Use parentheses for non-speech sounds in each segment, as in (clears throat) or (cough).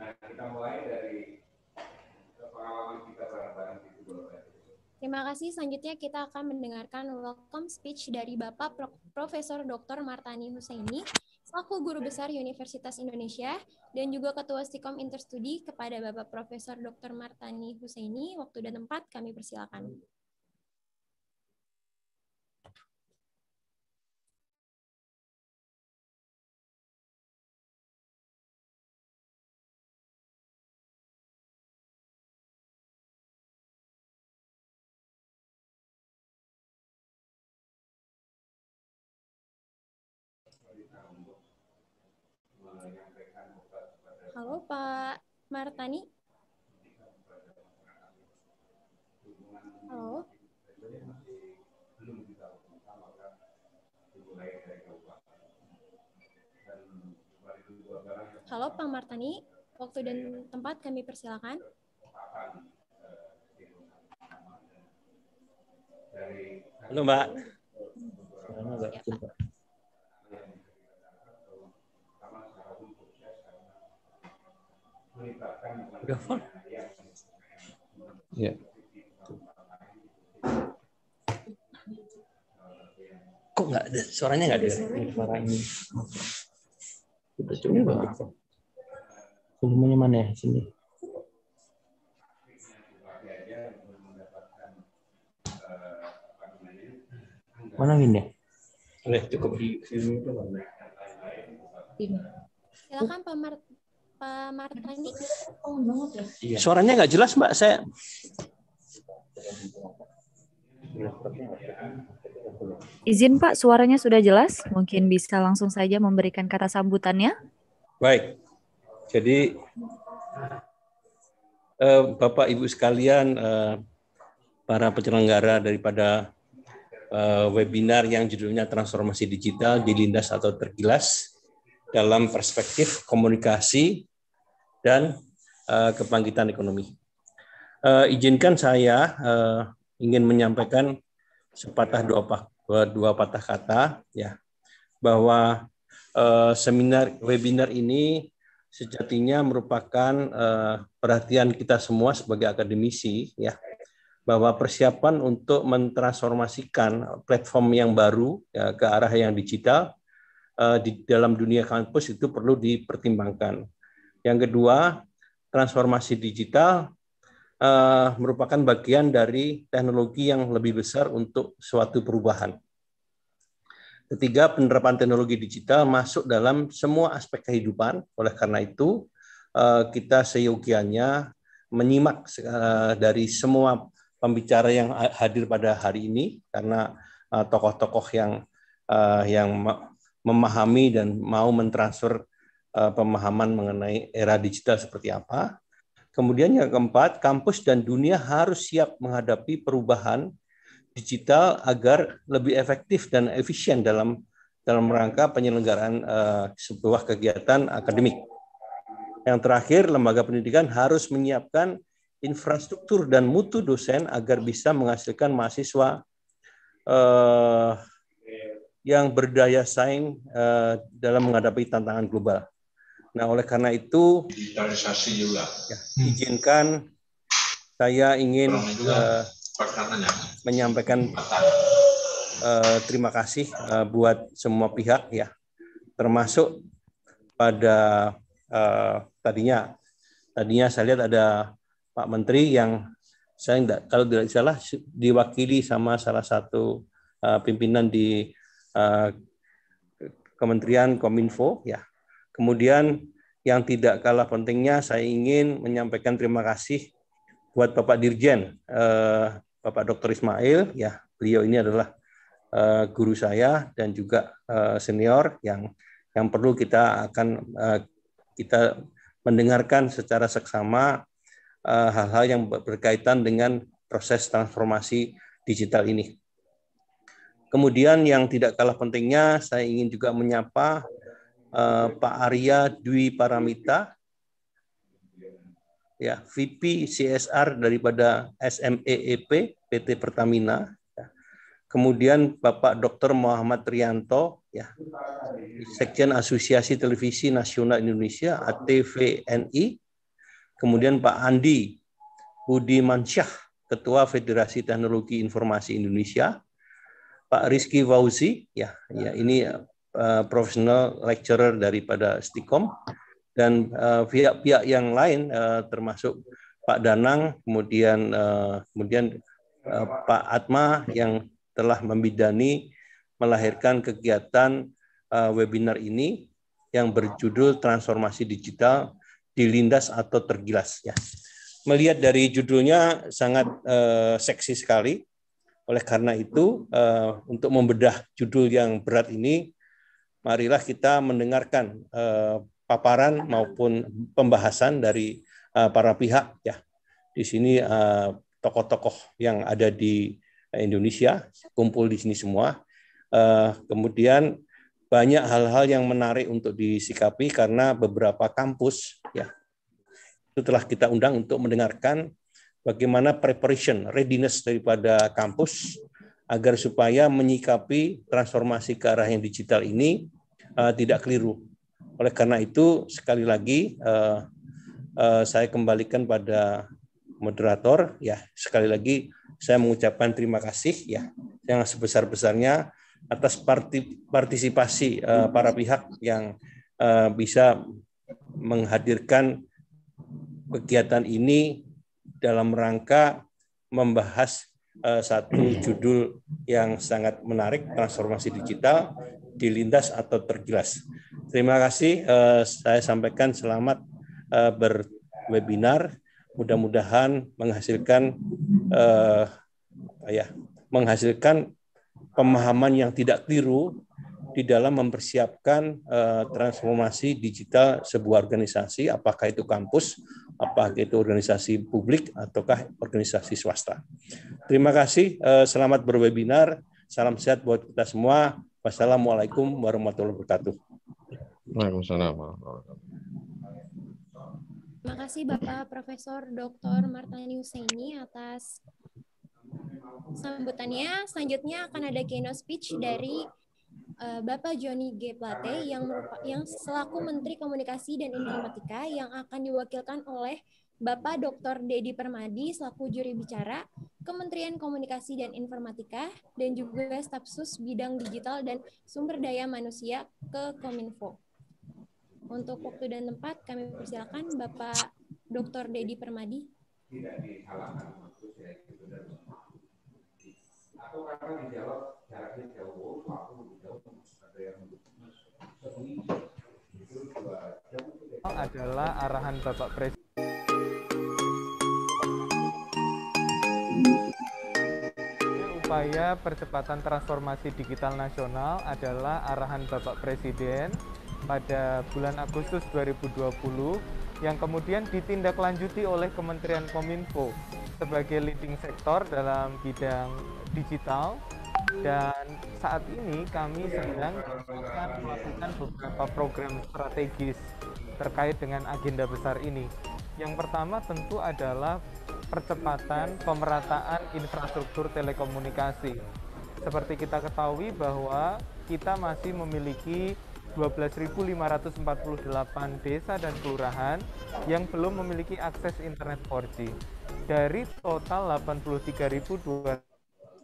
Nah, kita mulai dari pengalaman kita bareng-bareng di Google Terima kasih. Selanjutnya kita akan mendengarkan welcome speech dari Bapak Profesor Dr. Martani Husaini, selaku Guru Besar Universitas Indonesia dan juga Ketua Stikom Interstudi kepada Bapak Profesor Dr. Martani Husaini. Waktu dan tempat kami persilakan. Halo Pak Martani. Halo. Halo Pak Martani, waktu dan tempat kami persilakan. Halo Mbak. Halo, Ya, Pak. Berapa? Ya. Kok nggak ada suaranya nggak ada? Iya, suara ini. Kita coba. Volumenya mana ya? Sini. Mana Winda? Ya? oke cukup di sini itu Silakan Pak Mart. Pak ini, ya. iya. Suaranya nggak jelas Mbak, saya. Izin Pak, suaranya sudah jelas. Mungkin bisa langsung saja memberikan kata sambutannya. Baik. Jadi eh, Bapak Ibu sekalian, eh, para penyelenggara daripada eh, webinar yang judulnya Transformasi Digital Dilindas atau Terkilas dalam perspektif komunikasi dan uh, kebangkitan ekonomi. Uh, izinkan saya uh, ingin menyampaikan sepatah dua, dua patah kata ya bahwa uh, seminar webinar ini sejatinya merupakan uh, perhatian kita semua sebagai akademisi ya bahwa persiapan untuk mentransformasikan platform yang baru ya, ke arah yang digital uh, di dalam dunia kampus itu perlu dipertimbangkan yang kedua, transformasi digital uh, merupakan bagian dari teknologi yang lebih besar untuk suatu perubahan. Ketiga, penerapan teknologi digital masuk dalam semua aspek kehidupan. Oleh karena itu, eh, kita seyogianya menyimak eh, dari semua pembicara yang hadir pada hari ini karena tokoh-tokoh yang yang memahami dan mau mentransfer Eh, pemahaman mengenai era digital seperti apa. Kemudian yang keempat, kampus dan dunia harus siap menghadapi perubahan digital agar lebih efektif dan efisien dalam dalam rangka penyelenggaraan uh, sebuah kegiatan akademik. Yang terakhir, lembaga pendidikan harus menyiapkan infrastruktur dan mutu dosen agar bisa menghasilkan mahasiswa uh, yang berdaya saing uh, dalam menghadapi tantangan global. Nah, oleh karena itu, digitalisasi juga. Ya, izinkan saya ingin uh, menyampaikan uh, terima kasih uh, buat semua pihak ya, termasuk pada uh, tadinya tadinya saya lihat ada Pak Menteri yang saya enggak, kalau tidak salah diwakili sama salah satu uh, pimpinan di uh, Kementerian Kominfo ya Kemudian yang tidak kalah pentingnya saya ingin menyampaikan terima kasih buat Bapak Dirjen eh, Bapak Dr. Ismail ya beliau ini adalah eh, guru saya dan juga eh, senior yang yang perlu kita akan kita mendengarkan secara seksama hal-hal yang berkaitan dengan proses transformasi digital ini. Kemudian yang tidak kalah pentingnya, saya ingin juga menyapa Eh, Pak Arya Dwi Paramita, ya VP CSR daripada SMEEP PT Pertamina. Ya. Kemudian Bapak Dr. Muhammad Rianto, ya, Sekjen Asosiasi Televisi Nasional Indonesia (ATVNI). Kemudian Pak Andi Budi Mansyah, Ketua Federasi Teknologi Informasi Indonesia. Pak Rizky Fauzi, ya, ya ini Eh, profesional lecturer daripada Stikom dan pihak eh, pihak-pihak yang lain uh, termasuk Pak Danang kemudian uh, kemudian uh, Pak Atma yang telah membidani melahirkan kegiatan uh, webinar ini yang berjudul transformasi digital dilindas atau tergilas ya. Melihat dari judulnya sangat uh, seksi sekali. Oleh karena itu uh, untuk membedah judul yang berat ini marilah kita mendengarkan eh, paparan maupun pembahasan dari eh, para pihak ya. Di sini tokoh eh, tokoh-tokoh yang ada di Indonesia kumpul di sini semua. Eh, kemudian banyak hal-hal yang menarik untuk disikapi karena beberapa kampus ya itu telah kita undang untuk mendengarkan bagaimana preparation readiness daripada kampus agar supaya menyikapi transformasi ke arah yang digital ini uh, tidak keliru. Oleh karena itu, sekali lagi uh, uh, saya kembalikan pada moderator. Ya, sekali lagi saya mengucapkan terima kasih ya yang sebesar-besarnya atas partisipasi uh, para pihak yang uh, bisa menghadirkan kegiatan ini dalam rangka membahas Eh, satu judul yang sangat menarik transformasi digital dilindas atau tergilas. Terima kasih eh, saya sampaikan selamat uh, berwebinar. Mudah-mudahan menghasilkan uh, ya menghasilkan pemahaman yang tidak keliru di dalam mempersiapkan uh, transformasi digital sebuah organisasi, apakah itu kampus apakah itu organisasi publik ataukah organisasi swasta. Terima kasih, eh, selamat berwebinar, salam sehat buat kita semua. Wassalamualaikum warahmatullahi wabarakatuh. Waalaikumsalam. Terima kasih Bapak Profesor Dr. Martani Useni atas sambutannya. Selanjutnya akan ada keynote speech dari uh, Bapak Joni G. Plate yang yang selaku Menteri Komunikasi dan Informatika yang akan diwakilkan oleh Bapak Dr. Dedi Permadi selaku juri bicara Kementerian Komunikasi dan Informatika dan juga staf sus bidang digital dan sumber daya manusia ke Kominfo. Untuk waktu dan tempat kami persilakan Bapak Dr. Dedi Permadi. Tidak di halaman atau karena dijawab jaraknya jauh, waktu jauh, adalah arahan Bapak Presiden. Upaya percepatan transformasi digital nasional adalah arahan Bapak Presiden pada bulan Agustus 2020 yang kemudian ditindaklanjuti oleh Kementerian Kominfo sebagai leading sektor dalam bidang digital dan saat ini kami sedang melakukan beberapa program strategis terkait dengan agenda besar ini. Yang pertama tentu adalah percepatan pemerataan infrastruktur telekomunikasi. Seperti kita ketahui bahwa kita masih memiliki 12.548 desa dan kelurahan yang belum memiliki akses internet 4G. Dari total 83.200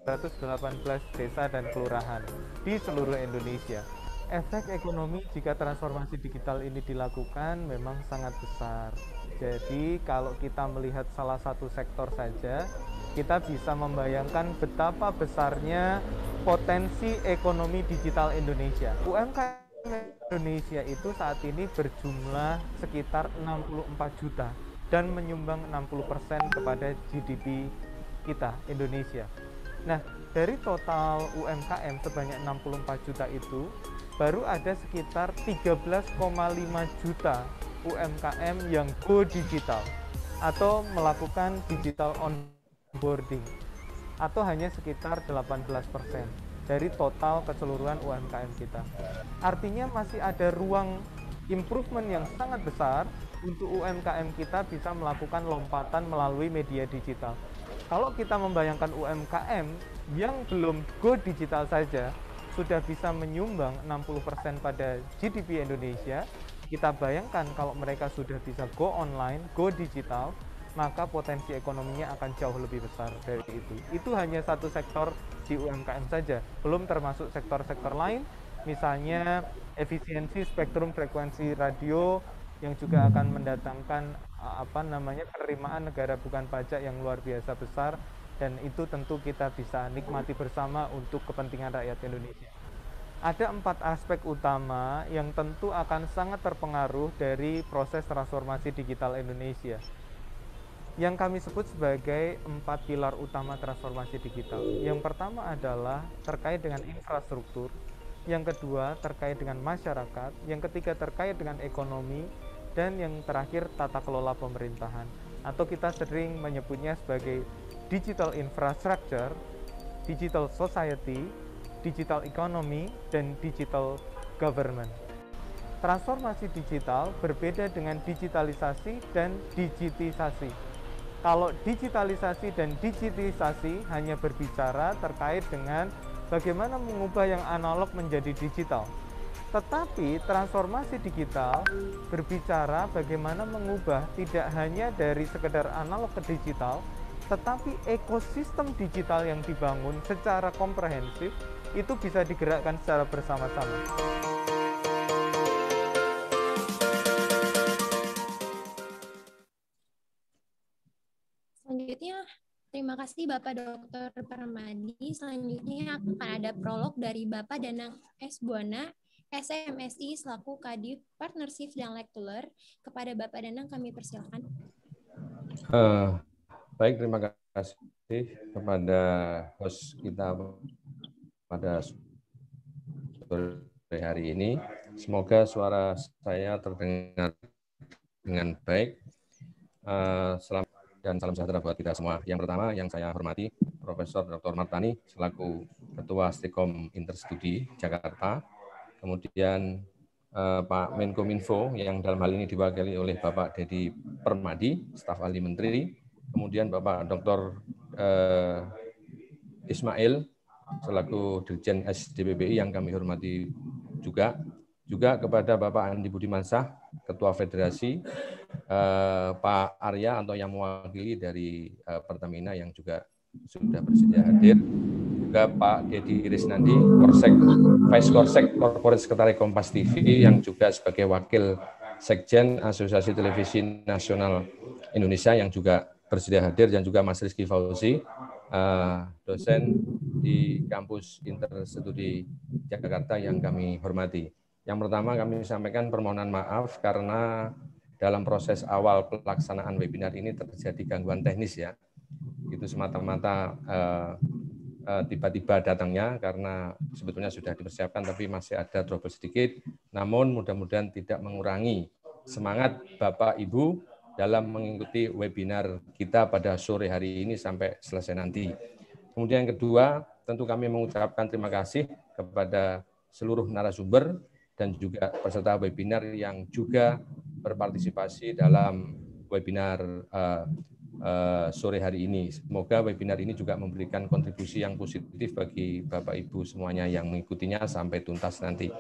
118 desa dan kelurahan di seluruh Indonesia. Efek ekonomi jika transformasi digital ini dilakukan memang sangat besar. Jadi kalau kita melihat salah satu sektor saja, kita bisa membayangkan betapa besarnya potensi ekonomi digital Indonesia. UMKM Indonesia itu saat ini berjumlah sekitar 64 juta dan menyumbang 60% kepada GDP kita Indonesia. Nah, dari total UMKM sebanyak 64 juta itu, baru ada sekitar 13,5 juta UMKM yang go digital atau melakukan digital onboarding atau hanya sekitar 18% dari total keseluruhan UMKM kita. Artinya masih ada ruang improvement yang sangat besar untuk UMKM kita bisa melakukan lompatan melalui media digital. Kalau kita membayangkan UMKM yang belum go digital saja sudah bisa menyumbang 60% pada GDP Indonesia, kita bayangkan kalau mereka sudah bisa go online, go digital, maka potensi ekonominya akan jauh lebih besar dari itu. Itu hanya satu sektor di UMKM saja, belum termasuk sektor-sektor lain, misalnya efisiensi spektrum frekuensi radio, yang juga akan mendatangkan apa namanya penerimaan negara bukan pajak yang luar biasa besar dan itu tentu kita bisa nikmati bersama untuk kepentingan rakyat Indonesia. Ada empat aspek utama yang tentu akan sangat terpengaruh dari proses transformasi digital Indonesia yang kami sebut sebagai empat pilar utama transformasi digital. Yang pertama adalah terkait dengan infrastruktur, yang kedua terkait dengan masyarakat, yang ketiga terkait dengan ekonomi, dan yang terakhir tata kelola pemerintahan atau kita sering menyebutnya sebagai digital infrastructure, digital society, digital economy dan digital government. Transformasi digital berbeda dengan digitalisasi dan digitisasi. Kalau digitalisasi dan digitisasi hanya berbicara terkait dengan bagaimana mengubah yang analog menjadi digital, tetapi transformasi digital berbicara bagaimana mengubah tidak hanya dari sekedar analog ke digital, tetapi ekosistem digital yang dibangun secara komprehensif itu bisa digerakkan secara bersama-sama. Selanjutnya, terima kasih Bapak Dr. Permadi. Selanjutnya akan ada prolog dari Bapak Danang S. Buana SMSI selaku Kadif Partnership dan lecturer Kepada Bapak Danang kami persilahkan. Uh, eh, baik, terima kasih kepada host kita pada sore hari ini. Semoga suara saya terdengar dengan baik. Uh, eh, selamat dan salam sejahtera buat kita semua. Yang pertama yang saya hormati Profesor Dr. Martani selaku Ketua Stikom Interstudi Jakarta kemudian eh, Pak Menkominfo yang dalam hal ini diwakili oleh Bapak Dedi Permadi, staf ahli menteri, kemudian Bapak Dr. Eh, Ismail selaku Dirjen SDPBI yang kami hormati juga, juga kepada Bapak Andi Budimansah, Ketua Federasi, eh, Pak Arya atau yang mewakili dari eh, Pertamina yang juga sudah bersedia hadir juga Pak Dedi Iris nanti Korsek, Vice Korsek Corporate Sekretari Kompas TV yang juga sebagai Wakil Sekjen Asosiasi Televisi Nasional Indonesia yang juga bersedia hadir dan juga Mas Rizky Fauzi eh, dosen di kampus Interstudi Jakarta yang kami hormati. Yang pertama kami sampaikan permohonan maaf karena dalam proses awal pelaksanaan webinar ini terjadi gangguan teknis ya. Itu semata-mata eh, Eh, tiba-tiba datangnya karena sebetulnya sudah dipersiapkan tapi masih ada trouble sedikit. Namun mudah-mudahan tidak mengurangi semangat Bapak Ibu dalam mengikuti webinar kita pada sore hari ini sampai selesai nanti. Kemudian yang kedua, tentu kami mengucapkan terima kasih kepada seluruh narasumber dan juga peserta webinar yang juga berpartisipasi dalam webinar eh, Eh, sore hari ini. Semoga webinar ini juga memberikan kontribusi yang positif bagi Bapak Ibu semuanya yang mengikutinya sampai tuntas nanti.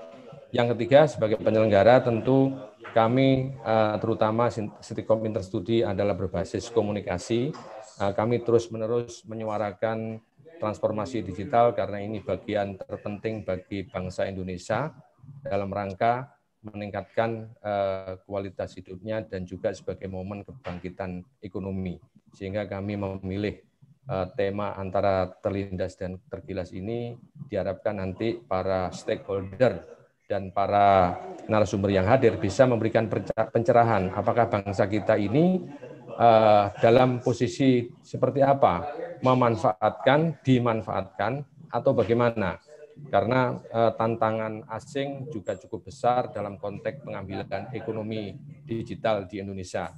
Yang ketiga, sebagai penyelenggara tentu kami eh, terutama Sitikom Interstudy adalah berbasis komunikasi. Eh, kami terus-menerus menyuarakan transformasi digital karena ini bagian terpenting bagi bangsa Indonesia dalam rangka meningkatkan uh, kualitas hidupnya dan juga sebagai momen kebangkitan ekonomi. Sehingga kami memilih uh, tema antara terlindas dan tergilas ini diharapkan nanti para stakeholder dan para narasumber yang hadir bisa memberikan pencerahan apakah bangsa kita ini uh, dalam posisi seperti apa memanfaatkan, dimanfaatkan atau bagaimana karena eh, tantangan asing juga cukup besar dalam konteks pengambilan ekonomi digital di Indonesia.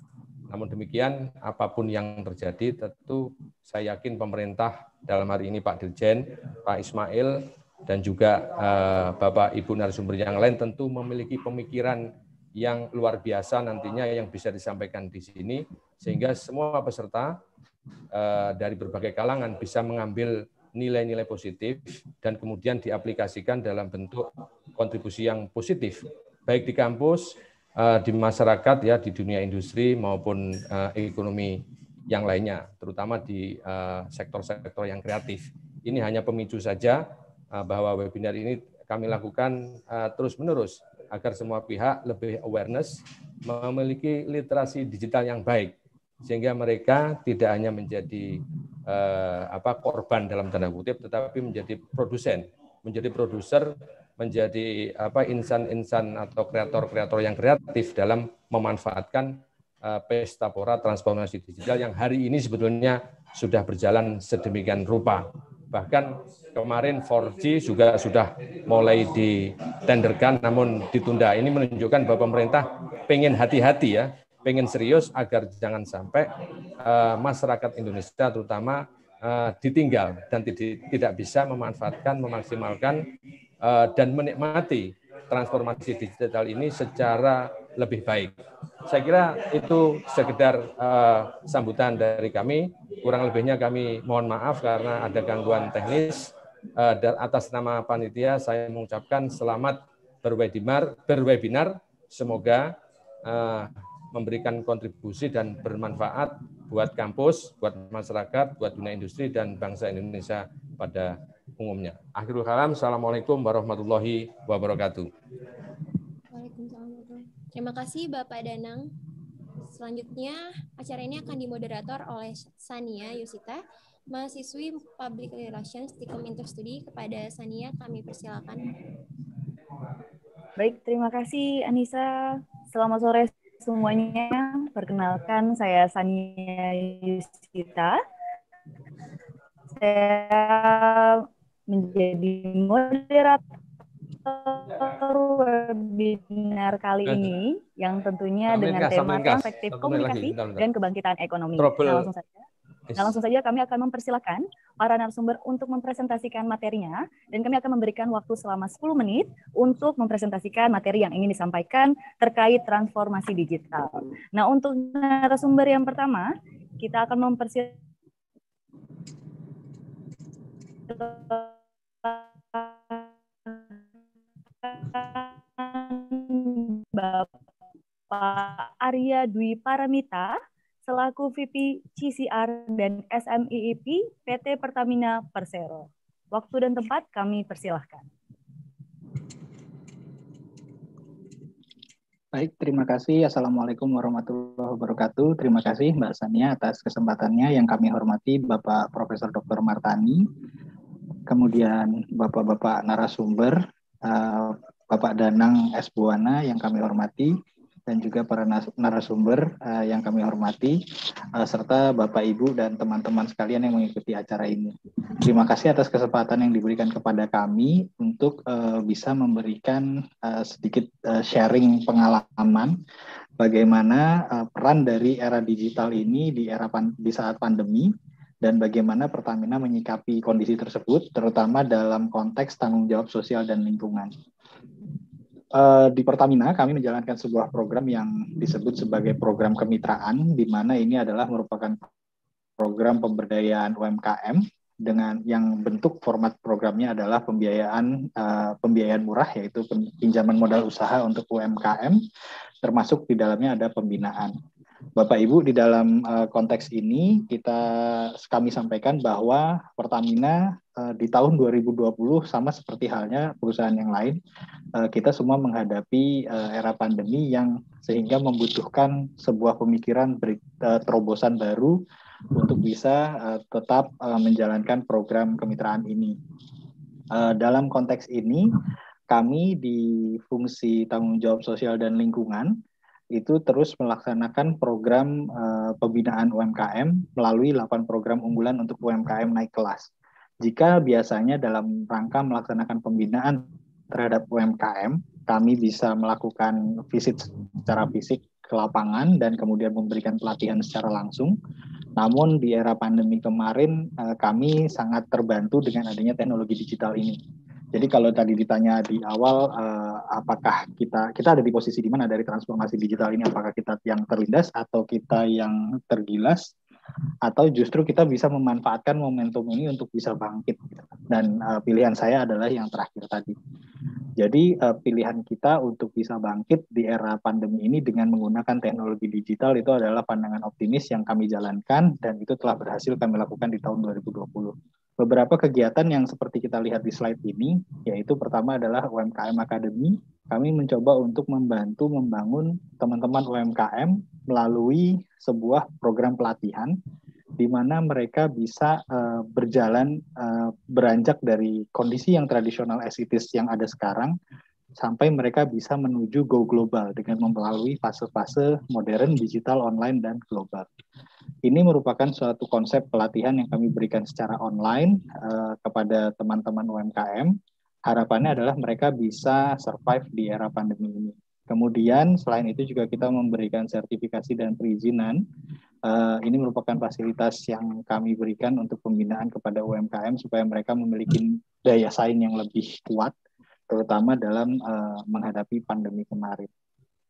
Namun demikian, apapun yang terjadi, tentu saya yakin pemerintah dalam hari ini Pak Dirjen, Pak Ismail, dan juga eh, Bapak Ibu narasumber yang lain tentu memiliki pemikiran yang luar biasa nantinya yang bisa disampaikan di sini, sehingga semua peserta eh, dari berbagai kalangan bisa mengambil nilai-nilai positif dan kemudian diaplikasikan dalam bentuk kontribusi yang positif baik di kampus, eh, di masyarakat ya di dunia industri maupun eh, ekonomi yang lainnya, terutama di eh, sektor-sektor yang kreatif. Ini hanya pemicu saja bahwa webinar ini kami lakukan terus-menerus agar semua pihak lebih awareness, memiliki literasi digital yang baik sehingga mereka tidak hanya menjadi eh, apa korban dalam tanda kutip tetapi menjadi produsen menjadi produser menjadi apa insan-insan atau kreator-kreator yang kreatif dalam memanfaatkan eh, pesta pora transformasi digital yang hari ini sebetulnya sudah berjalan sedemikian rupa bahkan kemarin 4G juga sudah mulai ditenderkan namun ditunda ini menunjukkan bahwa pemerintah pengen hati-hati ya pengen serius agar jangan sampai uh, masyarakat Indonesia terutama uh, ditinggal dan tidak bisa memanfaatkan, memaksimalkan uh, dan menikmati transformasi digital ini secara lebih baik. Saya kira itu sekedar uh, sambutan dari kami. Kurang lebihnya kami mohon maaf karena ada gangguan teknis. Uh, dan atas nama panitia saya mengucapkan selamat berwebinar. berwebinar. Semoga uh, memberikan kontribusi dan bermanfaat buat kampus, buat masyarakat, buat dunia industri dan bangsa Indonesia pada umumnya. Akhirul kalam, Assalamualaikum warahmatullahi wabarakatuh. Waalaikumsalam. Terima kasih Bapak Danang. Selanjutnya, acara ini akan dimoderator oleh Sania Yusita, mahasiswi Public Relations di Kominfo Studi. Kepada Sania, kami persilakan. Baik, terima kasih Anissa. Selamat sore semuanya, perkenalkan saya Sania Yusita. Saya menjadi moderator webinar kali Gak. ini yang tentunya dengan tema perspektif komunikasi lagi, dan kebangkitan ekonomi. Nah, langsung saja. Nah, langsung saja kami akan mempersilahkan para narasumber untuk mempresentasikan materinya dan kami akan memberikan waktu selama 10 menit untuk mempresentasikan materi yang ingin disampaikan terkait transformasi digital. Nah, untuk narasumber yang pertama, kita akan mempersilahkan Bapak Arya Dwi Paramita selaku VP CCR dan SMIEP PT Pertamina Persero. Waktu dan tempat kami persilahkan. Baik, terima kasih. Assalamualaikum warahmatullahi wabarakatuh. Terima kasih Mbak Sania atas kesempatannya yang kami hormati Bapak Profesor Dr. Martani, kemudian Bapak-Bapak narasumber, eh, Bapak Danang S. Buwana yang kami hormati, dan juga para narasumber eh, yang kami hormati, eh, serta Bapak Ibu dan teman-teman sekalian yang mengikuti acara ini. Terima kasih atas kesempatan yang diberikan kepada kami untuk eh, bisa memberikan sedikit sharing pengalaman bagaimana peran dari era digital ini di era di saat pandemi dan bagaimana Pertamina menyikapi kondisi tersebut, terutama dalam konteks tanggung jawab sosial dan lingkungan. Eh, di Pertamina kami menjalankan sebuah program yang disebut sebagai program kemitraan, di mana ini adalah merupakan program pemberdayaan UMKM dengan yang bentuk format programnya adalah pembiayaan uh, pembiayaan murah yaitu pinjaman modal usaha untuk UMKM termasuk di dalamnya ada pembinaan. Bapak Ibu di dalam uh, konteks ini kita kami sampaikan bahwa Pertamina uh, di tahun 2020 sama seperti halnya perusahaan yang lain uh, kita semua menghadapi uh, era pandemi yang sehingga membutuhkan sebuah pemikiran ber, uh, terobosan baru untuk bisa uh, tetap uh, menjalankan program kemitraan ini. Uh, dalam konteks ini kami di fungsi tanggung jawab sosial dan lingkungan itu terus melaksanakan program uh, pembinaan UMKM melalui 8 program unggulan untuk UMKM naik kelas. Jika biasanya dalam rangka melaksanakan pembinaan terhadap UMKM, kami bisa melakukan visit secara fisik ke lapangan dan kemudian memberikan pelatihan secara langsung. Namun di era pandemi kemarin eh, kami sangat terbantu dengan adanya teknologi digital ini jadi kalau tadi ditanya di awal uh, apakah kita kita ada di posisi di mana dari transformasi digital ini apakah kita yang terlindas atau kita yang tergilas atau justru kita bisa memanfaatkan momentum ini untuk bisa bangkit dan uh, pilihan saya adalah yang terakhir tadi. Jadi uh, pilihan kita untuk bisa bangkit di era pandemi ini dengan menggunakan teknologi digital itu adalah pandangan optimis yang kami jalankan dan itu telah berhasil kami lakukan di tahun 2020 beberapa kegiatan yang seperti kita lihat di slide ini, yaitu pertama adalah UMKM Academy. Kami mencoba untuk membantu membangun teman-teman UMKM melalui sebuah program pelatihan di mana mereka bisa uh, berjalan uh, beranjak dari kondisi yang tradisional as yang ada sekarang sampai mereka bisa menuju go global dengan melalui fase-fase modern, digital, online, dan global. Ini merupakan suatu konsep pelatihan yang kami berikan secara online uh, kepada teman-teman UMKM. Harapannya adalah mereka bisa survive di era pandemi ini. Kemudian selain itu juga kita memberikan sertifikasi dan perizinan. Uh, ini merupakan fasilitas yang kami berikan untuk pembinaan kepada UMKM supaya mereka memiliki daya saing yang lebih kuat terutama dalam uh, menghadapi pandemi kemarin.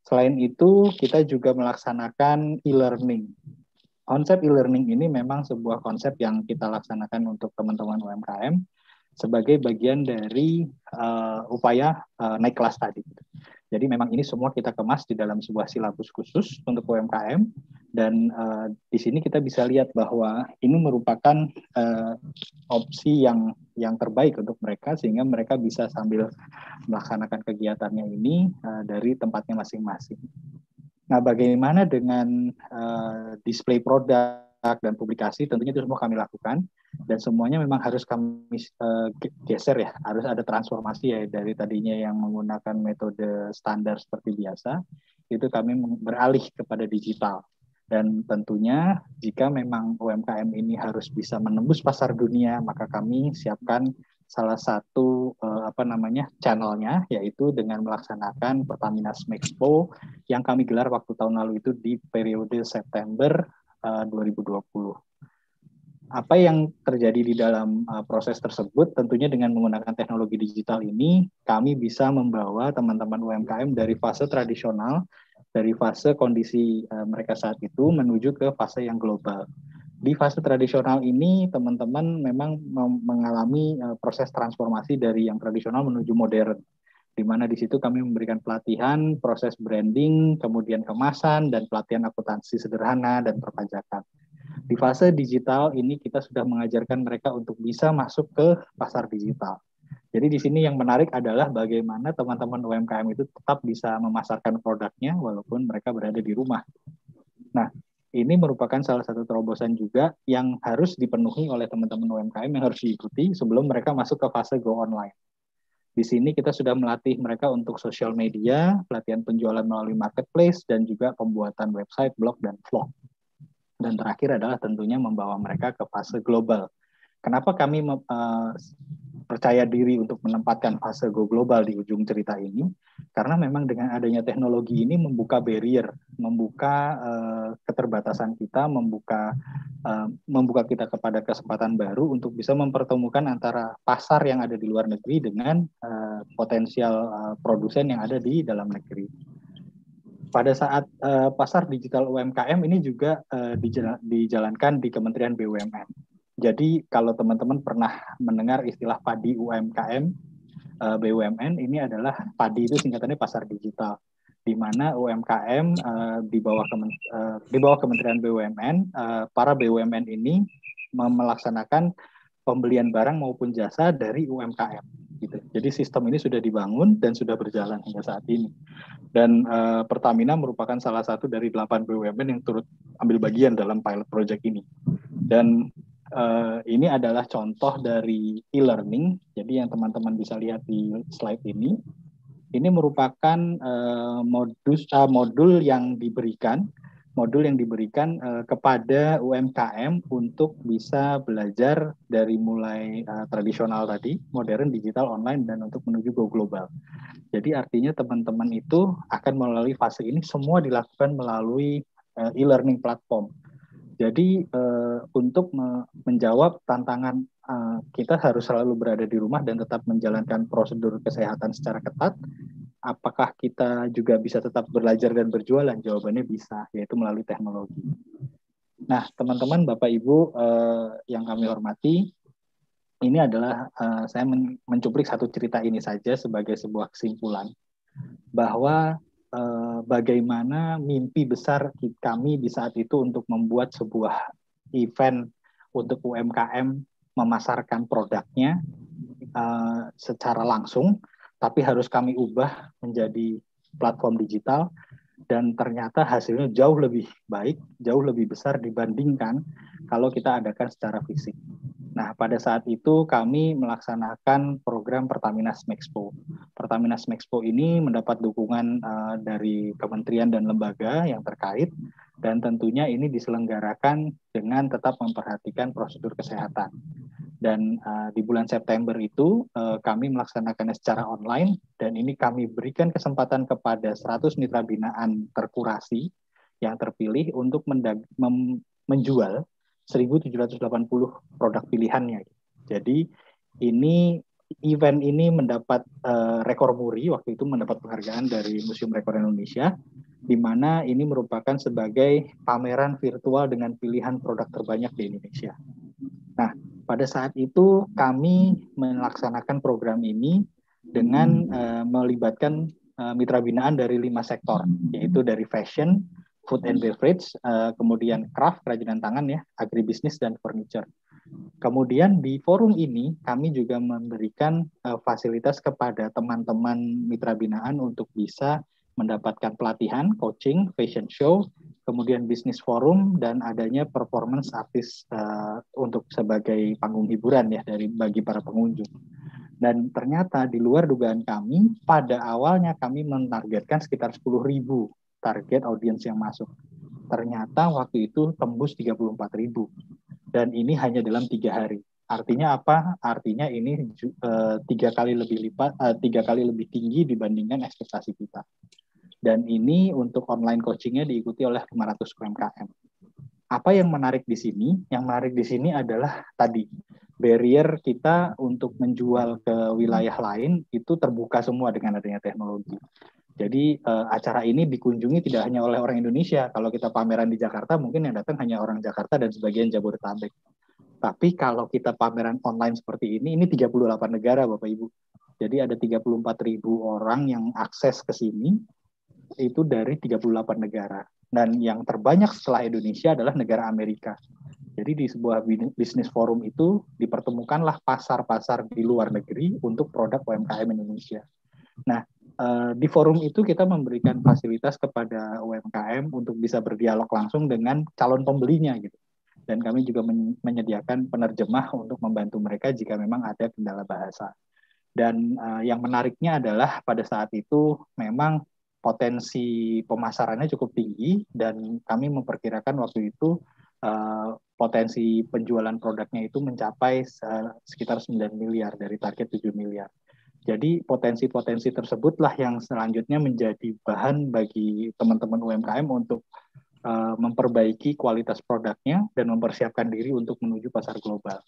Selain itu, kita juga melaksanakan e-learning. Konsep e-learning ini memang sebuah konsep yang kita laksanakan untuk teman-teman UMKM sebagai bagian dari uh, upaya uh, naik kelas tadi. Jadi memang ini semua kita kemas di dalam sebuah silabus khusus untuk UMKM dan uh, di sini kita bisa lihat bahwa ini merupakan uh, opsi yang yang terbaik untuk mereka sehingga mereka bisa sambil melaksanakan kegiatannya ini uh, dari tempatnya masing-masing. Nah, bagaimana dengan uh, display produk dan publikasi? Tentunya itu semua kami lakukan dan semuanya memang harus kami uh, geser ya, harus ada transformasi ya dari tadinya yang menggunakan metode standar seperti biasa, itu kami beralih kepada digital dan tentunya jika memang UMKM ini harus bisa menembus pasar dunia, maka kami siapkan salah satu uh, apa namanya channelnya yaitu dengan melaksanakan Pertamina Smexpo yang kami gelar waktu tahun lalu itu di periode September eh, uh, 2020 apa yang terjadi di dalam uh, proses tersebut tentunya dengan menggunakan teknologi digital ini kami bisa membawa teman-teman UMKM dari fase tradisional dari fase kondisi uh, mereka saat itu menuju ke fase yang global. Di fase tradisional ini, teman-teman memang mengalami uh, proses transformasi dari yang tradisional menuju modern, di mana di situ kami memberikan pelatihan, proses branding, kemudian kemasan, dan pelatihan akuntansi sederhana dan perpajakan. Di fase digital ini, kita sudah mengajarkan mereka untuk bisa masuk ke pasar digital jadi di sini yang menarik adalah bagaimana teman-teman UMKM itu tetap bisa memasarkan produknya walaupun mereka berada di rumah. Nah, ini merupakan salah satu terobosan juga yang harus dipenuhi oleh teman-teman UMKM yang harus diikuti sebelum mereka masuk ke fase go online. Di sini kita sudah melatih mereka untuk social media, pelatihan penjualan melalui marketplace, dan juga pembuatan website, blog, dan vlog. Dan terakhir adalah tentunya membawa mereka ke fase global Kenapa kami uh, percaya diri untuk menempatkan fase go global di ujung cerita ini? Karena memang dengan adanya teknologi ini membuka barrier, membuka uh, keterbatasan kita, membuka uh, membuka kita kepada kesempatan baru untuk bisa mempertemukan antara pasar yang ada di luar negeri dengan uh, potensial uh, produsen yang ada di dalam negeri pada saat uh, pasar digital UMKM ini juga uh, dijalankan di Kementerian BUMN. Jadi kalau teman-teman pernah mendengar istilah padi UMKM, eh, BUMN ini adalah padi itu singkatannya pasar digital di mana UMKM eh, di bawah eh, di bawah Kementerian BUMN para BUMN ini melaksanakan pembelian barang maupun jasa dari UMKM gitu. Jadi sistem ini sudah dibangun dan sudah berjalan hingga saat ini. Dan uh, Pertamina merupakan salah satu dari 8 BUMN yang turut ambil bagian dalam pilot project ini. Dan uh, ini adalah contoh dari e-learning. Jadi yang teman-teman bisa lihat di slide ini, ini merupakan uh, modus uh, modul yang diberikan modul yang diberikan uh, kepada UMKM untuk bisa belajar dari mulai uh, tradisional tadi, modern, digital, online, dan untuk menuju go global. Jadi artinya teman-teman itu akan melalui fase ini semua dilakukan melalui uh, e-learning platform. Jadi uh, untuk me menjawab tantangan uh, kita harus selalu berada di rumah dan tetap menjalankan prosedur kesehatan secara ketat. Apakah kita juga bisa tetap belajar dan berjualan? Jawabannya bisa, yaitu melalui teknologi. Nah, teman-teman, Bapak Ibu uh, yang kami hormati, ini adalah uh, saya men mencuplik satu cerita ini saja sebagai sebuah kesimpulan bahwa Eh, bagaimana mimpi besar kami di saat itu untuk membuat sebuah event untuk UMKM memasarkan produknya uh, secara langsung, tapi harus kami ubah menjadi platform digital dan ternyata hasilnya jauh lebih baik, jauh lebih besar dibandingkan kalau kita adakan secara fisik. Nah, pada saat itu kami melaksanakan program Pertamina Smexpo. Pertamina Smexpo ini mendapat dukungan uh, dari kementerian dan lembaga yang terkait dan tentunya ini diselenggarakan dengan tetap memperhatikan prosedur kesehatan. Dan uh, di bulan September itu uh, kami melaksanakannya secara online dan ini kami berikan kesempatan kepada 100 mitra binaan terkurasi yang terpilih untuk menjual 1780 produk pilihannya. Jadi ini event ini mendapat uh, rekor muri waktu itu mendapat penghargaan dari Museum Rekor Indonesia di mana ini merupakan sebagai pameran virtual dengan pilihan produk terbanyak di Indonesia. Nah, pada saat itu kami melaksanakan program ini dengan uh, melibatkan uh, mitra binaan dari lima sektor, yaitu dari fashion, food and beverage, uh, kemudian craft, kerajinan tangan ya, agribisnis dan furniture. Kemudian di forum ini kami juga memberikan uh, fasilitas kepada teman-teman mitra binaan untuk bisa mendapatkan pelatihan, coaching, fashion show, kemudian bisnis forum dan adanya performance artis uh, untuk sebagai panggung hiburan ya dari bagi para pengunjung. Dan ternyata di luar dugaan kami, pada awalnya kami menargetkan sekitar 10.000 target audiens yang masuk. Ternyata waktu itu tembus 34 ribu. Dan ini hanya dalam tiga hari. Artinya apa? Artinya ini eh, tiga kali lebih lipat, eh, tiga kali lebih tinggi dibandingkan ekspektasi kita. Dan ini untuk online coachingnya diikuti oleh 500 UMKM. Apa yang menarik di sini? Yang menarik di sini adalah tadi barrier kita untuk menjual ke wilayah lain itu terbuka semua dengan adanya teknologi. Jadi uh, acara ini dikunjungi tidak hanya oleh orang Indonesia. Kalau kita pameran di Jakarta, mungkin yang datang hanya orang Jakarta dan sebagian Jabodetabek. Tapi kalau kita pameran online seperti ini, ini 38 negara, Bapak Ibu. Jadi ada 34 ribu orang yang akses ke sini, itu dari 38 negara. Dan yang terbanyak setelah Indonesia adalah negara Amerika. Jadi di sebuah bisnis forum itu dipertemukanlah pasar-pasar di luar negeri untuk produk UMKM Indonesia. Nah, eh, di forum itu kita memberikan fasilitas kepada UMKM untuk bisa berdialog langsung dengan calon pembelinya gitu. Dan kami juga menyediakan penerjemah untuk membantu mereka jika memang ada kendala bahasa. Dan eh, yang menariknya adalah pada saat itu memang potensi pemasarannya cukup tinggi dan kami memperkirakan waktu itu Eh, potensi penjualan produknya itu mencapai sekitar 9 miliar dari target 7 miliar. Jadi potensi-potensi tersebutlah yang selanjutnya menjadi bahan bagi teman-teman UMKM untuk uh, memperbaiki kualitas produknya dan mempersiapkan diri untuk menuju pasar global.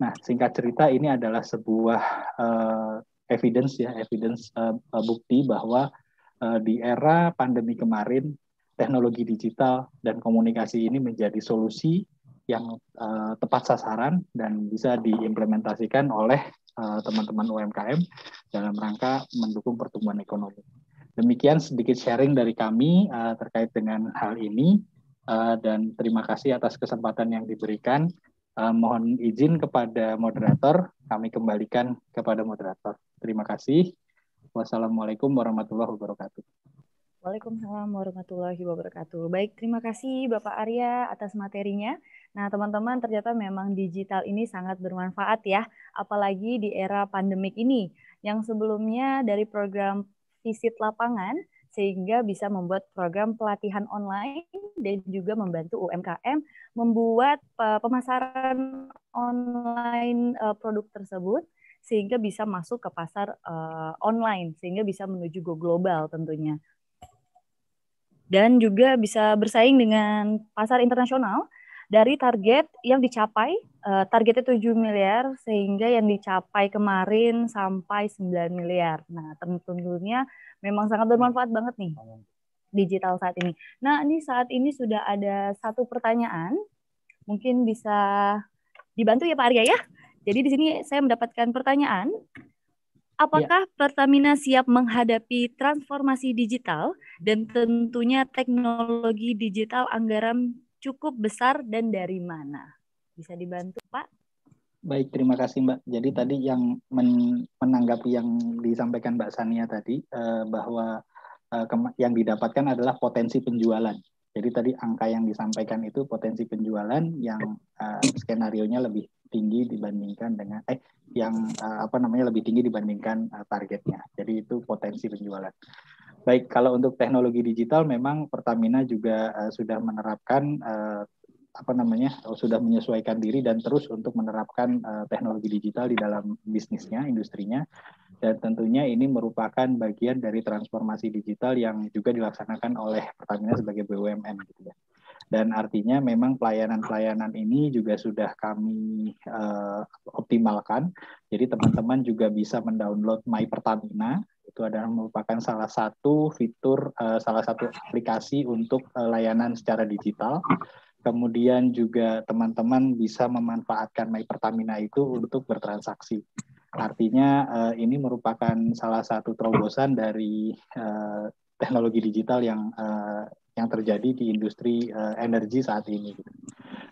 Nah, singkat cerita ini adalah sebuah uh, evidence ya, evidence uh, bukti bahwa uh, di era pandemi kemarin teknologi digital dan komunikasi ini menjadi solusi yang uh, tepat sasaran dan bisa diimplementasikan oleh eh, teman-teman uh, UMKM dalam rangka mendukung pertumbuhan ekonomi. Demikian sedikit sharing dari kami uh, terkait dengan hal ini uh, dan terima kasih atas kesempatan yang diberikan. Uh, mohon izin kepada moderator, kami kembalikan kepada moderator. Terima kasih. Wassalamualaikum warahmatullahi wabarakatuh. Waalaikumsalam warahmatullahi wabarakatuh. Baik, terima kasih Bapak Arya atas materinya. Nah, teman-teman, ternyata memang digital ini sangat bermanfaat ya, apalagi di era pandemik ini, yang sebelumnya dari program visit lapangan, sehingga bisa membuat program pelatihan online dan juga membantu UMKM membuat eh, pemasaran online eh, produk tersebut sehingga bisa masuk ke pasar uh, online, sehingga bisa menuju go global tentunya dan juga bisa bersaing dengan pasar internasional dari target yang dicapai uh, targetnya 7 miliar sehingga yang dicapai kemarin sampai 9 miliar. Nah, tentunya memang sangat bermanfaat banget nih digital saat ini. Nah, ini saat ini sudah ada satu pertanyaan. Mungkin bisa dibantu ya Pak Arya ya. Jadi di sini saya mendapatkan pertanyaan Iya. Apakah ya. Pertamina siap menghadapi transformasi digital dan tentunya teknologi digital anggaran cukup besar dan dari mana? Bisa dibantu, Pak? Baik, terima kasih Mbak. Jadi tadi yang men menanggapi yang disampaikan Mbak Sania tadi eh, bahwa eh, yang didapatkan adalah potensi penjualan. Jadi tadi angka yang disampaikan itu potensi penjualan yang uh, eh, skenario lebih tinggi dibandingkan dengan eh yang uh, apa namanya lebih tinggi dibandingkan uh, targetnya. Jadi itu potensi penjualan. Baik, kalau untuk teknologi digital memang Pertamina juga uh, sudah menerapkan uh, apa namanya sudah menyesuaikan diri dan terus untuk menerapkan uh, teknologi digital di dalam bisnisnya, industrinya dan tentunya ini merupakan bagian dari transformasi digital yang juga dilaksanakan oleh Pertamina sebagai BUMN gitu ya. Dan artinya memang pelayanan-pelayanan ini juga sudah kami uh, optimalkan. Jadi teman-teman juga bisa mendownload My Pertamina. Itu adalah merupakan salah satu fitur, uh, salah satu aplikasi untuk uh, layanan secara digital kemudian juga teman-teman bisa memanfaatkan My Pertamina itu untuk bertransaksi. Artinya uh, ini merupakan salah satu terobosan dari uh, teknologi digital yang uh, yang terjadi di industri uh, energi saat ini.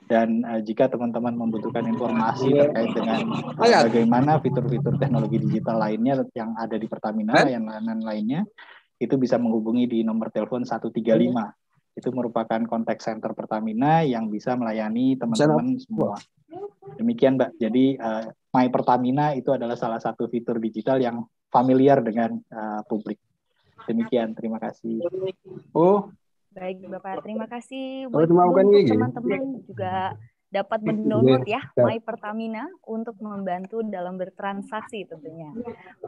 Dan uh, jika teman-teman membutuhkan informasi terkait dengan oh, ya. bagaimana fitur-fitur teknologi digital lainnya yang ada di Pertamina, yang lain-lainnya, itu bisa menghubungi di nomor telepon 135. Itu merupakan kontak center Pertamina yang bisa melayani teman-teman semua. Demikian Mbak. Jadi uh, My Pertamina itu adalah salah satu fitur digital yang familiar dengan uh, publik. Demikian, terima kasih. Oh. Baik, Bapak. Terima kasih buat teman-teman juga dapat mendownload ya iya. My Pertamina untuk membantu dalam bertransaksi tentunya.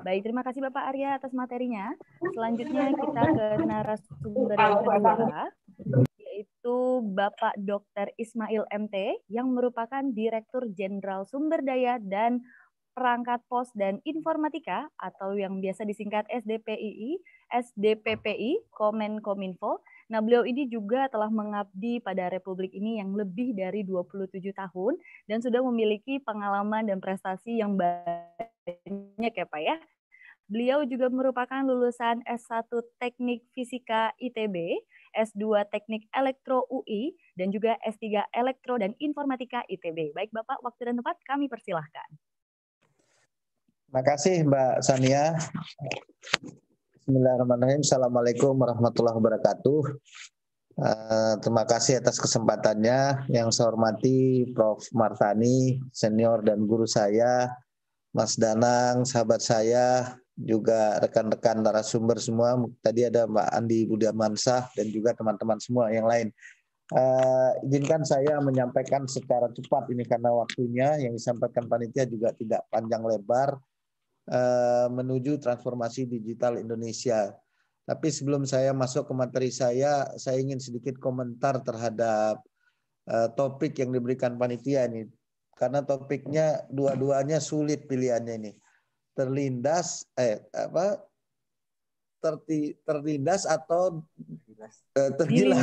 Baik, terima kasih Bapak Arya atas materinya. Selanjutnya kita ke narasumber yang kedua yaitu Bapak Dr. Ismail MT yang merupakan Direktur Jenderal Sumber Daya dan Perangkat Pos dan Informatika atau yang biasa disingkat SDPII, SDPPI, Kominfo. Nah, beliau ini juga telah mengabdi pada Republik ini yang lebih dari 27 tahun dan sudah memiliki pengalaman dan prestasi yang banyak ya Pak ya. Beliau juga merupakan lulusan S1 Teknik Fisika ITB S2 Teknik Elektro UI, dan juga S3 Elektro dan Informatika ITB. Baik Bapak, waktu dan tempat kami persilahkan. Terima kasih Mbak Sania. Bismillahirrahmanirrahim. Assalamualaikum warahmatullahi wabarakatuh. Uh, terima kasih atas kesempatannya. Yang saya hormati Prof. Martani, senior dan guru saya, Mas Danang, sahabat saya, juga rekan-rekan narasumber semua. Tadi ada Mbak Andi Mansah dan juga teman-teman semua yang lain. Uh, izinkan saya menyampaikan secara cepat ini karena waktunya yang disampaikan panitia juga tidak panjang lebar uh, menuju transformasi digital Indonesia. Tapi sebelum saya masuk ke materi saya, saya ingin sedikit komentar terhadap uh, topik yang diberikan panitia ini karena topiknya dua-duanya sulit pilihannya ini terlindas eh apa terti, terlindas atau eh, tergilas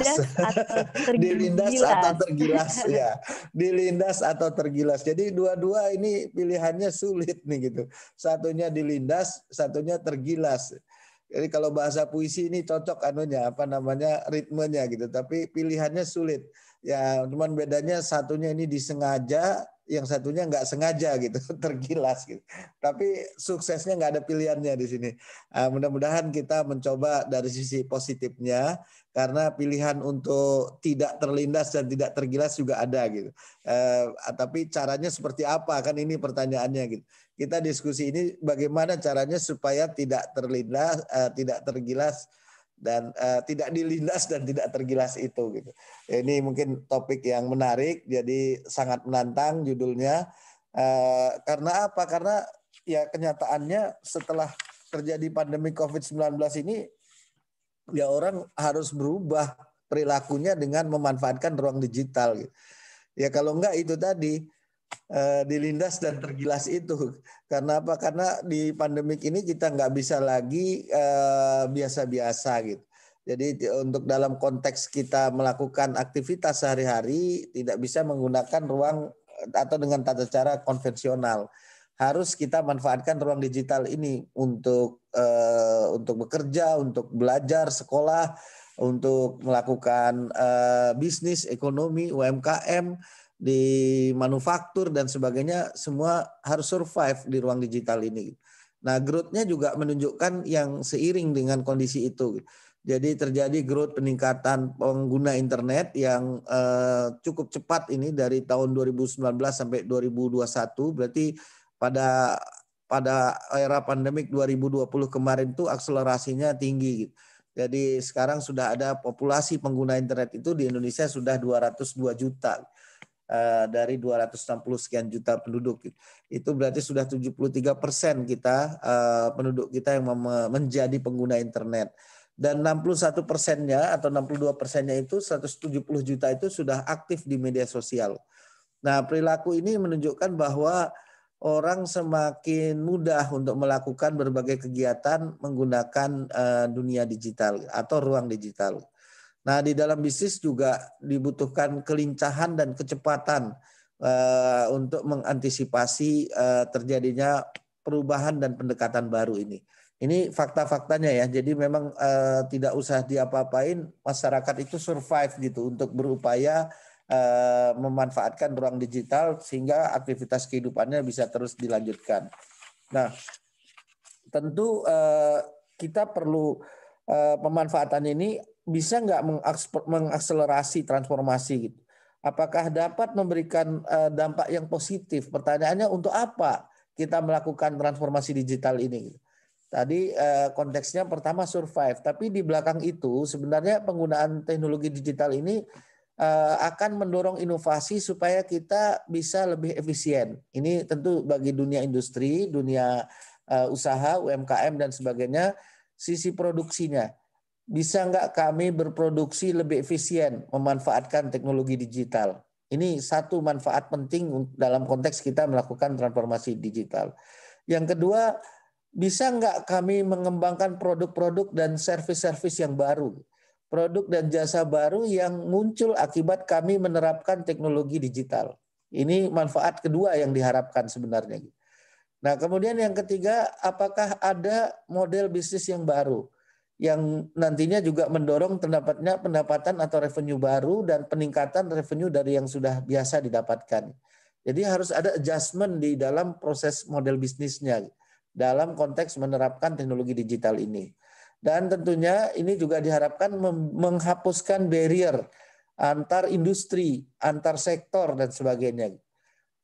dilindas atau (laughs) tergilas (laughs) ya dilindas atau tergilas jadi dua-dua ini pilihannya sulit nih gitu satunya dilindas satunya tergilas jadi kalau bahasa puisi ini cocok anunya apa namanya ritmenya gitu tapi pilihannya sulit ya cuman bedanya satunya ini disengaja yang satunya nggak sengaja gitu (laughs) tergilas gitu tapi suksesnya nggak ada pilihannya di sini uh, mudah-mudahan kita mencoba dari sisi positifnya karena pilihan untuk tidak terlindas dan tidak tergilas juga ada gitu uh, tapi caranya seperti apa kan ini pertanyaannya gitu kita diskusi ini bagaimana caranya supaya tidak terlindas uh, tidak tergilas dan uh, tidak dilindas dan tidak tergilas itu gitu. Ini mungkin topik yang menarik jadi sangat menantang judulnya uh, karena apa? Karena ya kenyataannya setelah terjadi pandemi Covid-19 ini ya orang harus berubah perilakunya dengan memanfaatkan ruang digital gitu. Ya kalau enggak itu tadi Eh, dilindas dan tergilas itu. Karena apa? Karena di pandemik ini kita nggak bisa lagi eh, biasa-biasa uh, gitu. Jadi untuk dalam konteks kita melakukan aktivitas sehari-hari tidak bisa menggunakan ruang atau dengan tata cara konvensional. Harus kita manfaatkan ruang digital ini untuk uh, untuk bekerja, untuk belajar, sekolah, untuk melakukan uh, bisnis, ekonomi, UMKM di manufaktur dan sebagainya semua harus survive di ruang digital ini. Nah, growth-nya juga menunjukkan yang seiring dengan kondisi itu. Jadi terjadi growth peningkatan pengguna internet yang eh, cukup cepat ini dari tahun 2019 sampai 2021 berarti pada pada era pandemik 2020 kemarin tuh akselerasinya tinggi. Jadi sekarang sudah ada populasi pengguna internet itu di Indonesia sudah 202 juta. Eh, dari 260 sekian juta penduduk. Itu berarti sudah 73 persen kita eh, penduduk kita yang menjadi pengguna internet. Dan 61 persennya atau 62 persennya itu 170 juta itu sudah aktif di media sosial. Nah perilaku ini menunjukkan bahwa orang semakin mudah untuk melakukan berbagai kegiatan menggunakan eh, dunia digital atau ruang digital. Nah, di dalam bisnis juga dibutuhkan kelincahan dan kecepatan uh, untuk mengantisipasi uh, terjadinya perubahan dan pendekatan baru ini. Ini fakta-faktanya ya. Jadi memang uh, tidak usah diapa-apain, masyarakat itu survive gitu untuk berupaya uh, memanfaatkan ruang digital sehingga aktivitas kehidupannya bisa terus dilanjutkan. Nah, tentu uh, kita perlu Eh, pemanfaatan ini bisa nggak mengakselerasi transformasi gitu? Apakah dapat memberikan eh, dampak yang positif? Pertanyaannya untuk apa kita melakukan transformasi digital ini? Gitu? Tadi eh, konteksnya pertama survive, tapi di belakang itu sebenarnya penggunaan teknologi digital ini akan mendorong inovasi supaya kita bisa lebih efisien. Ini tentu bagi dunia industri, dunia usaha, UMKM dan sebagainya sisi produksinya. Bisa nggak kami berproduksi lebih efisien memanfaatkan teknologi digital? Ini satu manfaat penting dalam konteks kita melakukan transformasi digital. Yang kedua, bisa nggak kami mengembangkan produk-produk dan servis-servis yang baru? Produk dan jasa baru yang muncul akibat kami menerapkan teknologi digital. Ini manfaat kedua yang diharapkan sebenarnya. Nah, kemudian yang ketiga, apakah ada model bisnis yang baru yang nantinya juga mendorong pendapatnya pendapatan atau revenue baru dan peningkatan revenue dari yang sudah biasa didapatkan. Jadi harus ada adjustment di dalam proses model bisnisnya dalam konteks menerapkan teknologi digital ini. Dan tentunya ini juga diharapkan menghapuskan barrier antar industri, antar sektor dan sebagainya.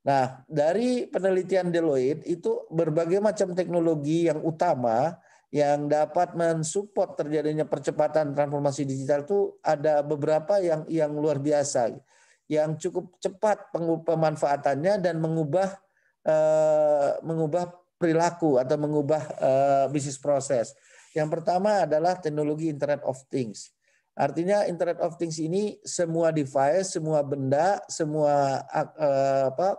Nah, dari penelitian Deloitte itu berbagai macam teknologi yang utama yang dapat mensupport terjadinya percepatan transformasi digital itu ada beberapa yang yang luar biasa yang cukup cepat pemanfaatannya dan mengubah eh, mengubah perilaku atau mengubah eh, bisnis proses. Yang pertama adalah teknologi Internet of Things. Artinya Internet of Things ini semua device, semua benda, semua eh, apa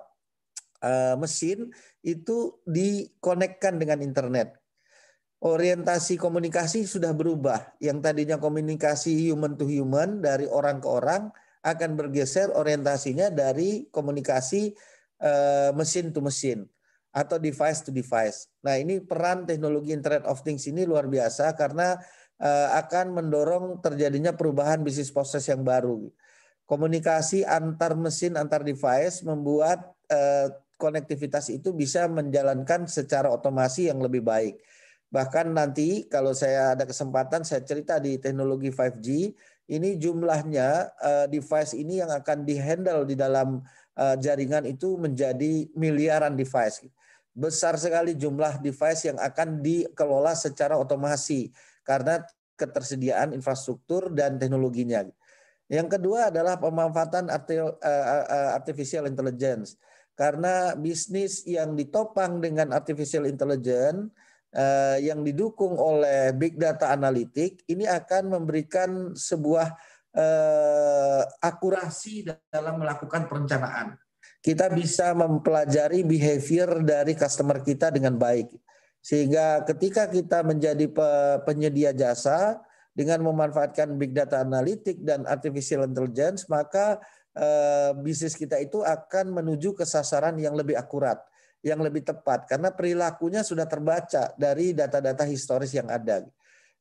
Eh, mesin itu dikonekkan dengan internet. Orientasi komunikasi sudah berubah. Yang tadinya komunikasi human to human dari orang ke orang akan bergeser orientasinya dari komunikasi eh, mesin to mesin atau device to device. Nah, ini peran teknologi Internet of Things ini luar biasa karena eh, akan mendorong terjadinya perubahan bisnis proses yang baru. Komunikasi antar mesin antar device membuat konektivitas itu bisa menjalankan secara otomasi yang lebih baik. Bahkan nanti kalau saya ada kesempatan saya cerita di teknologi 5G, ini jumlahnya eh, device ini yang akan dihandle di dalam eh, jaringan itu menjadi miliaran device. Besar sekali jumlah device yang akan dikelola secara otomasi karena ketersediaan infrastruktur dan teknologinya. Yang kedua adalah pemanfaatan eh, artificial intelligence karena bisnis yang ditopang dengan artificial intelligence eh, yang didukung oleh big data analitik ini akan memberikan sebuah eh, akurasi dalam melakukan perencanaan. Kita bisa mempelajari behavior dari customer kita dengan baik. Sehingga ketika kita menjadi penyedia jasa dengan memanfaatkan big data analitik dan artificial intelligence, maka Eh, bisnis kita itu akan menuju ke sasaran yang lebih akurat, yang lebih tepat karena perilakunya sudah terbaca dari data-data historis yang ada.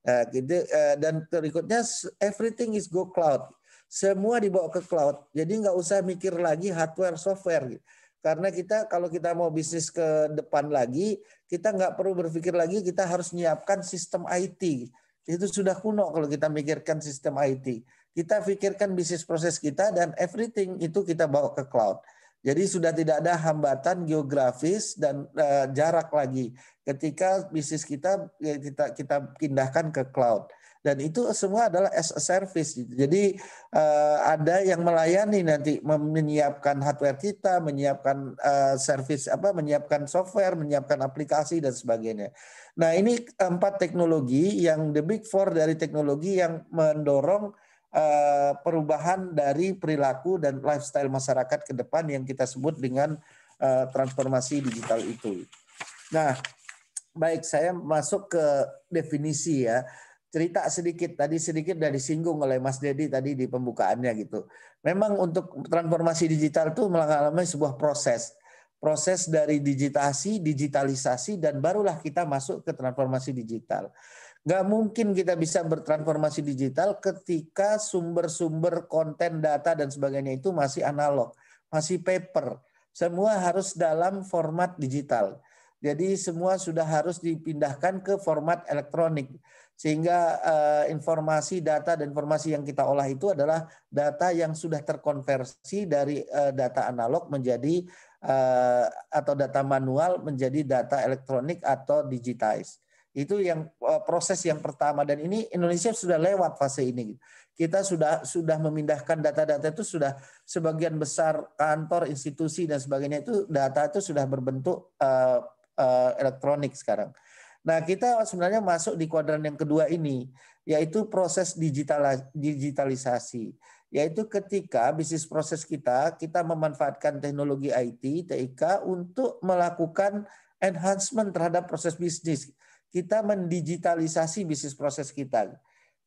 Eh, gitu, eh, dan berikutnya everything is go cloud. Semua dibawa ke cloud. Jadi nggak usah mikir lagi hardware software. Karena kita kalau kita mau bisnis ke depan lagi, kita nggak perlu berpikir lagi kita harus menyiapkan sistem IT. Itu sudah kuno kalau kita mikirkan sistem IT kita pikirkan bisnis proses kita dan everything itu kita bawa ke cloud. Jadi sudah tidak ada hambatan geografis dan eh, jarak lagi ketika bisnis kita eh, kita kita pindahkan ke cloud. Dan itu semua adalah as a service. Jadi eh, ada yang melayani nanti menyiapkan hardware kita, menyiapkan service apa, menyiapkan software, menyiapkan aplikasi dan sebagainya. Nah ini empat teknologi yang the big four dari teknologi yang mendorong Eh, perubahan dari perilaku dan lifestyle masyarakat ke depan yang kita sebut dengan eh, transformasi digital itu. Nah, baik saya masuk ke definisi ya. Cerita sedikit tadi sedikit dari singgung oleh Mas Dedi tadi di pembukaannya gitu. Memang untuk transformasi digital itu mengalami sebuah proses proses dari digitasi, digitalisasi, dan barulah kita masuk ke transformasi digital. Nggak mungkin kita bisa bertransformasi digital ketika sumber-sumber konten, data, dan sebagainya itu masih analog, masih paper. Semua harus dalam format digital. Jadi semua sudah harus dipindahkan ke format elektronik. Sehingga eh, informasi, data, dan informasi yang kita olah itu adalah data yang sudah terkonversi dari eh, data analog menjadi eh, atau data manual menjadi data elektronik atau digitized. Itu yang eh, proses yang pertama dan ini Indonesia sudah lewat fase ini. Kita sudah sudah memindahkan data-data itu sudah sebagian besar kantor, institusi dan sebagainya itu data itu sudah berbentuk uh, uh, elektronik sekarang. Nah, kita sebenarnya masuk di kuadran yang kedua ini, yaitu proses digital digitalisasi, yaitu ketika bisnis proses kita kita memanfaatkan teknologi IT, TIK untuk melakukan enhancement terhadap proses bisnis kita mendigitalisasi bisnis proses kita.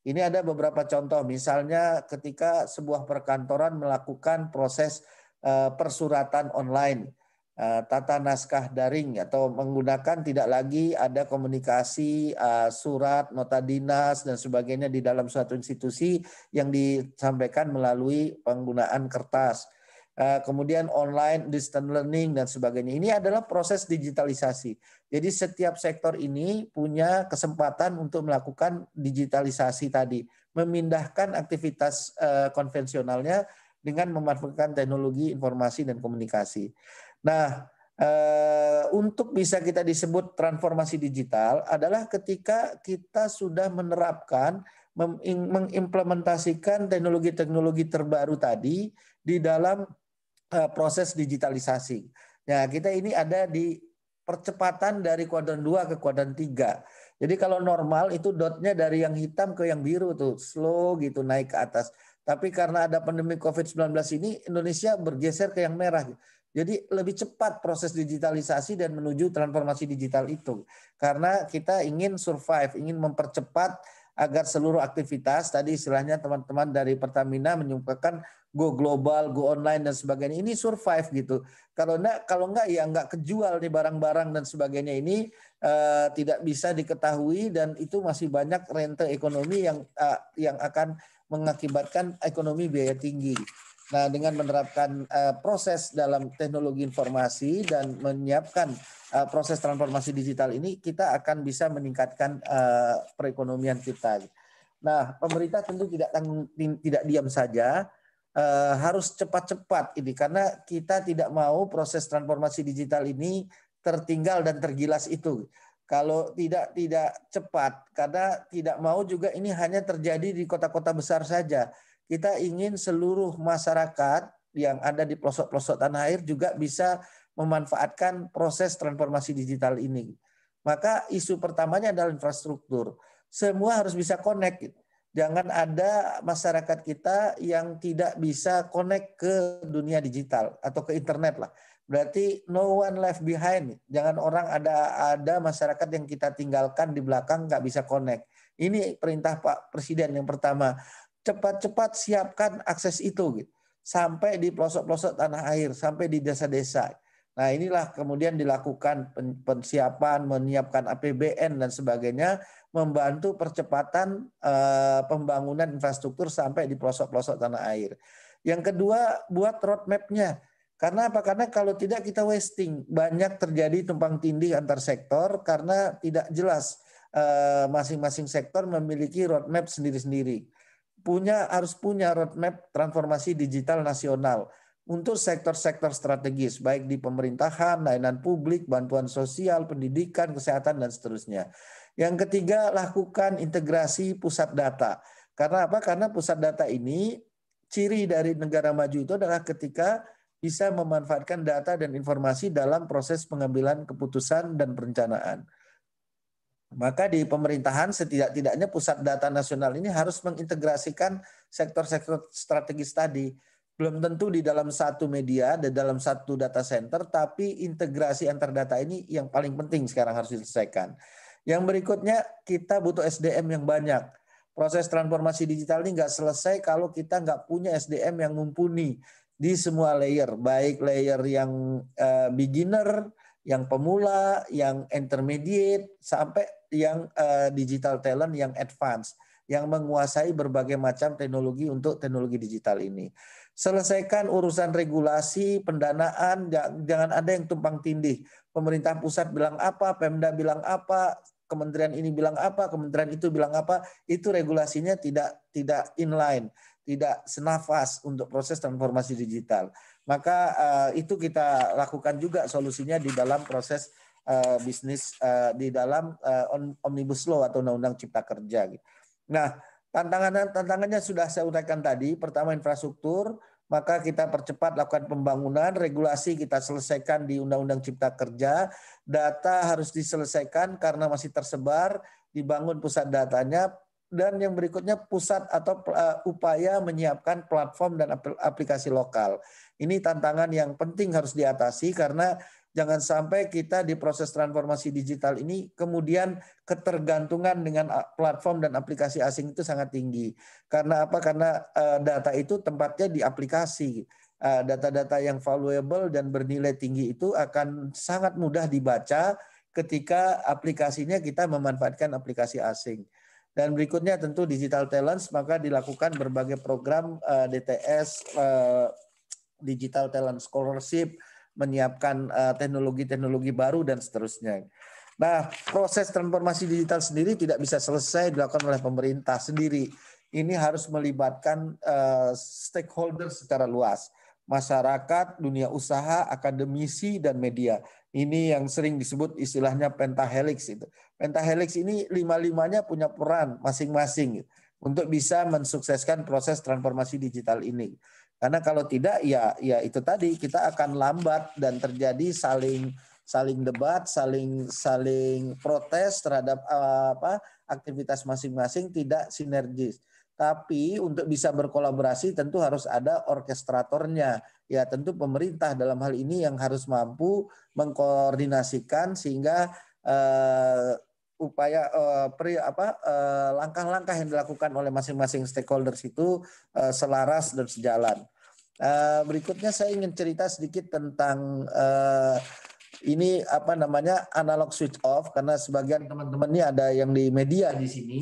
Ini ada beberapa contoh, misalnya ketika sebuah perkantoran melakukan proses eh, persuratan online, eh, tata naskah daring atau menggunakan tidak lagi ada komunikasi eh, surat, nota dinas dan sebagainya di dalam suatu institusi yang disampaikan melalui penggunaan kertas Eh, kemudian online distance learning dan sebagainya. Ini adalah proses digitalisasi. Jadi setiap sektor ini punya kesempatan untuk melakukan digitalisasi tadi, memindahkan aktivitas eh, konvensionalnya dengan memanfaatkan teknologi informasi dan komunikasi. Nah, eh, untuk bisa kita disebut transformasi digital adalah ketika kita sudah menerapkan mengimplementasikan teknologi-teknologi terbaru tadi di dalam Eh, proses digitalisasi. Nah, kita ini ada di percepatan dari kuadran 2 ke kuadran 3. Jadi kalau normal itu dotnya dari yang hitam ke yang biru tuh, slow gitu naik ke atas. Tapi karena ada pandemi COVID-19 ini, Indonesia bergeser ke yang merah. Jadi lebih cepat proses digitalisasi dan menuju transformasi digital itu. Karena kita ingin survive, ingin mempercepat agar seluruh aktivitas tadi istilahnya teman-teman dari Pertamina menyumbangkan go global, go online dan sebagainya ini survive gitu. Kalau enggak kalau enggak ya enggak kejual nih barang-barang dan sebagainya ini uh, tidak bisa diketahui dan itu masih banyak rente ekonomi yang uh, yang akan mengakibatkan ekonomi biaya tinggi. Nah, dengan menerapkan uh, proses dalam teknologi informasi dan menyiapkan uh, proses transformasi digital ini, kita akan bisa meningkatkan uh, perekonomian kita. Nah, pemerintah tentu tidak tidak diam saja, uh, harus cepat-cepat ini karena kita tidak mau proses transformasi digital ini tertinggal dan tergilas itu. Kalau tidak tidak cepat, karena tidak mau juga ini hanya terjadi di kota-kota besar saja kita ingin seluruh masyarakat yang ada di pelosok-pelosok tanah air juga bisa memanfaatkan proses transformasi digital ini. Maka isu pertamanya adalah infrastruktur. Semua harus bisa connect. Jangan ada masyarakat kita yang tidak bisa connect ke dunia digital atau ke internet lah. Berarti no one left behind. Jangan orang ada ada masyarakat yang kita tinggalkan di belakang nggak bisa connect. Ini perintah Pak Presiden yang pertama cepat-cepat siapkan akses itu gitu. sampai di pelosok-pelosok tanah air, sampai di desa-desa. Nah, inilah kemudian dilakukan persiapan, menyiapkan APBN dan sebagainya membantu percepatan eh, pembangunan infrastruktur sampai di pelosok-pelosok tanah air. Yang kedua, buat roadmap-nya. Karena apa? Karena kalau tidak kita wasting. Banyak terjadi tumpang tindih antar sektor karena tidak jelas eh, masing-masing sektor memiliki roadmap sendiri-sendiri punya harus punya roadmap transformasi digital nasional untuk sektor-sektor strategis baik di pemerintahan, layanan publik, bantuan sosial, pendidikan, kesehatan dan seterusnya. Yang ketiga, lakukan integrasi pusat data. Karena apa? Karena pusat data ini ciri dari negara maju itu adalah ketika bisa memanfaatkan data dan informasi dalam proses pengambilan keputusan dan perencanaan. Maka di pemerintahan setidak-tidaknya pusat data nasional ini harus mengintegrasikan sektor-sektor strategis tadi. Belum tentu di dalam satu media, di dalam satu data center, tapi integrasi antar data ini yang paling penting sekarang harus diselesaikan. Yang berikutnya kita butuh SDM yang banyak. Proses transformasi digital ini nggak selesai kalau kita nggak punya SDM yang mumpuni di semua layer, baik layer yang eh, beginner, yang pemula, yang intermediate, sampai yang uh, digital talent yang advance, yang menguasai berbagai macam teknologi untuk teknologi digital ini. Selesaikan urusan regulasi, pendanaan, jangan ada yang tumpang tindih. Pemerintah pusat bilang apa, Pemda bilang apa, kementerian ini bilang apa, kementerian itu bilang apa, itu regulasinya tidak tidak inline, tidak senafas untuk proses transformasi digital maka uh, itu kita lakukan juga solusinya di dalam proses uh, bisnis uh, di dalam uh, omnibus law atau undang-undang cipta kerja. Nah, tantangan tantangannya sudah saya uraikan tadi. Pertama infrastruktur, maka kita percepat lakukan pembangunan, regulasi kita selesaikan di undang-undang cipta kerja, data harus diselesaikan karena masih tersebar, dibangun pusat datanya, dan yang berikutnya pusat atau eh, upaya menyiapkan platform dan aplikasi lokal. Ini tantangan yang penting harus diatasi karena jangan sampai kita di proses transformasi digital ini kemudian ketergantungan dengan eh, platform dan aplikasi asing itu sangat tinggi. Karena apa? Karena eh, data itu tempatnya di aplikasi. Data-data yang valuable dan bernilai tinggi itu akan sangat mudah dibaca ketika aplikasinya kita memanfaatkan aplikasi asing. Dan berikutnya tentu digital talents, maka dilakukan berbagai program uh, eh, DTS, uh, eh, digital talent scholarship, menyiapkan eh, teknologi-teknologi uh, baru dan seterusnya. Nah, proses transformasi digital sendiri tidak bisa selesai dilakukan oleh pemerintah sendiri. Ini harus melibatkan uh, stakeholder secara luas, masyarakat, dunia usaha, akademisi, dan media. Ini yang sering disebut istilahnya pentahelix itu. Pentahelix ini lima-limanya punya peran masing-masing gitu, untuk bisa mensukseskan proses transformasi digital ini. Karena kalau tidak ya ya itu tadi kita akan lambat dan terjadi saling saling debat, saling saling protes terhadap eh, apa aktivitas masing-masing tidak sinergis. Tapi untuk bisa berkolaborasi tentu harus ada orkestratornya, ya tentu pemerintah dalam hal ini yang harus mampu mengkoordinasikan sehingga uh, upaya uh, eh, pri, apa uh, langkah-langkah yang dilakukan oleh masing-masing stakeholders itu uh, selaras dan sejalan. Uh, berikutnya saya ingin cerita sedikit tentang uh, ini apa namanya analog switch off karena sebagian teman-teman ini ada yang di media di sini.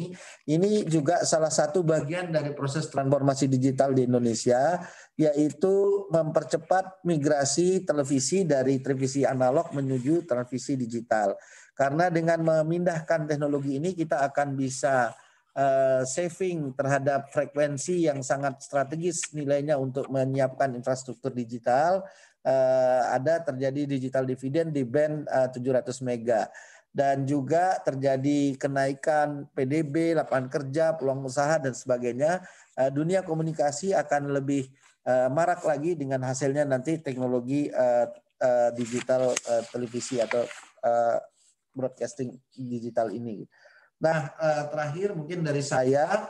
Ini juga salah satu bagian dari proses transformasi digital di Indonesia yaitu mempercepat migrasi televisi dari televisi analog menuju televisi digital. Karena dengan memindahkan teknologi ini kita akan bisa eh, saving terhadap frekuensi yang sangat strategis nilainya untuk menyiapkan infrastruktur digital uh, ada terjadi digital dividend di band eh, uh, 700 mega dan juga terjadi kenaikan PDB, lapangan kerja, peluang usaha dan sebagainya. Uh, dunia komunikasi akan lebih uh, marak lagi dengan hasilnya nanti teknologi uh, uh, digital uh, televisi atau uh, broadcasting digital ini. Nah, terakhir mungkin dari saya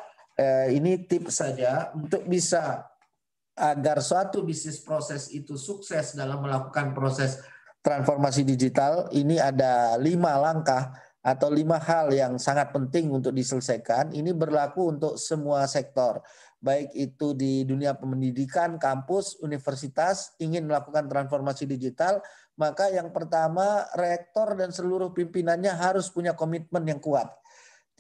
ini tips saja untuk bisa agar suatu bisnis proses itu sukses dalam melakukan proses transformasi digital, ini ada lima langkah atau lima hal yang sangat penting untuk diselesaikan. Ini berlaku untuk semua sektor, baik itu di dunia pendidikan, kampus, universitas ingin melakukan transformasi digital, maka yang pertama rektor dan seluruh pimpinannya harus punya komitmen yang kuat.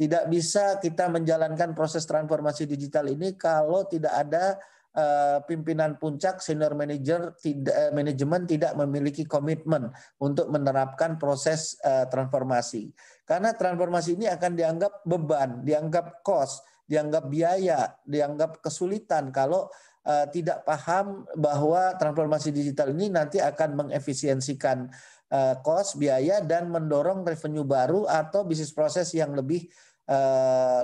Tidak bisa kita menjalankan proses transformasi digital ini kalau tidak ada Eh, pimpinan puncak senior manager tidak eh, manajemen tidak memiliki komitmen untuk menerapkan proses eh, transformasi karena transformasi ini akan dianggap beban dianggap cost dianggap biaya dianggap kesulitan kalau tidak paham bahwa transformasi digital ini nanti akan mengefisiensikan cost biaya dan mendorong revenue baru atau bisnis proses yang lebih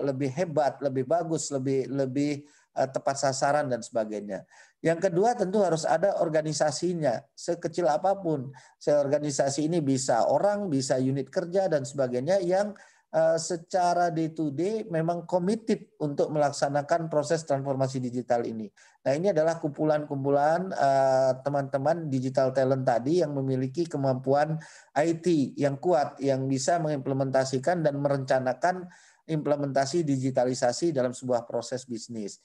lebih hebat lebih bagus lebih lebih Eh, tepat sasaran dan sebagainya. Yang kedua tentu harus ada organisasinya, sekecil apapun. seorganisasi ini bisa orang, bisa unit kerja dan sebagainya yang eh, secara day to day memang committed untuk melaksanakan proses transformasi digital ini. Nah ini adalah kumpulan-kumpulan eh, teman-teman digital talent tadi yang memiliki kemampuan IT yang kuat, yang bisa mengimplementasikan dan merencanakan implementasi digitalisasi dalam sebuah proses bisnis.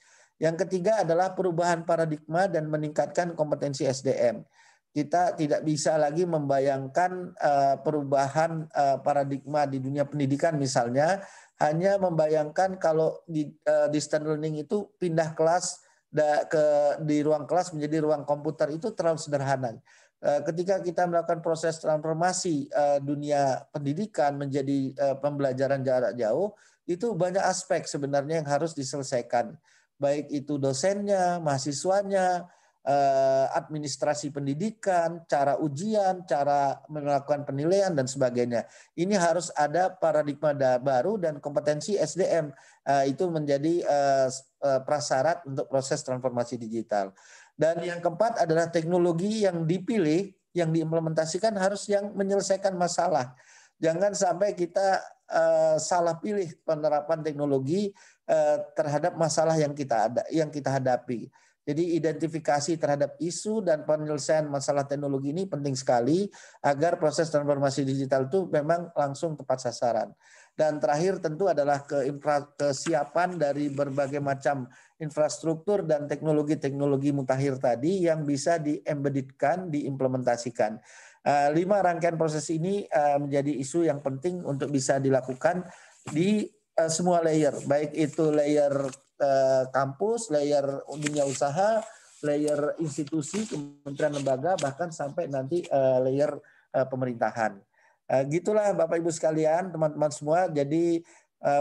Yang ketiga adalah perubahan paradigma dan meningkatkan kompetensi SDM. Kita tidak bisa lagi membayangkan eh, perubahan eh, paradigma di dunia pendidikan misalnya hanya membayangkan kalau di eh, distance learning itu pindah kelas ke di ruang kelas menjadi ruang komputer itu terlalu sederhana. Ketika kita melakukan proses transformasi dunia pendidikan menjadi pembelajaran jarak jauh, itu banyak aspek sebenarnya yang harus diselesaikan baik itu dosennya, mahasiswanya, eh, administrasi pendidikan, cara ujian, cara melakukan penilaian dan sebagainya. Ini harus ada paradigma baru dan kompetensi SDM eh, itu menjadi eh, prasyarat untuk proses transformasi digital. Dan yang keempat adalah teknologi yang dipilih, yang diimplementasikan harus yang menyelesaikan masalah. Jangan sampai kita salah pilih penerapan teknologi Eh, terhadap masalah yang kita ada yang kita hadapi. Jadi identifikasi terhadap isu dan penyelesaian masalah teknologi ini penting sekali agar proses transformasi digital itu memang langsung tepat sasaran. Dan terakhir tentu adalah ke infra, kesiapan dari berbagai macam infrastruktur dan teknologi-teknologi mutakhir tadi yang bisa diembeditkan, diimplementasikan. Eh, lima rangkaian proses ini eh, menjadi isu yang penting untuk bisa dilakukan di Eh, semua layer, baik itu layer eh, kampus, layer dunia usaha, layer institusi, kementerian lembaga, bahkan sampai nanti eh, layer pemerintahan. Uh, gitulah Bapak Ibu sekalian, teman-teman semua. Jadi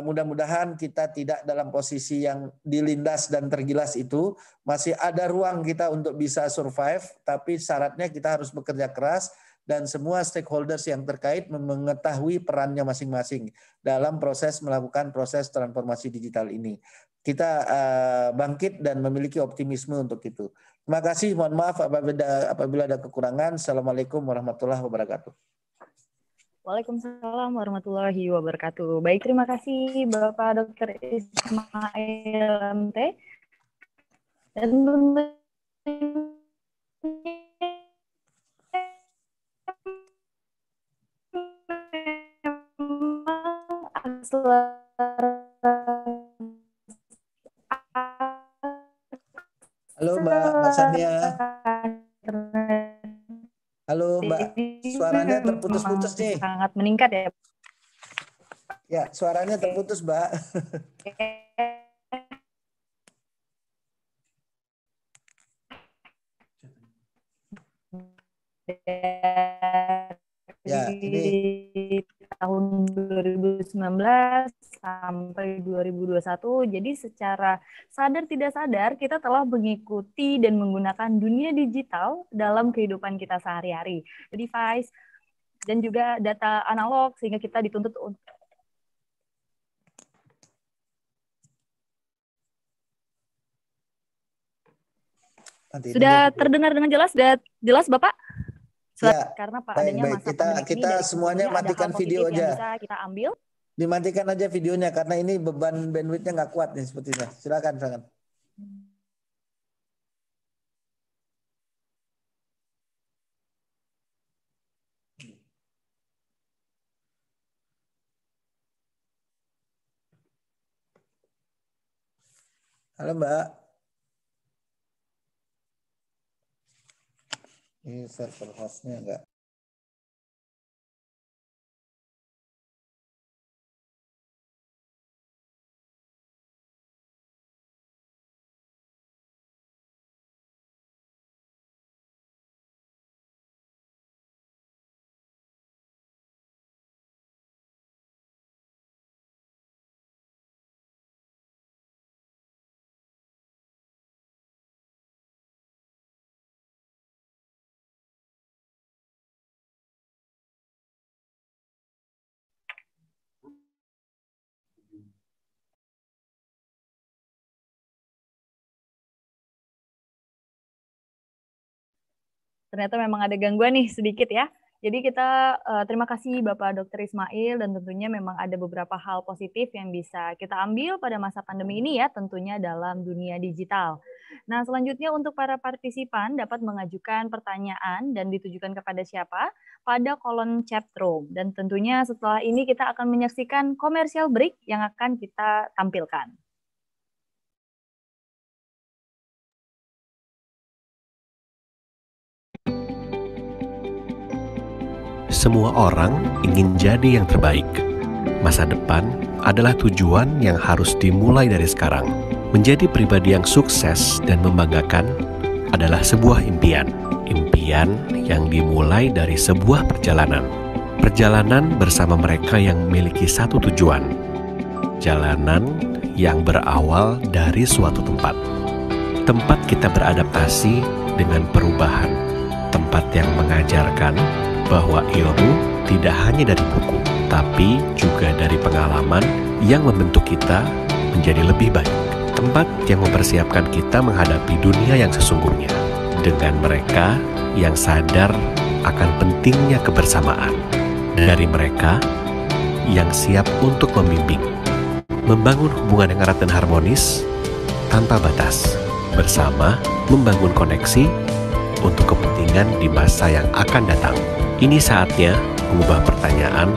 mudah-mudahan kita tidak dalam posisi yang dilindas dan tergilas itu. Masih ada ruang kita untuk bisa survive, tapi syaratnya kita harus bekerja keras dan semua stakeholders yang terkait mengetahui perannya masing-masing dalam proses melakukan proses transformasi digital ini. Kita eh, bangkit dan memiliki optimisme untuk itu. Terima kasih, mohon maaf apabila, ada kekurangan. Assalamualaikum warahmatullahi wabarakatuh. Waalaikumsalam warahmatullahi wabarakatuh. Baik, terima kasih Bapak Dr. Ismail MT. Dan tentunya Halo Mbak, Masania Sania. Halo Mbak, suaranya terputus-putus nih. Sangat meningkat ya. Ya, suaranya terputus Mbak. (laughs) ya, ini tahun 2019 sampai 2021. Jadi secara sadar tidak sadar kita telah mengikuti dan menggunakan dunia digital dalam kehidupan kita sehari-hari. Device dan juga data analog sehingga kita dituntut untuk Sudah terdengar dengan jelas? Sudah jelas Bapak? ya, karena Pak baik, adanya baik. masa kita kita semuanya matikan video aja. Bisa kita ambil. Dimatikan aja videonya karena ini beban bandwidthnya nggak kuat nih sepertinya. Silakan, silakan. Halo Mbak. ini server hostnya enggak ternyata memang ada gangguan nih sedikit ya. Jadi kita uh, terima kasih Bapak Dr. Ismail dan tentunya memang ada beberapa hal positif yang bisa kita ambil pada masa pandemi ini ya tentunya dalam dunia digital. Nah, selanjutnya untuk para partisipan dapat mengajukan pertanyaan dan ditujukan kepada siapa pada kolom chat room dan tentunya setelah ini kita akan menyaksikan komersial break yang akan kita tampilkan. Semua orang ingin jadi yang terbaik. Masa depan adalah tujuan yang harus dimulai dari sekarang. Menjadi pribadi yang sukses dan membanggakan adalah sebuah impian. Impian yang dimulai dari sebuah perjalanan. Perjalanan bersama mereka yang memiliki satu tujuan. Jalanan yang berawal dari suatu tempat. Tempat kita beradaptasi dengan perubahan. Tempat yang mengajarkan bahwa ilmu tidak hanya dari buku, tapi juga dari pengalaman yang membentuk kita menjadi lebih baik. Tempat yang mempersiapkan kita menghadapi dunia yang sesungguhnya dengan mereka yang sadar akan pentingnya kebersamaan dari mereka yang siap untuk membimbing, membangun hubungan yang erat dan harmonis tanpa batas, bersama membangun koneksi untuk kepentingan di masa yang akan datang. Ini saatnya mengubah pertanyaan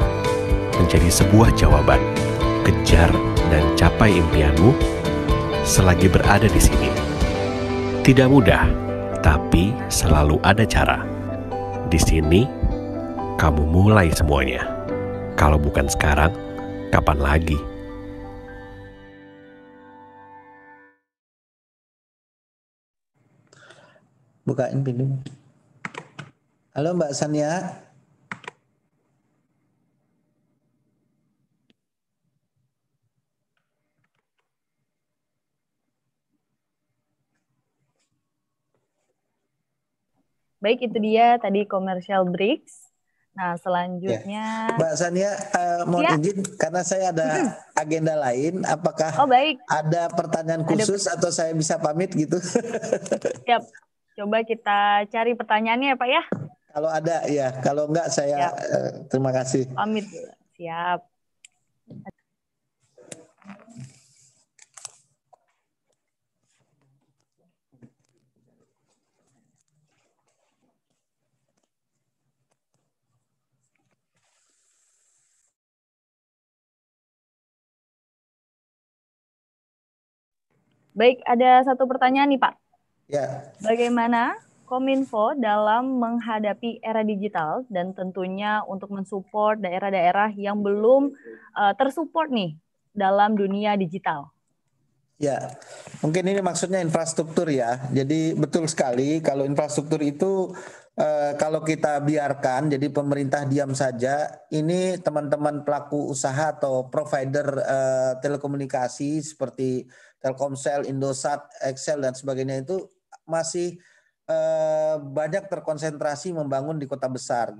menjadi sebuah jawaban. Kejar dan capai impianmu selagi berada di sini. Tidak mudah, tapi selalu ada cara. Di sini, kamu mulai semuanya. Kalau bukan sekarang, kapan lagi? bukain pintunya Halo Mbak Sania. Baik, itu dia tadi commercial breaks. Nah, selanjutnya ya. Mbak Sania uh, eh, mau ya. izin karena saya ada agenda lain, apakah oh, baik. ada pertanyaan khusus ada... atau saya bisa pamit gitu? (laughs) Siap. Coba kita cari pertanyaannya ya, Pak ya. Kalau ada ya, kalau enggak saya eh, terima kasih. Amin, Siap. Baik, ada satu pertanyaan nih Pak. Ya. Bagaimana Kominfo dalam menghadapi era digital dan tentunya untuk mensupport daerah-daerah yang belum uh, tersupport nih dalam dunia digital. Ya, mungkin ini maksudnya infrastruktur ya. Jadi betul sekali kalau infrastruktur itu eh, kalau kita biarkan, jadi pemerintah diam saja, ini teman-teman pelaku usaha atau provider eh, telekomunikasi seperti Telkomsel, Indosat, Excel dan sebagainya itu masih Eh, banyak terkonsentrasi membangun di kota besar.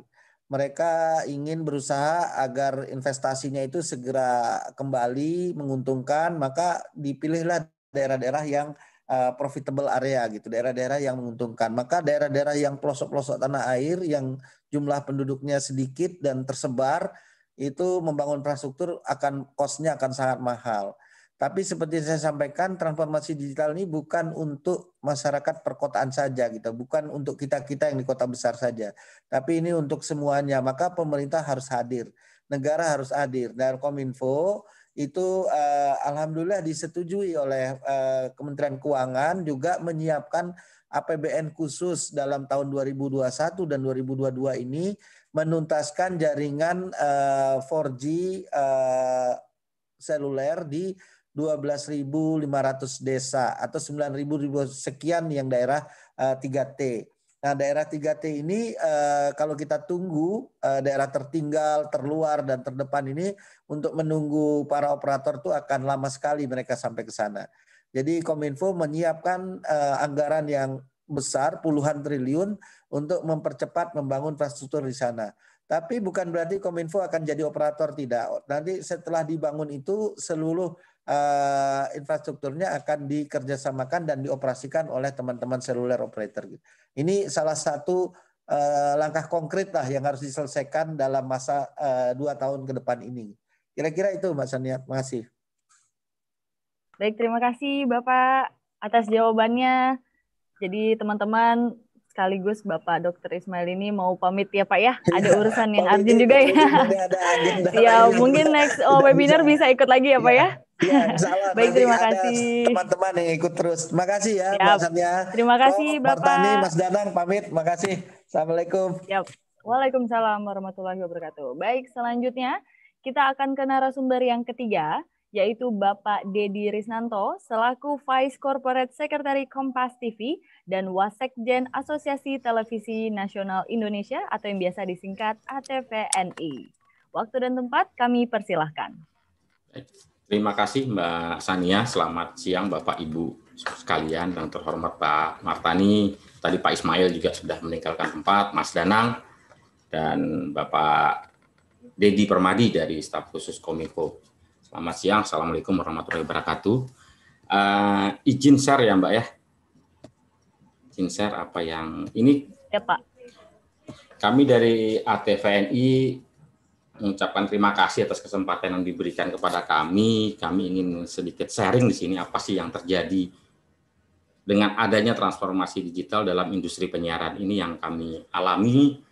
Mereka ingin berusaha agar investasinya itu segera kembali menguntungkan, maka dipilihlah daerah-daerah yang eh, profitable area gitu, daerah-daerah yang menguntungkan. Maka daerah-daerah yang pelosok-pelosok tanah air yang jumlah penduduknya sedikit dan tersebar itu membangun infrastruktur akan kosnya akan sangat mahal. Tapi seperti saya sampaikan, transformasi digital ini bukan untuk masyarakat perkotaan saja, gitu. bukan untuk kita-kita yang di kota besar saja. Tapi ini untuk semuanya, maka pemerintah harus hadir, negara harus hadir. Dan Kominfo itu eh, alhamdulillah disetujui oleh eh, Kementerian Keuangan juga menyiapkan APBN khusus dalam tahun 2021 dan 2022 ini menuntaskan jaringan eh, 4G eh, seluler di 12.500 desa atau 9.000 sekian yang daerah uh, eh, 3T. Nah, daerah 3T ini eh, kalau kita tunggu eh, daerah tertinggal, terluar dan terdepan ini untuk menunggu para operator itu akan lama sekali mereka sampai ke sana. Jadi Kominfo menyiapkan anggaran yang besar puluhan triliun untuk mempercepat membangun infrastruktur di sana. Tapi bukan berarti Kominfo akan jadi operator tidak. Nanti setelah dibangun itu seluruh Eh, infrastrukturnya akan dikerjasamakan dan dioperasikan oleh teman-teman seluler operator. Gitu. Ini salah satu eh, langkah konkret lah yang harus diselesaikan dalam masa eh, dua tahun ke depan ini. Kira-kira itu Mbak Sania, kasih. Baik, terima kasih Bapak atas jawabannya. Jadi teman-teman sekaligus Bapak Dokter Ismail ini mau pamit ya Pak ya. Ada iya, urusan yang urgent juga ya. Iya, (laughs) ya mungkin next oh, webinar bisa ikut lagi ya Pak ya. Iya. Ya, (laughs) Baik, terima kasih. Teman-teman yang ikut terus. Terima kasih ya, ya. Terima kasih, oh, Bapak. Martani, Mas Danang, pamit. Terima kasih. Assalamualaikum. Yap. Waalaikumsalam warahmatullahi wabarakatuh. Baik, selanjutnya kita akan ke narasumber yang ketiga, yaitu Bapak Dedi Risnanto, selaku Vice Corporate Secretary Kompas TV dan Wasekjen Asosiasi Televisi Nasional Indonesia atau yang biasa disingkat ATVNI. Waktu dan tempat kami persilahkan. Terima kasih Mbak Sania, selamat siang Bapak Ibu sekalian yang terhormat Pak Martani, tadi Pak Ismail juga sudah meninggalkan tempat, Mas Danang, dan Bapak Dedi Permadi dari staf khusus Komiko. Selamat siang, Assalamualaikum warahmatullahi wabarakatuh. Uh, izin share ya Mbak ya, izin share apa yang ini. Ya Pak. Kami dari ATVNI mengucapkan terima kasih atas kesempatan yang diberikan kepada kami. Kami ingin sedikit sharing di sini apa sih yang terjadi dengan adanya transformasi digital dalam industri penyiaran ini yang kami alami.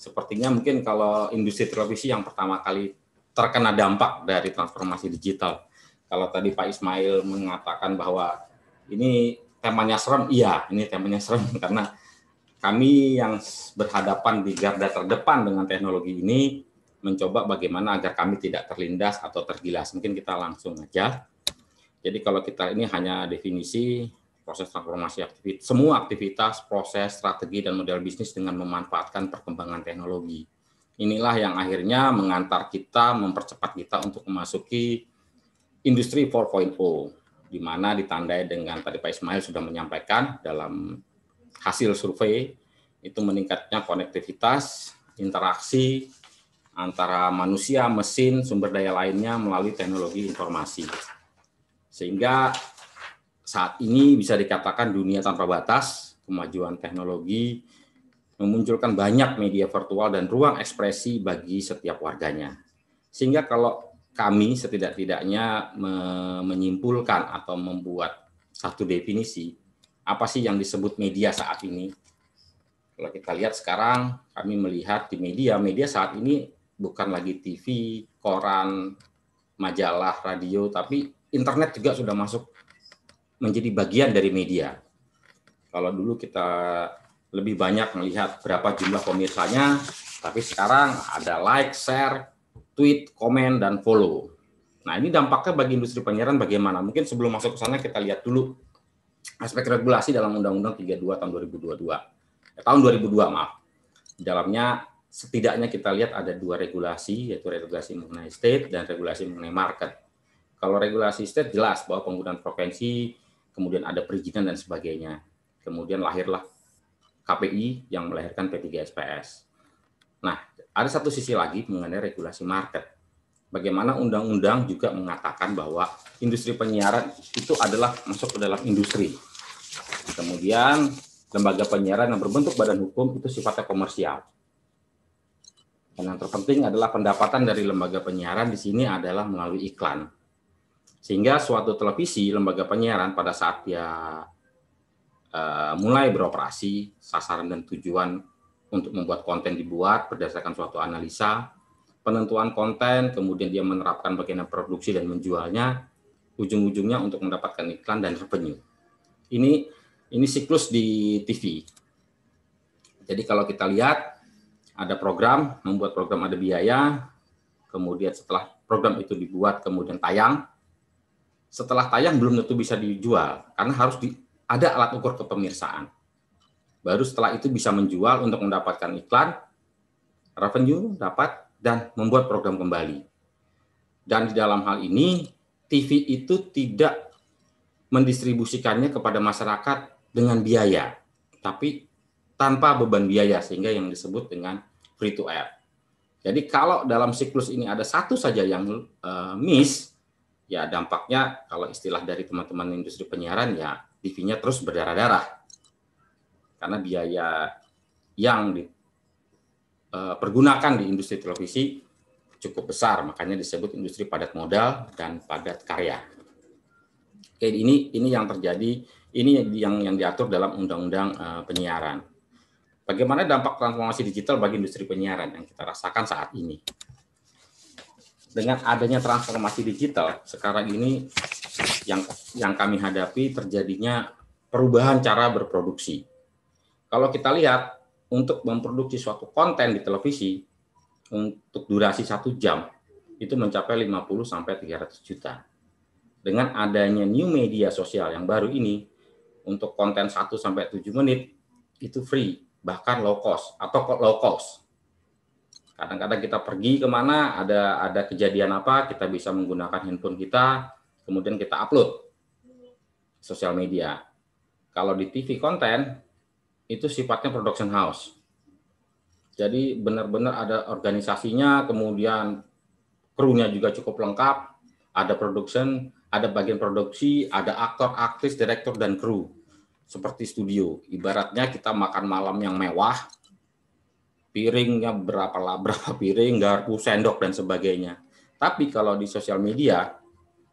Sepertinya mungkin kalau industri televisi yang pertama kali terkena dampak dari transformasi digital. Kalau tadi Pak Ismail mengatakan bahwa ini temanya serem, iya ini temanya serem (laughs) karena kami yang berhadapan di garda terdepan dengan teknologi ini mencoba bagaimana agar kami tidak terlindas atau tergilas. Mungkin kita langsung aja. Jadi kalau kita ini hanya definisi proses transformasi aktivitas, semua aktivitas, proses, strategi, dan model bisnis dengan memanfaatkan perkembangan teknologi. Inilah yang akhirnya mengantar kita, mempercepat kita untuk memasuki industri 4.0, di mana ditandai dengan tadi Pak Ismail sudah menyampaikan dalam hasil survei, itu meningkatnya konektivitas, interaksi, antara manusia, mesin, sumber daya lainnya melalui teknologi informasi. Sehingga saat ini bisa dikatakan dunia tanpa batas, kemajuan teknologi memunculkan banyak media virtual dan ruang ekspresi bagi setiap warganya. Sehingga kalau kami setidak-tidaknya menyimpulkan atau membuat satu definisi, apa sih yang disebut media saat ini? Kalau kita lihat sekarang, kami melihat di media, media saat ini bukan lagi TV, koran, majalah, radio, tapi internet juga sudah masuk menjadi bagian dari media. Kalau dulu kita lebih banyak melihat berapa jumlah pemirsanya, tapi sekarang ada like, share, tweet, komen, dan follow. Nah ini dampaknya bagi industri penyiaran bagaimana? Mungkin sebelum masuk ke sana kita lihat dulu aspek regulasi dalam Undang-Undang 32 tahun 2022. Eh, tahun 2002 maaf. Di dalamnya setidaknya kita lihat ada dua regulasi, yaitu regulasi mengenai state dan regulasi mengenai market. Kalau regulasi state jelas bahwa penggunaan provinsi, kemudian ada perizinan dan sebagainya. Kemudian lahirlah KPI yang melahirkan P3SPS. Nah, ada satu sisi lagi mengenai regulasi market. Bagaimana undang-undang juga mengatakan bahwa industri penyiaran itu adalah masuk ke dalam industri. Kemudian lembaga penyiaran yang berbentuk badan hukum itu sifatnya komersial dan yang terpenting adalah pendapatan dari lembaga penyiaran di sini adalah melalui iklan. Sehingga suatu televisi, lembaga penyiaran pada saat dia uh, mulai beroperasi, sasaran dan tujuan untuk membuat konten dibuat berdasarkan suatu analisa, penentuan konten, kemudian dia menerapkan bagaimana produksi dan menjualnya, ujung-ujungnya untuk mendapatkan iklan dan revenue. Ini ini siklus di TV. Jadi kalau kita lihat ada program, membuat program ada biaya, kemudian setelah program itu dibuat kemudian tayang, setelah tayang belum tentu bisa dijual karena harus di, ada alat ukur kepemirsaan. Baru setelah itu bisa menjual untuk mendapatkan iklan, revenue dapat dan membuat program kembali. Dan di dalam hal ini TV itu tidak mendistribusikannya kepada masyarakat dengan biaya, tapi tanpa beban biaya sehingga yang disebut dengan free to air. Jadi kalau dalam siklus ini ada satu saja yang uh, miss, ya dampaknya kalau istilah dari teman-teman industri penyiaran ya TV-nya terus berdarah-darah. Karena biaya yang dipergunakan eh, di industri televisi cukup besar, makanya disebut industri padat modal dan padat karya. Oke, ini ini yang terjadi, ini yang yang diatur dalam undang-undang eh, penyiaran. Bagaimana dampak transformasi digital bagi industri penyiaran yang kita rasakan saat ini? Dengan adanya transformasi digital sekarang ini yang yang kami hadapi terjadinya perubahan cara berproduksi. Kalau kita lihat untuk memproduksi suatu konten di televisi untuk durasi satu jam itu mencapai 50 sampai 300 juta. Dengan adanya new media sosial yang baru ini untuk konten 1 sampai 7 menit itu free bahkan low cost atau low cost. Kadang-kadang kita pergi kemana, ada ada kejadian apa, kita bisa menggunakan handphone kita, kemudian kita upload sosial media. Kalau di TV konten itu sifatnya production house. Jadi benar-benar ada organisasinya, kemudian krunya juga cukup lengkap, ada production, ada bagian produksi, ada aktor, aktris, direktur, dan kru seperti studio. Ibaratnya kita makan malam yang mewah, piringnya berapa lah, (laughs) berapa piring, garpu, sendok dan sebagainya. Tapi kalau di sosial media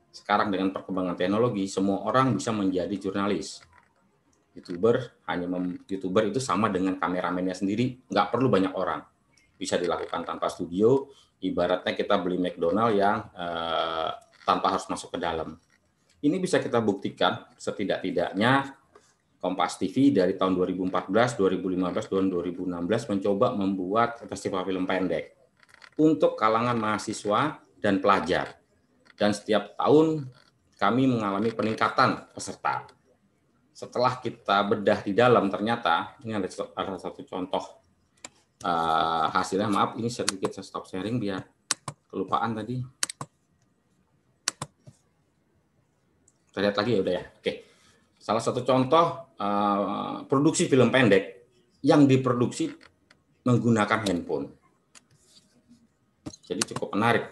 sekarang dengan perkembangan teknologi semua orang bisa menjadi jurnalis. YouTuber hanya mem, YouTuber itu sama dengan kameramennya sendiri, nggak perlu banyak orang. Bisa dilakukan tanpa studio, ibaratnya kita beli McDonald yang eh, tanpa harus masuk ke dalam. Ini bisa kita buktikan setidak-tidaknya Kompas TV dari tahun 2014, 2015, dan 2016 mencoba membuat festival film pendek untuk kalangan mahasiswa dan pelajar. Dan setiap tahun kami mengalami peningkatan peserta. Setelah kita bedah di dalam ternyata ini ada, satu contoh uh, hasilnya. Maaf ini sedikit saya stop sharing biar kelupaan tadi. Kita lagi ya udah ya. Oke. Okay Salah satu contoh uh, produksi film pendek yang diproduksi menggunakan handphone. Jadi cukup menarik.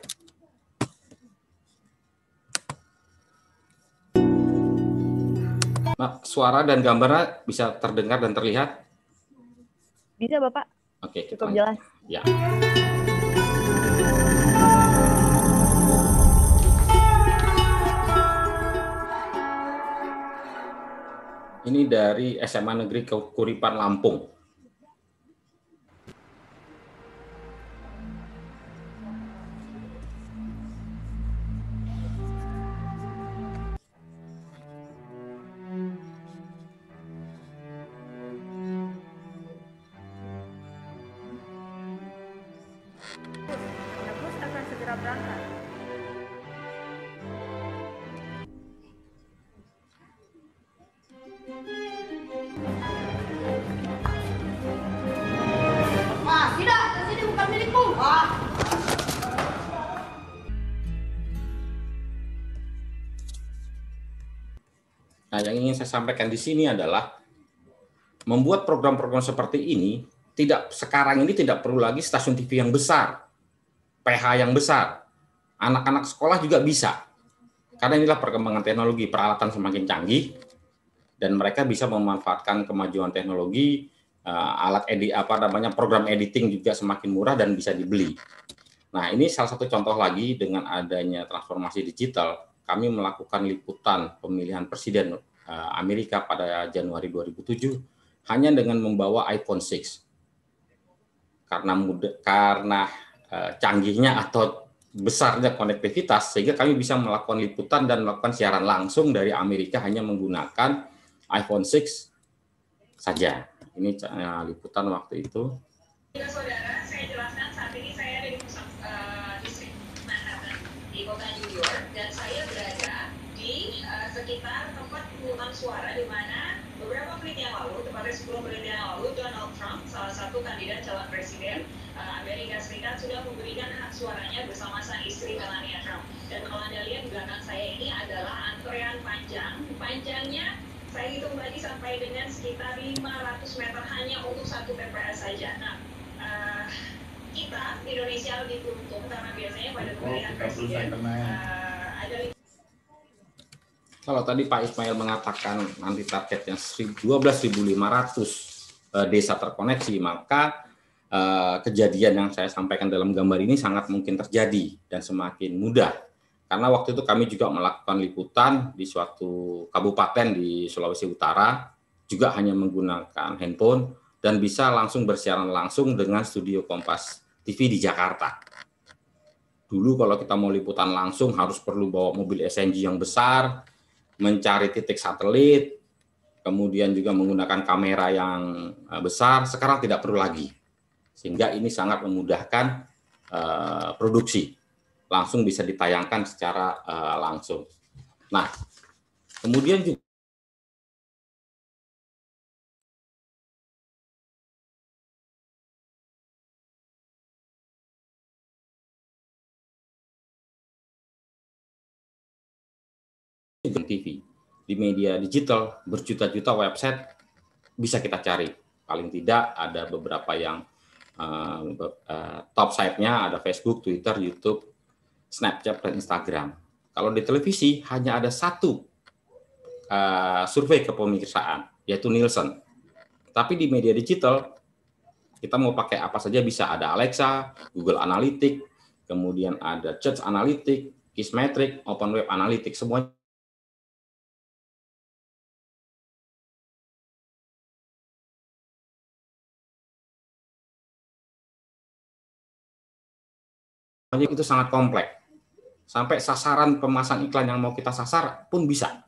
Nah, suara dan gambarnya bisa terdengar dan terlihat? Bisa, Bapak. Oke, cukup lanjut. jelas. Ya. ini dari SMA Negeri Kuripan Lampung. saya sampaikan di sini adalah membuat program-program seperti ini tidak sekarang ini tidak perlu lagi stasiun TV yang besar, PH yang besar. Anak-anak sekolah juga bisa. Karena inilah perkembangan teknologi, peralatan semakin canggih dan mereka bisa memanfaatkan kemajuan teknologi, eh, alat edit apa namanya program editing juga semakin murah dan bisa dibeli. Nah, ini salah satu contoh lagi dengan adanya transformasi digital, kami melakukan liputan pemilihan presiden Eh, Amerika pada Januari 2007 hanya dengan membawa iPhone 6 karena muda, karena eh, canggihnya atau besarnya konektivitas sehingga kami bisa melakukan liputan dan melakukan siaran langsung dari Amerika hanya menggunakan iPhone 6 saja. Ini eh, liputan waktu itu. Iya, suara di mana beberapa menit yang lalu, tepatnya 10 menit yang lalu, Donald Trump, salah satu kandidat calon presiden eh, Amerika Serikat, sudah memberikan hak suaranya bersama sang istri Melania Trump. Dan kalau Anda lihat belakang saya ini adalah antrean panjang, panjangnya saya hitung lagi sampai dengan sekitar 500 meter hanya untuk satu TPS saja. Nah, uh, kita di Indonesia lebih beruntung karena biasanya pada pemilihan oh, presiden uh, ada kalau tadi Pak Ismail mengatakan nanti targetnya 12.500 eh, desa terkoneksi, maka eh, kejadian yang saya sampaikan dalam gambar ini sangat mungkin terjadi dan semakin mudah. Karena waktu itu kami juga melakukan liputan di suatu kabupaten di Sulawesi Utara, juga hanya menggunakan handphone dan bisa langsung bersiaran langsung dengan studio Kompas TV di Jakarta. Dulu kalau kita mau liputan langsung harus perlu bawa mobil SNG yang besar, mencari titik satelit, kemudian juga menggunakan kamera yang eh, besar, sekarang tidak perlu lagi. Sehingga ini sangat memudahkan uh, produksi. Langsung bisa ditayangkan secara uh, langsung. Nah, kemudian juga juga TV. Di media digital berjuta-juta website bisa kita cari. Paling tidak ada beberapa yang uh, uh, top site-nya ada Facebook, Twitter, YouTube, Snapchat, dan Instagram. Kalau di televisi hanya ada satu uh, survei kepemirsaan yaitu Nielsen. Tapi di media digital kita mau pakai apa saja bisa ada Alexa, Google Analytics, kemudian ada Church Analytics, Kissmetric, Open Web Analytics semuanya proyek itu sangat kompleks. Sampai sasaran pemasan iklan yang mau kita sasar pun bisa.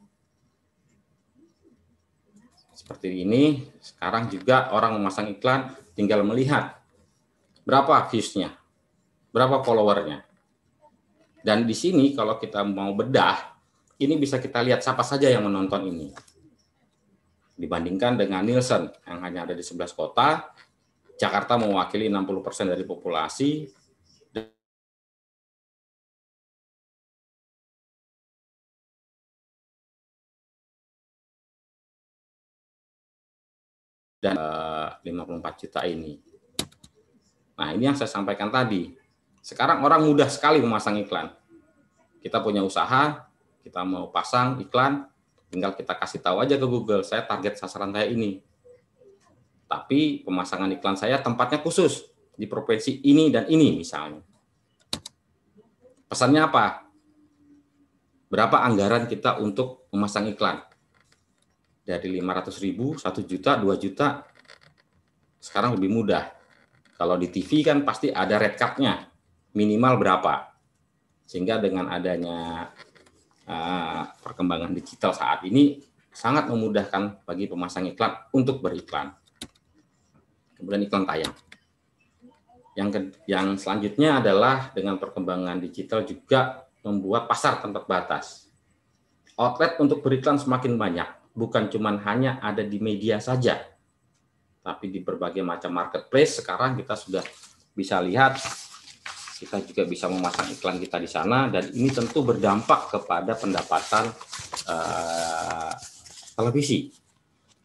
Seperti ini, sekarang juga orang memasang iklan tinggal melihat berapa viewsnya, berapa followernya. Dan di sini kalau kita mau bedah, ini bisa kita lihat siapa saja yang menonton ini. Dibandingkan dengan Nielsen yang hanya ada di 11 kota, Jakarta mewakili 60% dari populasi, dan 54 juta ini. Nah, ini yang saya sampaikan tadi. Sekarang orang mudah sekali memasang iklan. Kita punya usaha, kita mau pasang iklan, tinggal kita kasih tahu aja ke Google, saya target sasaran saya ini. Tapi pemasangan iklan saya tempatnya khusus di provinsi ini dan ini misalnya. Pesannya apa? Berapa anggaran kita untuk memasang iklan? dari 500 ribu, 1 juta, 2 juta, sekarang lebih mudah. Kalau di TV kan pasti ada red card-nya, minimal berapa. Sehingga dengan adanya uh, perkembangan digital saat ini, sangat memudahkan bagi pemasang iklan untuk beriklan. Kemudian iklan tayang. Yang, ke, yang selanjutnya adalah dengan perkembangan digital juga membuat pasar tanpa batas. Outlet untuk beriklan semakin banyak bukan cuma hanya ada di media saja, tapi di berbagai macam marketplace sekarang kita sudah bisa lihat kita juga bisa memasang iklan kita di sana dan ini tentu berdampak kepada pendapatan uh, televisi.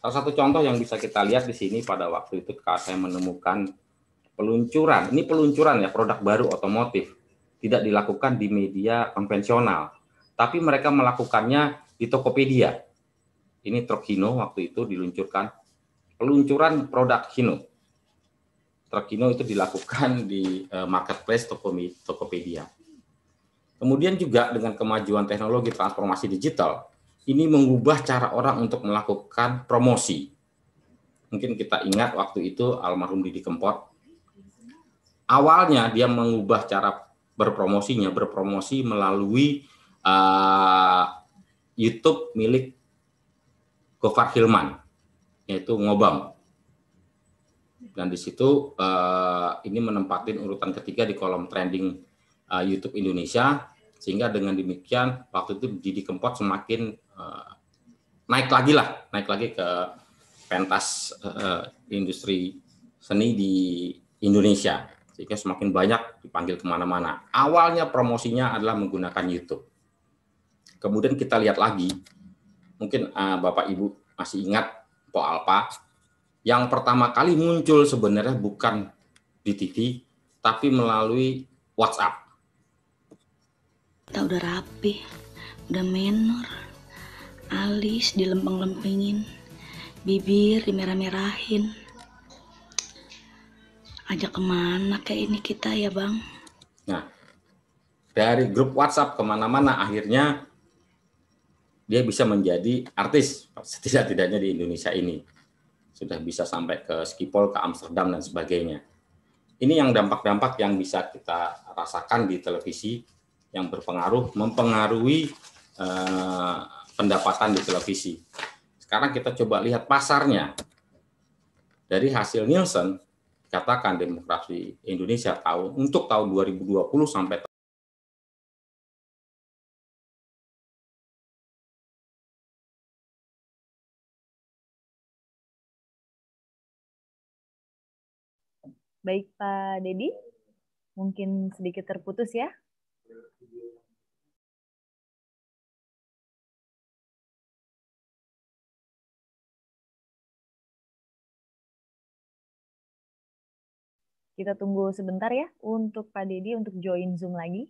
Salah satu contoh yang bisa kita lihat di sini pada waktu itu saya menemukan peluncuran. Ini peluncuran ya produk baru otomotif. Tidak dilakukan di media konvensional, tapi mereka melakukannya di Tokopedia ini truk Hino waktu itu diluncurkan peluncuran produk Hino. Truk Hino itu dilakukan di eh, marketplace Tokopedia. Kemudian juga dengan kemajuan teknologi transformasi digital, ini mengubah cara orang untuk melakukan promosi. Mungkin kita ingat waktu itu almarhum Didi Kempot. Awalnya dia mengubah cara berpromosinya, berpromosi melalui uh, YouTube milik Gofar Hilman, yaitu Ngobam. Dan di situ uh, ini menempati urutan ketiga di kolom trending uh, YouTube Indonesia, sehingga dengan demikian waktu itu Didi Kempot semakin uh, naik lagi lah, naik lagi ke pentas uh, industri seni di Indonesia sehingga semakin banyak dipanggil kemana-mana. Awalnya promosinya adalah menggunakan YouTube. Kemudian kita lihat lagi mungkin uh, Bapak Ibu masih ingat Po Alpa yang pertama kali muncul sebenarnya bukan di TV tapi melalui WhatsApp. Kita udah rapi, udah menor, alis dilempeng-lempengin, bibir dimerah-merahin. Ajak kemana kayak ini kita ya bang? Nah, dari grup WhatsApp kemana-mana akhirnya dia bisa menjadi artis setidak-tidaknya di Indonesia ini. Sudah bisa sampai ke Skipol, ke Amsterdam dan sebagainya. Ini yang dampak-dampak yang bisa kita rasakan di televisi yang berpengaruh mempengaruhi eh, pendapatan di televisi. Sekarang kita coba lihat pasarnya. Dari hasil Nielsen, katakan demokrasi Indonesia tahu untuk tahun 2020 sampai Baik Pak Dedi, mungkin sedikit terputus ya. Kita tunggu sebentar ya untuk Pak Dedi untuk join Zoom lagi.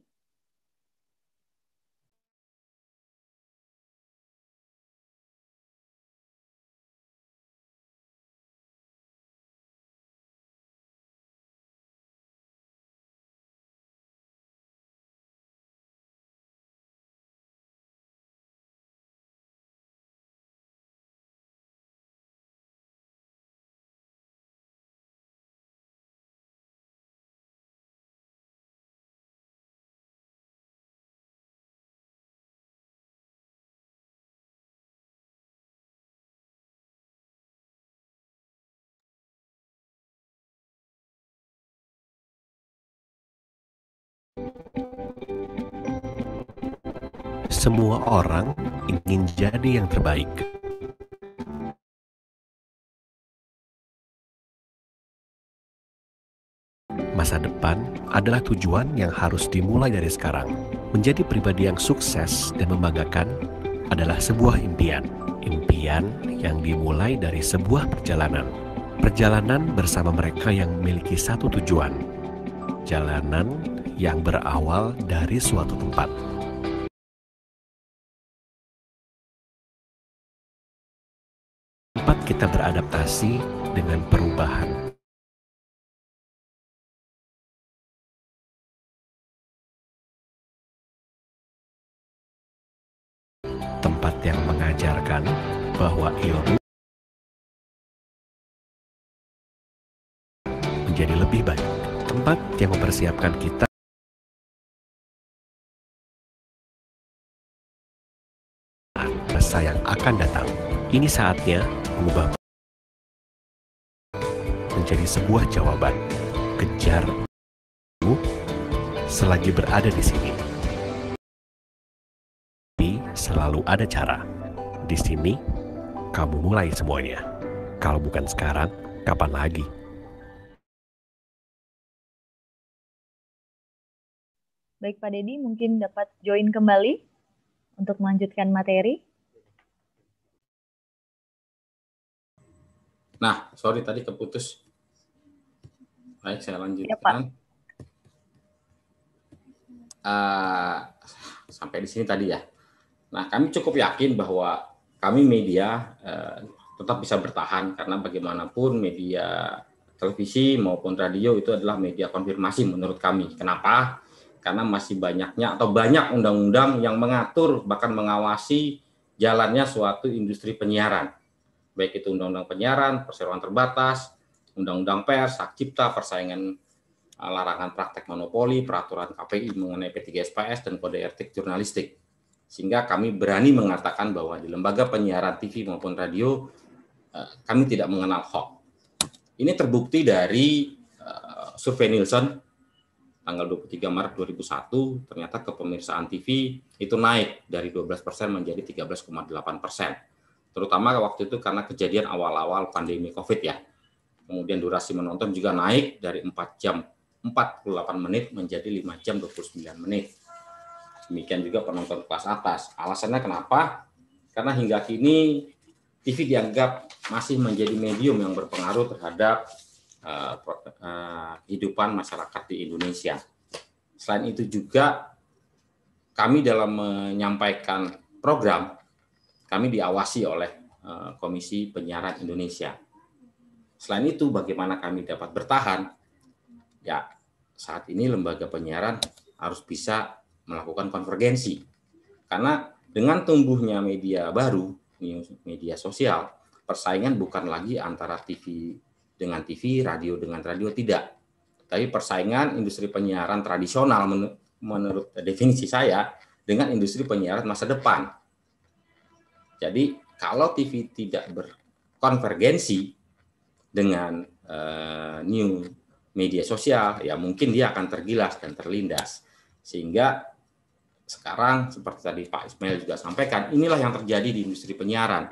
Semua orang ingin jadi yang terbaik. Masa depan adalah tujuan yang harus dimulai dari sekarang. Menjadi pribadi yang sukses dan membanggakan adalah sebuah impian. Impian yang dimulai dari sebuah perjalanan. Perjalanan bersama mereka yang memiliki satu tujuan. Jalanan yang berawal dari suatu tempat. kita beradaptasi dengan perubahan. Tempat yang mengajarkan bahwa ilmu menjadi lebih baik. Tempat yang mempersiapkan kita yang akan datang. Ini saatnya mengubah menjadi sebuah jawaban. Kejar selagi berada di sini. Ini selalu ada cara. Di sini, kamu mulai semuanya. Kalau bukan sekarang, kapan lagi? Baik Pak Dedi, mungkin dapat join kembali untuk melanjutkan materi. Nah, sorry tadi keputus. Baik, saya lanjutkan. Ya, Uh, eh, sampai di sini tadi ya. Nah, kami cukup yakin bahwa kami media uh, tetap bisa bertahan karena bagaimanapun media televisi maupun radio itu adalah media konfirmasi menurut kami. Kenapa? Karena masih banyaknya atau banyak undang-undang yang mengatur bahkan mengawasi jalannya suatu industri penyiaran baik itu undang-undang penyiaran, perseroan terbatas, undang-undang pers, hak cipta, persaingan uh, larangan praktek monopoli, peraturan KPI mengenai P3SPS dan kode etik jurnalistik. Sehingga kami berani mengatakan bahwa di lembaga penyiaran TV maupun radio uh, kami tidak mengenal hoax. Ini terbukti dari uh, survei Nielsen tanggal 23 Maret 2001 ternyata kepemirsaan TV itu naik dari 12% menjadi 13,8% terutama waktu itu karena kejadian awal-awal pandemi COVID ya. Kemudian durasi menonton juga naik dari 4 jam 48 menit menjadi 5 jam 29 menit. Demikian juga penonton kelas atas. Alasannya kenapa? Karena hingga kini TV dianggap masih menjadi medium yang berpengaruh terhadap uh, uh, kehidupan masyarakat di Indonesia. Selain itu juga kami dalam menyampaikan program kami diawasi oleh eh, Komisi Penyiaran Indonesia. Selain itu, bagaimana kami dapat bertahan? Ya, saat ini lembaga penyiaran harus bisa melakukan konvergensi. Karena dengan tumbuhnya media baru, media sosial, persaingan bukan lagi antara TV dengan TV, radio dengan radio, tidak. Tapi persaingan industri penyiaran tradisional menurut definisi saya dengan industri penyiaran masa depan jadi kalau TV tidak berkonvergensi dengan uh, new media sosial, ya mungkin dia akan tergilas dan terlindas. Sehingga sekarang seperti tadi Pak Ismail juga sampaikan, inilah yang terjadi di industri penyiaran.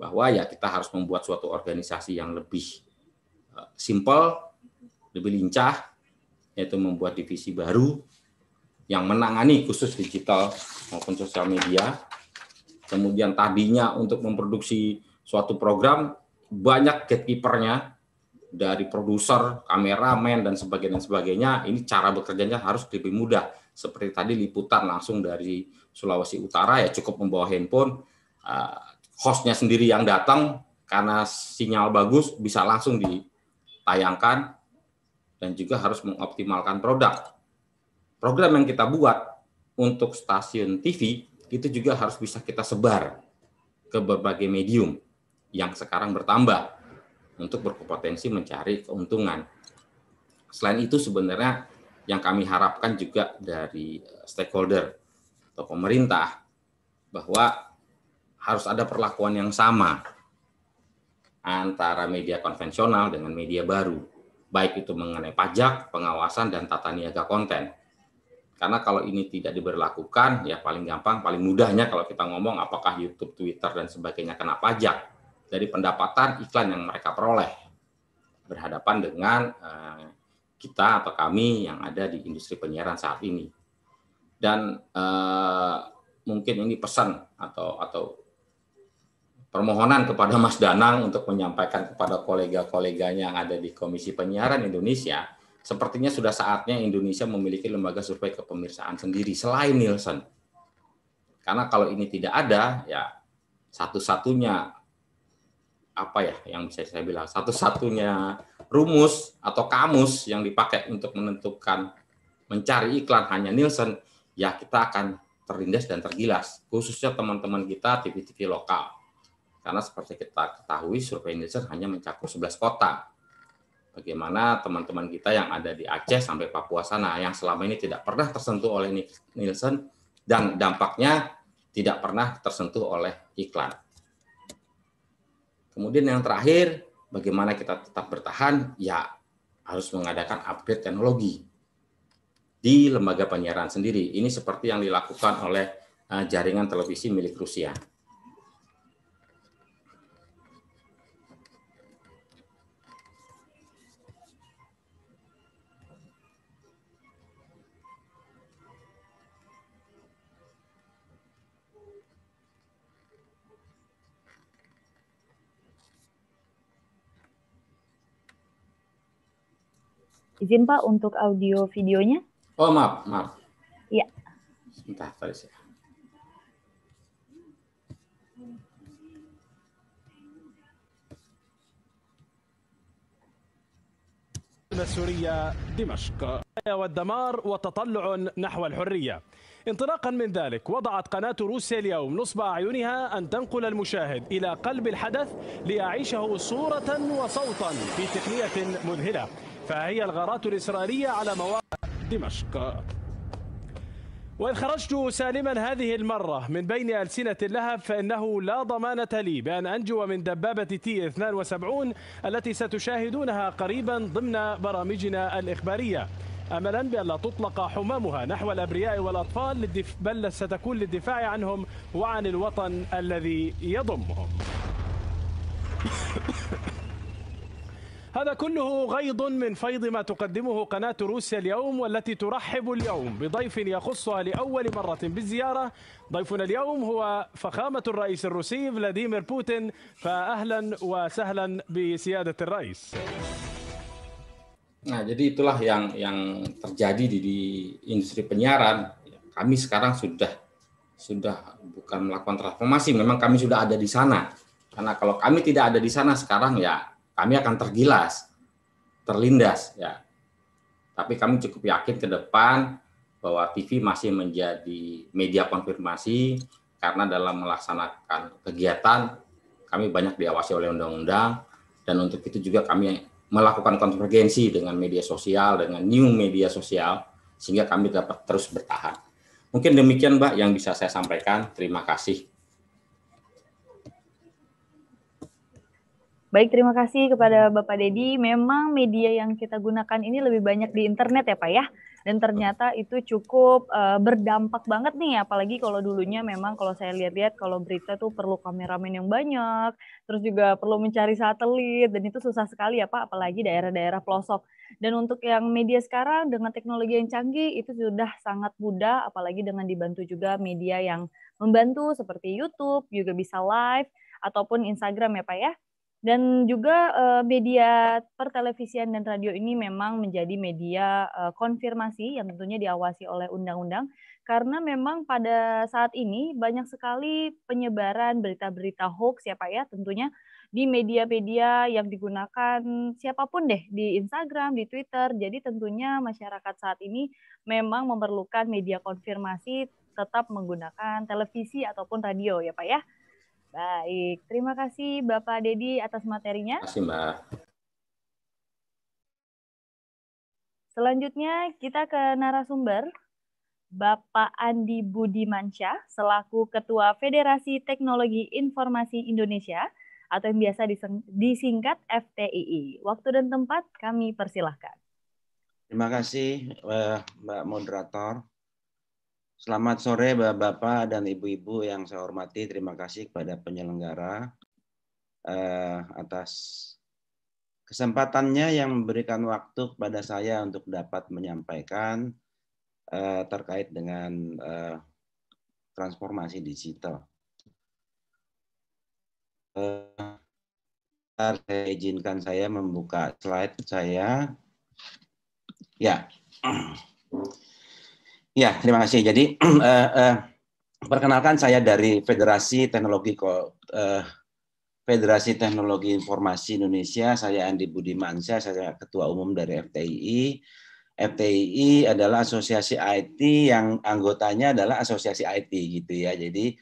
Bahwa ya kita harus membuat suatu organisasi yang lebih uh, simple, lebih lincah, yaitu membuat divisi baru yang menangani khusus digital maupun sosial media kemudian tadinya untuk memproduksi suatu program banyak gatekeepernya dari produser, kameramen dan sebagainya dan sebagainya. Ini cara bekerjanya harus lebih mudah. Seperti tadi liputan langsung dari Sulawesi Utara ya cukup membawa handphone, uh, hostnya sendiri yang datang karena sinyal bagus bisa langsung ditayangkan dan juga harus mengoptimalkan produk. Program yang kita buat untuk stasiun TV itu juga harus bisa kita sebar ke berbagai medium yang sekarang bertambah untuk berpotensi mencari keuntungan. Selain itu sebenarnya yang kami harapkan juga dari eh, stakeholder atau pemerintah bahwa harus ada perlakuan yang sama antara media konvensional dengan media baru, baik itu mengenai pajak, pengawasan, dan tata niaga konten karena kalau ini tidak diberlakukan, ya paling gampang, paling mudahnya kalau kita ngomong apakah YouTube, Twitter, dan sebagainya kena pajak dari pendapatan iklan yang mereka peroleh berhadapan dengan eh, kita atau kami yang ada di industri penyiaran saat ini. Dan eh, mungkin ini pesan atau atau permohonan kepada Mas Danang untuk menyampaikan kepada kolega-koleganya yang ada di Komisi Penyiaran Indonesia Sepertinya sudah saatnya Indonesia memiliki lembaga survei kepemirsaan sendiri selain Nielsen. Karena kalau ini tidak ada, ya satu-satunya apa ya yang bisa saya bilang satu-satunya rumus atau kamus yang dipakai untuk menentukan mencari iklan hanya Nielsen, ya kita akan terlindas dan tergilas, khususnya teman-teman kita TV-TV lokal. Karena seperti kita ketahui, survei Nielsen hanya mencakup 11 kota. Bagaimana teman-teman kita yang ada di Aceh sampai Papua sana yang selama ini tidak pernah tersentuh oleh Nielsen dan dampaknya tidak pernah tersentuh oleh iklan. Kemudian yang terakhir, bagaimana kita tetap bertahan? Ya, harus mengadakan update teknologi di lembaga penyiaran sendiri. Ini seperti yang dilakukan oleh eh, jaringan televisi milik Rusia. Izin Pak untuk audio videonya. Oh maaf, maaf. Iya. Sebentar, sorry sih. سوريا دمشق والدمار وتطلع نحو الحرية انطلاقا من ذلك وضعت قناة روسيا اليوم نصب أعينها أن تنقل المشاهد إلى قلب الحدث ليعيشه صورة وصوتا في تقنية مذهلة فهي الغارات الإسرائيلية على مواقع دمشق وإن خرجت سالما هذه المرة من بين ألسنة اللهب فإنه لا ضمانة لي بأن أنجو من دبابة تي 72 التي ستشاهدونها قريبا ضمن برامجنا الإخبارية املا بان لا تطلق حمامها نحو الابرياء والاطفال للدف... بل ستكون للدفاع عنهم وعن الوطن الذي يضمهم هذا كله غيض من فيض ما تقدمه قناة روسيا اليوم والتي ترحب اليوم بضيف يخصها لأول مرة بالزيارة ضيفنا اليوم هو فخامة الرئيس الروسي فلاديمير بوتين فأهلا وسهلا بسيادة الرئيس Nah, jadi itulah yang yang terjadi di, di industri penyiaran. Kami sekarang sudah sudah bukan melakukan transformasi, memang kami sudah ada di sana. Karena kalau kami tidak ada di sana sekarang ya kami akan tergilas, terlindas ya. Tapi kami cukup yakin ke depan bahwa TV masih menjadi media konfirmasi karena dalam melaksanakan kegiatan kami banyak diawasi oleh undang-undang dan untuk itu juga kami melakukan konvergensi dengan media sosial dengan new media sosial sehingga kami dapat terus bertahan. Mungkin demikian Mbak yang bisa saya sampaikan. Terima kasih. Baik, terima kasih kepada hmm. Bapak Dedi. Memang media yang kita gunakan ini lebih banyak di internet ya Pak ya. Dan ternyata itu cukup uh, berdampak banget nih, apalagi kalau dulunya memang kalau saya lihat-lihat kalau berita tuh perlu kameramen yang banyak, terus juga perlu mencari satelit, dan itu susah sekali ya Pak, apalagi daerah-daerah pelosok. Dan untuk yang media sekarang dengan teknologi yang canggih itu sudah sangat mudah, apalagi dengan dibantu juga media yang membantu seperti YouTube, juga bisa live, ataupun Instagram ya Pak ya. Dan juga uh, media pertelevisian dan radio ini memang menjadi media uh, konfirmasi yang tentunya diawasi oleh undang-undang karena memang pada saat ini banyak sekali penyebaran berita-berita hoax ya Pak ya tentunya di media-media yang digunakan siapapun deh di Instagram, di Twitter. Jadi tentunya masyarakat saat ini memang memerlukan media konfirmasi tetap menggunakan televisi ataupun radio ya Pak ya. Baik, terima kasih Bapak Dedi atas materinya. Terima kasih, Mbak. Selanjutnya kita ke narasumber Bapak Andi Budimansyah selaku Ketua Federasi Teknologi Informasi Indonesia atau yang biasa disingkat FTII. Waktu dan tempat kami persilahkan. Terima kasih eh, Mbak Moderator. Selamat sore Bapak-Bapak dan Ibu-Ibu yang saya hormati. Terima kasih kepada penyelenggara eh, atas kesempatannya yang memberikan waktu kepada saya untuk dapat menyampaikan eh, terkait dengan eh, transformasi digital. Eh, saya izinkan saya membuka slide saya. Ya. Ya, terima kasih. Jadi uh, (clears throat) uh, perkenalkan saya dari Federasi Teknologi uh, Federasi Teknologi Informasi Indonesia. Saya Andi Budimansyah, saya ketua umum dari FTII. FTII adalah asosiasi IT yang anggotanya adalah asosiasi IT gitu ya. Jadi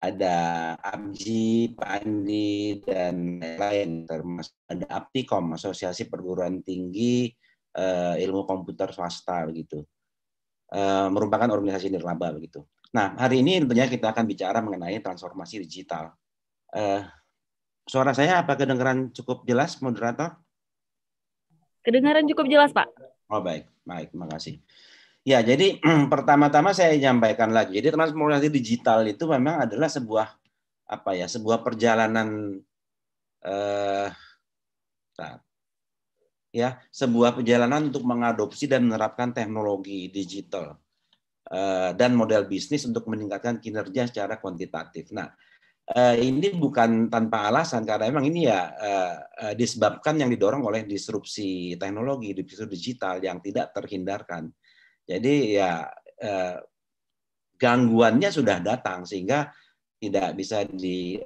ada Abji, Pak Andi dan lain lain termasuk ada Aptikom, Asosiasi Perguruan Tinggi uh, Ilmu Komputer Swasta gitu. Eh, merupakan organisasi nirlaba begitu. Nah, hari ini tentunya kita akan bicara mengenai transformasi digital. Eh, suara saya apa kedengaran cukup jelas, moderator? Kedengaran cukup jelas, Pak. Oh, baik. Baik, terima kasih. Ya, jadi (clears throat) pertama-tama saya nyampaikan lagi. Jadi transformasi digital itu memang adalah sebuah apa ya, sebuah perjalanan eh ya sebuah perjalanan untuk mengadopsi dan menerapkan teknologi digital eh, dan model bisnis untuk meningkatkan kinerja secara kuantitatif. Nah, eh, ini bukan tanpa alasan karena memang ini ya eh, disebabkan yang didorong oleh disrupsi teknologi, disrupsi digital yang tidak terhindarkan. Jadi ya gangguannya sudah datang sehingga tidak bisa di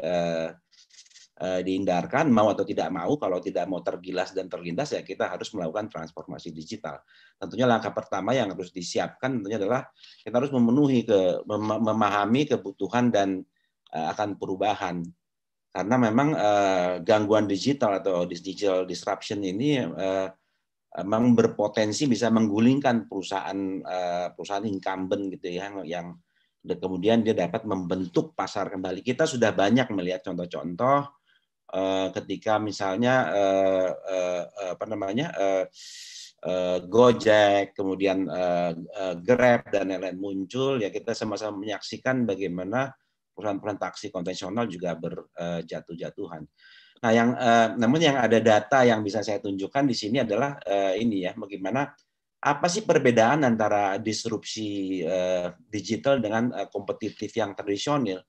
Eh, dihindarkan mau atau tidak mau kalau tidak mau tergilas dan terlintas ya kita harus melakukan transformasi digital. Tentunya langkah pertama yang harus disiapkan tentunya adalah kita harus memenuhi ke memahami kebutuhan dan eh, akan perubahan. Karena memang eh, gangguan digital atau digital disruption ini memang berpotensi bisa menggulingkan perusahaan perusahaan incumbent gitu ya yang, yang kemudian dia dapat membentuk pasar kembali. Kita sudah banyak melihat contoh-contoh Eh, ketika misalnya eh, eh, apa namanya Gojek, kemudian Grab dan lain-lain muncul, ya kita sama-sama menyaksikan bagaimana perusahaan-perusahaan taksi konvensional juga berjatuh-jatuhan. Nah, yang namun yang ada data yang bisa saya tunjukkan di sini adalah ini ya, bagaimana apa sih perbedaan antara disrupsi digital dengan kompetitif yang tradisional?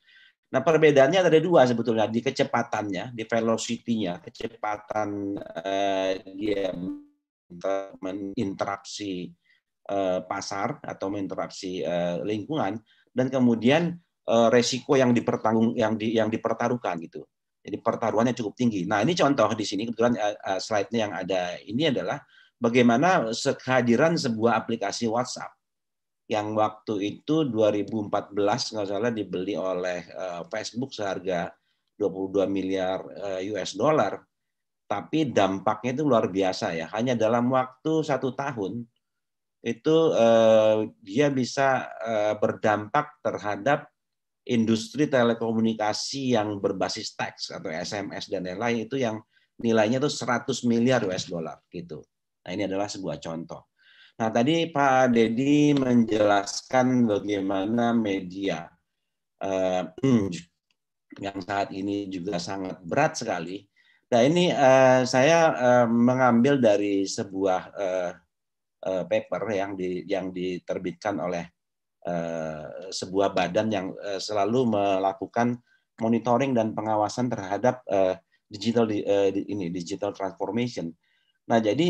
Nah perbedaannya ada dua sebetulnya di kecepatannya, di velocity-nya, kecepatan eh, dia menginteraksi uh, eh, pasar atau menginteraksi uh, eh, lingkungan dan kemudian uh, resiko yang dipertanggung yang di, yang dipertaruhkan gitu. Jadi pertaruhannya cukup tinggi. Nah ini contoh di sini kebetulan uh, slide-nya yang ada ini adalah bagaimana kehadiran sebuah aplikasi WhatsApp yang waktu itu 2014 nggak salah dibeli oleh uh, Facebook seharga 22 miliar uh, eh, US dollar. Tapi dampaknya itu luar biasa ya. Hanya dalam waktu satu tahun itu uh, dia bisa uh, berdampak terhadap industri telekomunikasi yang berbasis teks atau SMS dan lain-lain itu yang nilainya itu 100 miliar US dollar gitu. Nah ini adalah sebuah contoh. Nah, tadi Pak Dedi menjelaskan bagaimana media eh, hmm, yang saat ini juga sangat berat sekali. Nah, ini eh, saya eh, mengambil dari sebuah eh, eh, paper yang di, yang diterbitkan oleh eh, sebuah badan yang eh, selalu melakukan monitoring dan pengawasan terhadap eh, digital ini digital transformation. Nah, jadi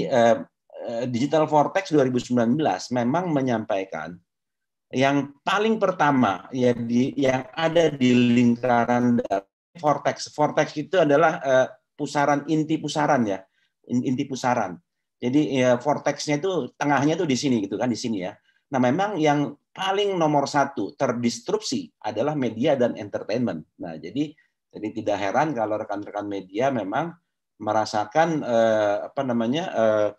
Eh, Digital Vortex 2019 memang menyampaikan yang paling pertama ya di yang ada di lingkaran vortex. Vortex itu adalah uh, pusaran inti pusaran ya, inti pusaran. Jadi ya, vortexnya itu tengahnya itu di sini gitu kan di sini ya. Nah memang yang paling nomor satu terdistrupsi adalah media dan entertainment. Nah jadi jadi tidak heran kalau rekan-rekan media memang merasakan uh, apa namanya uh,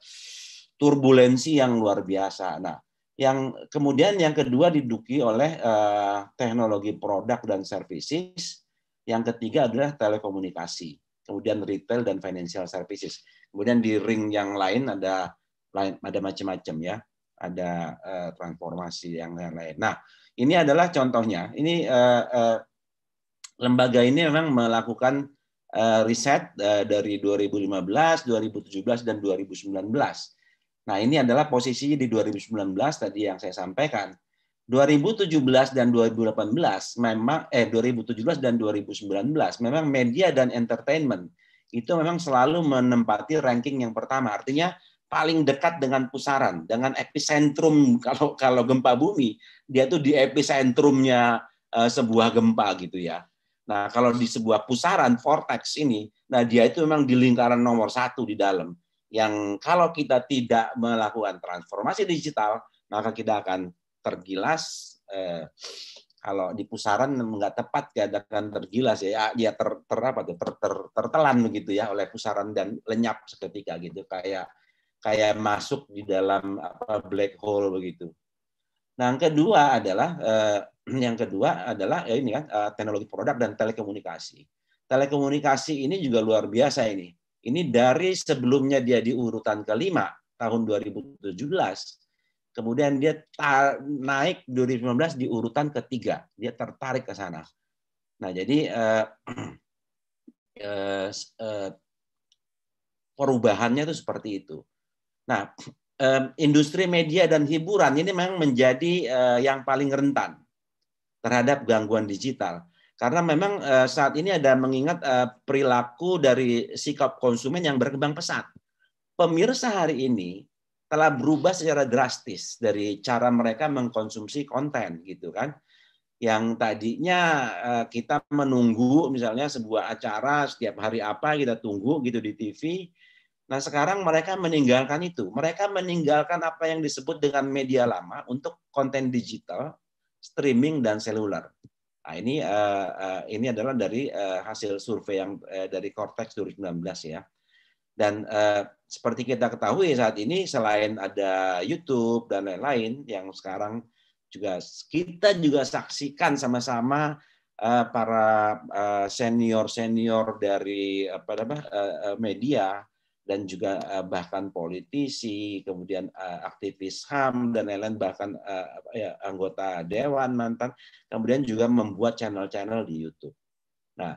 turbulensi yang luar biasa. Nah, yang kemudian yang kedua diduki oleh uh, teknologi produk dan services, yang ketiga adalah telekomunikasi, kemudian retail dan financial services. Kemudian di ring yang lain ada lain ada macam-macam ya, ada uh, transformasi yang lain-lain. Nah, ini adalah contohnya. Ini uh, uh, lembaga ini memang melakukan uh, riset uh, dari 2015, 2017 dan 2019 Nah, ini adalah posisi di 2019 tadi yang saya sampaikan. 2017 dan 2018 memang eh 2017 dan 2019 memang media dan entertainment itu memang selalu menempati ranking yang pertama. Artinya paling dekat dengan pusaran, dengan epicentrum (laughs) kalau kalau gempa bumi, dia tuh di epicentrumnya uh, sebuah gempa gitu ya. Nah, kalau di sebuah pusaran vortex ini, nah dia itu memang di lingkaran nomor satu di dalam yang kalau kita tidak melakukan transformasi digital maka kita akan tergilas eh, kalau di pusaran nggak tepat akan tergilas ya ah, dia ter, ter apa tuh ter, ter, tertelan begitu ya oleh pusaran dan lenyap seketika gitu kayak kayak masuk di dalam apa black hole begitu. Nah, yang kedua adalah eh, (clears throat) yang kedua adalah ya ini kan eh, teknologi produk dan telekomunikasi. Telekomunikasi ini juga luar biasa ini. Ini dari sebelumnya dia di urutan kelima tahun 2017, kemudian dia naik 2019 di urutan ketiga, dia tertarik ke sana. Nah jadi eh, (clears throat) eh, eh, perubahannya itu seperti itu. Nah (clears throat) eh, industri media dan hiburan ini memang menjadi eh, yang paling rentan terhadap gangguan digital karena memang eh, saat ini ada mengingat eh, perilaku dari sikap konsumen yang berkembang pesat. Pemirsa hari ini telah berubah secara drastis dari cara mereka mengkonsumsi konten gitu kan. Yang tadinya eh, kita menunggu misalnya sebuah acara setiap hari apa kita tunggu gitu di TV, Nah, sekarang mereka meninggalkan itu. Mereka meninggalkan apa yang disebut dengan media lama untuk konten digital, streaming, dan seluler. Nah, ini uh, uh, ini adalah dari uh, hasil survei yang uh, dari Cortex 2019 ya. Dan uh, seperti kita ketahui saat ini selain ada YouTube dan lain-lain yang sekarang juga kita juga saksikan sama-sama uh, para senior senior senior dari apa namanya uh, media dan juga eh, bahkan politisi, kemudian eh, aktivis HAM dan lain-lain bahkan eh, ya, anggota dewan mantan, kemudian juga membuat channel-channel di YouTube. Nah,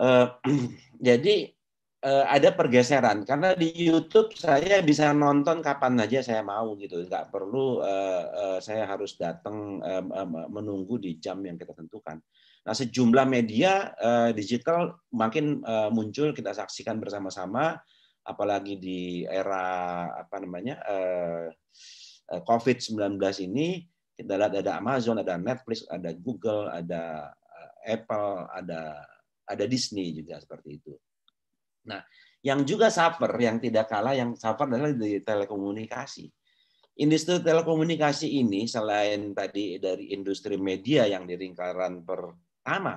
uh, (clears throat) jadi uh, ada pergeseran karena di YouTube saya bisa nonton kapan aja saya mau gitu, nggak perlu uh, saya harus datang uh, menunggu di jam yang kita tentukan. Nah, sejumlah media uh, digital makin uh, muncul kita saksikan bersama-sama apalagi di era apa namanya uh, eh, eh, COVID-19 ini kita lihat ada Amazon, ada Netflix, ada Google, ada eh, Apple, ada ada Disney juga seperti itu. Nah, yang juga suffer, yang tidak kalah yang suffer adalah di telekomunikasi. Industri telekomunikasi ini selain tadi dari industri media yang di lingkaran pertama,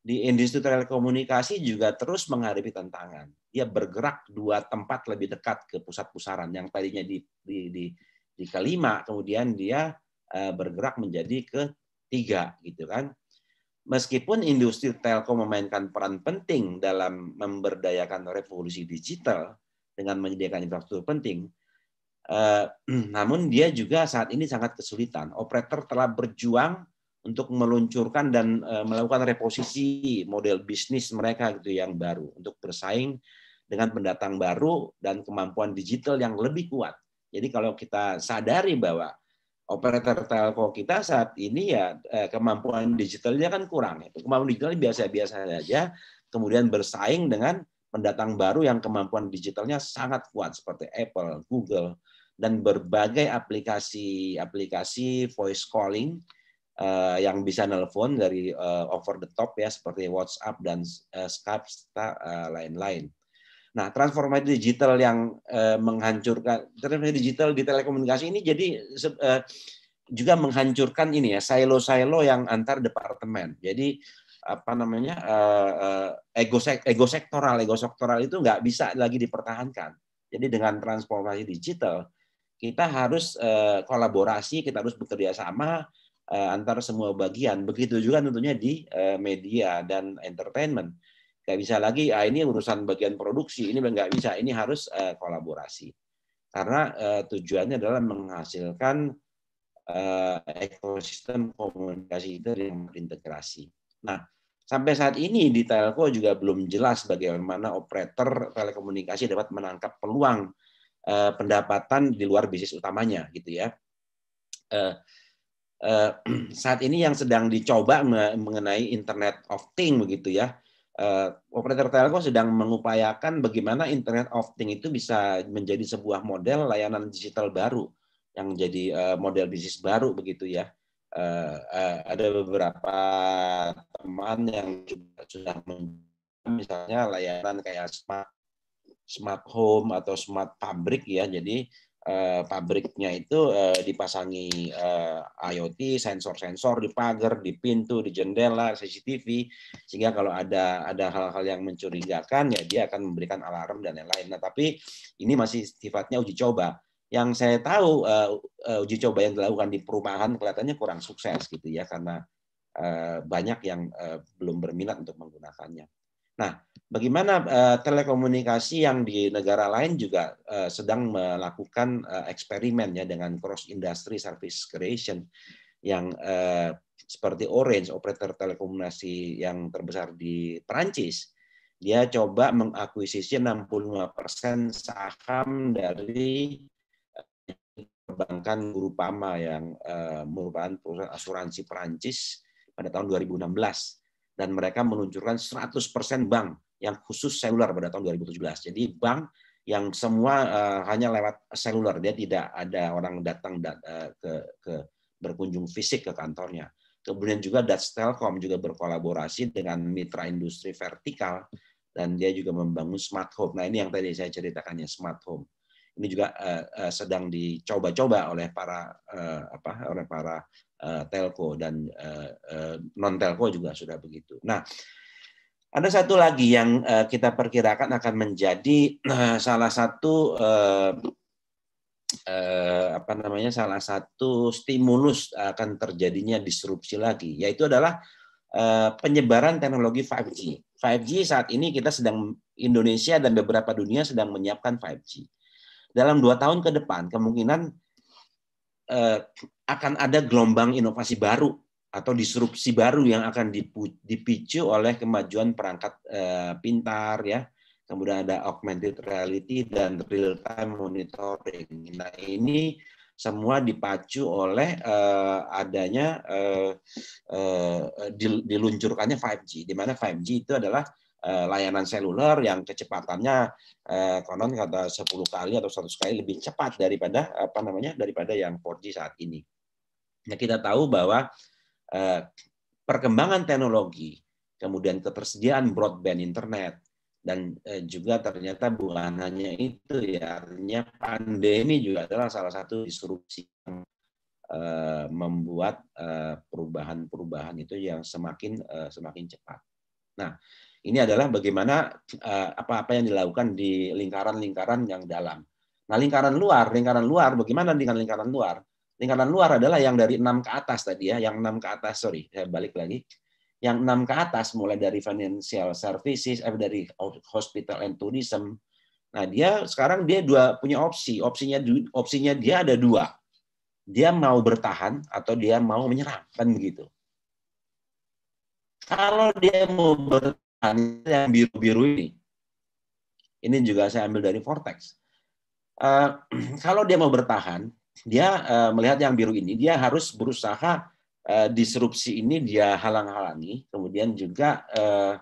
di industri telekomunikasi juga terus menghadapi tantangan. Dia bergerak dua tempat lebih dekat ke pusat pusaran yang tadinya di di di, di kelima, kemudian dia eh, bergerak menjadi ke tiga gitu kan. Meskipun industri telkom memainkan peran penting dalam memberdayakan revolusi digital dengan menyediakan infrastruktur penting, eh, (clears throat) namun dia juga saat ini sangat kesulitan. Operator telah berjuang untuk meluncurkan dan eh, melakukan reposisi model bisnis mereka gitu yang baru untuk bersaing dengan pendatang baru dan kemampuan digital yang lebih kuat. Jadi kalau kita sadari bahwa operator telco kita saat ini ya eh, kemampuan digitalnya kan kurang. Ya. Kemampuan digital biasa-biasa saja, kemudian bersaing dengan pendatang baru yang kemampuan digitalnya sangat kuat seperti Apple, Google, dan berbagai aplikasi-aplikasi voice calling uh, yang bisa nelpon dari uh, over the top ya seperti WhatsApp dan uh, Skype serta uh, lain-lain. Nah, transformasi digital yang uh, menghancurkan transformasi digital di telekomunikasi ini jadi uh, juga menghancurkan ini ya silo-silo yang antar departemen. Jadi apa namanya uh, uh, ego sek ego sektoral ego sektoral itu nggak bisa lagi dipertahankan. Jadi dengan transformasi digital kita harus uh, kolaborasi, kita harus bekerja sama, Eh, antar semua bagian. Begitu juga tentunya di eh, media dan entertainment. Gak bisa lagi, ah, ini urusan bagian produksi, ini nggak bisa, ini harus eh, kolaborasi. Karena tujuannya adalah menghasilkan ekosistem komunikasi itu yang terintegrasi. Nah, sampai saat ini di telco juga belum jelas bagaimana operator telekomunikasi dapat menangkap peluang pendapatan di luar bisnis utamanya gitu ya uh, (clears throat) saat ini yang sedang dicoba mengenai Internet of Thing begitu ya. Uh, operator telco sedang mengupayakan bagaimana Internet of Thing itu bisa menjadi sebuah model layanan digital baru yang jadi uh, model bisnis baru begitu ya. Uh, uh, ada beberapa teman yang juga sudah misalnya layanan kayak smart smart home atau smart pabrik ya. Jadi eh, pabriknya itu eh, dipasangi eh, IoT, sensor-sensor di pagar, di pintu, di jendela, CCTV, sehingga kalau ada ada hal-hal yang mencurigakan ya dia akan memberikan alarm dan lain-lain. Nah, tapi ini masih sifatnya uji coba. Yang saya tahu uh, uji coba yang dilakukan di perumahan kelihatannya kurang sukses gitu ya karena uh, banyak yang uh, belum berminat untuk menggunakannya. Nah, bagaimana uh, telekomunikasi yang di negara lain juga uh, sedang melakukan uh, eksperimen ya dengan cross industry service creation yang uh, seperti Orange operator telekomunikasi yang terbesar di Perancis dia coba mengakuisisi 65% saham dari perbankan Grupama yang uh, merupakan perusahaan asuransi Perancis pada tahun 2016 dan mereka meluncurkan 100% bank yang khusus seluler pada tahun 2017. Jadi bank yang semua uh, hanya lewat seluler, dia tidak ada orang datang eh, ke, ke berkunjung fisik ke kantornya. Kemudian juga Dutch Telkom juga berkolaborasi dengan mitra industri vertikal dan dia juga membangun smart home. Nah ini yang tadi saya ceritakannya smart home ini juga uh, uh, sedang dicoba-coba oleh para uh, apa oleh para uh, telco dan uh, uh, non telco juga sudah begitu. Nah, ada satu lagi yang uh, kita perkirakan akan menjadi uh, salah satu uh, uh, apa namanya salah satu stimulus akan terjadinya disrupsi lagi yaitu adalah uh, penyebaran teknologi 5G. 5G saat ini kita sedang Indonesia dan beberapa dunia sedang menyiapkan 5G dalam dua tahun ke depan kemungkinan eh, akan ada gelombang inovasi baru atau disrupsi baru yang akan dipicu oleh kemajuan perangkat eh, pintar ya kemudian ada augmented reality dan real time monitoring nah ini semua dipacu oleh uh, adanya uh, uh, diluncurkannya 5G di mana 5G itu adalah Eh, layanan seluler yang kecepatannya eh, konon kata 10 kali atau 100 kali lebih cepat daripada apa namanya daripada yang 4G saat ini. Nah, kita tahu bahwa eh, perkembangan teknologi, kemudian ketersediaan broadband internet dan juga ternyata bukan hanya itu ya artinya pandemi juga adalah salah satu disrupsi yang membuat perubahan-perubahan itu yang semakin semakin cepat. Nah, ini adalah bagaimana apa-apa eh, yang dilakukan di lingkaran-lingkaran yang dalam. Nah, lingkaran luar, lingkaran luar, bagaimana dengan lingkaran luar? Lingkaran luar adalah yang dari enam ke atas tadi ya, yang enam ke atas, sorry, saya balik lagi. Yang enam ke atas mulai dari financial services, eh, dari hospital and tourism. Nah, dia sekarang dia dua punya opsi. Opsinya opsinya dia ada dua. Dia mau bertahan atau dia mau menyerang, kan begitu. Kalau dia mau bertahan, yang biru-biru ini. Ini juga saya ambil dari vortex. Uh, (clears throat) kalau dia mau bertahan, dia uh, melihat yang biru ini, dia harus berusaha uh, disrupsi ini dia halang-halangi, kemudian juga uh,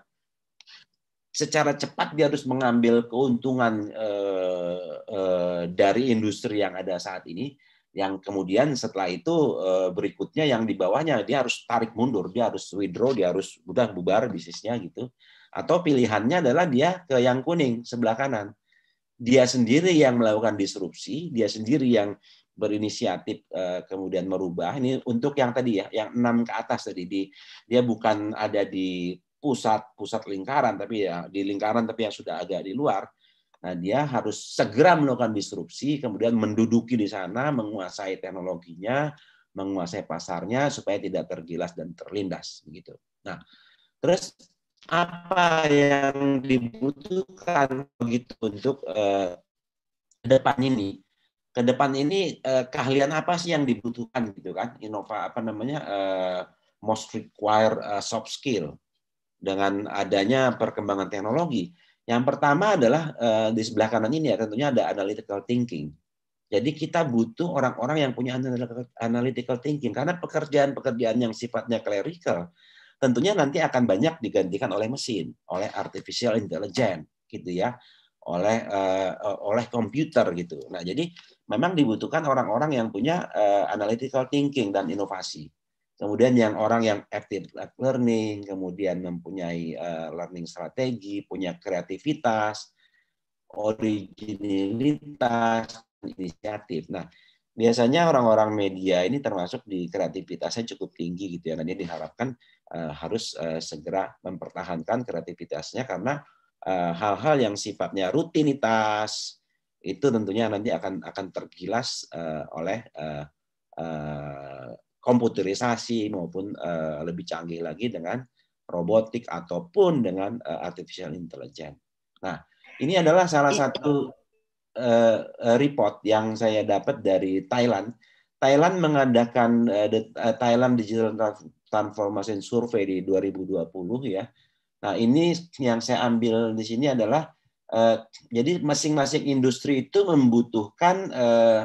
secara cepat dia harus mengambil keuntungan uh, uh, dari industri yang ada saat ini yang kemudian setelah itu eh, berikutnya yang di bawahnya dia harus tarik mundur, dia harus withdraw, dia harus udah bubar bisnisnya gitu. Atau pilihannya adalah dia ke yang kuning sebelah kanan. Dia sendiri yang melakukan disrupsi, dia sendiri yang berinisiatif eh, kemudian merubah. Ini untuk yang tadi ya, yang enam ke atas tadi di dia bukan ada di pusat pusat lingkaran tapi ya di lingkaran tapi yang sudah agak di luar Nah, dia harus segera melakukan disrupsi, kemudian menduduki di sana, menguasai teknologinya, menguasai pasarnya supaya tidak tergilas dan terlindas begitu. Nah, terus apa yang dibutuhkan begitu untuk eh, depan ini? Ke depan ini eh, keahlian apa sih yang dibutuhkan gitu kan? Innova apa namanya? Eh, most require uh, eh, soft skill dengan adanya perkembangan teknologi yang pertama adalah eh, di sebelah kanan ini ya tentunya ada analytical thinking. Jadi kita butuh orang-orang yang punya analytical thinking karena pekerjaan-pekerjaan yang sifatnya clerical tentunya nanti akan banyak digantikan oleh mesin, oleh artificial intelligence gitu ya, oleh uh, oleh komputer gitu. Nah, jadi memang dibutuhkan orang-orang yang punya uh, analytical thinking dan inovasi. Kemudian yang orang yang active learning, kemudian mempunyai uh, learning strategi, punya kreativitas, originalitas, inisiatif. Nah, biasanya orang-orang media ini termasuk di kreativitasnya cukup tinggi gitu ya. Nanti diharapkan uh, harus uh, segera mempertahankan kreativitasnya karena hal-hal uh, yang sifatnya rutinitas itu tentunya nanti akan akan tergilas uh, oleh uh, komputerisasi maupun uh, lebih canggih lagi dengan robotik ataupun dengan uh, artificial intelligence. Nah, ini adalah salah iya. satu uh, report yang saya dapat dari Thailand. Thailand mengadakan uh, the, uh, Thailand Digital Transformation Survey di 2020 ya. Nah, ini yang saya ambil di sini adalah uh, jadi masing-masing industri itu membutuhkan uh,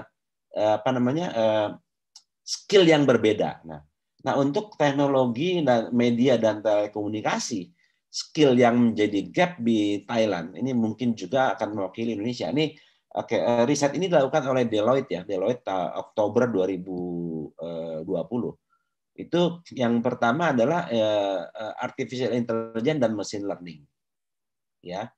apa namanya uh, skill yang berbeda. Nah, nah untuk teknologi dan media dan telekomunikasi, skill yang menjadi gap di Thailand ini mungkin juga akan mewakili Indonesia. Ini Oke, okay, eh, riset ini dilakukan oleh Deloitte ya, Deloitte Oktober 2020. Eh, Itu yang pertama adalah eh, artificial intelligence dan machine learning. Ya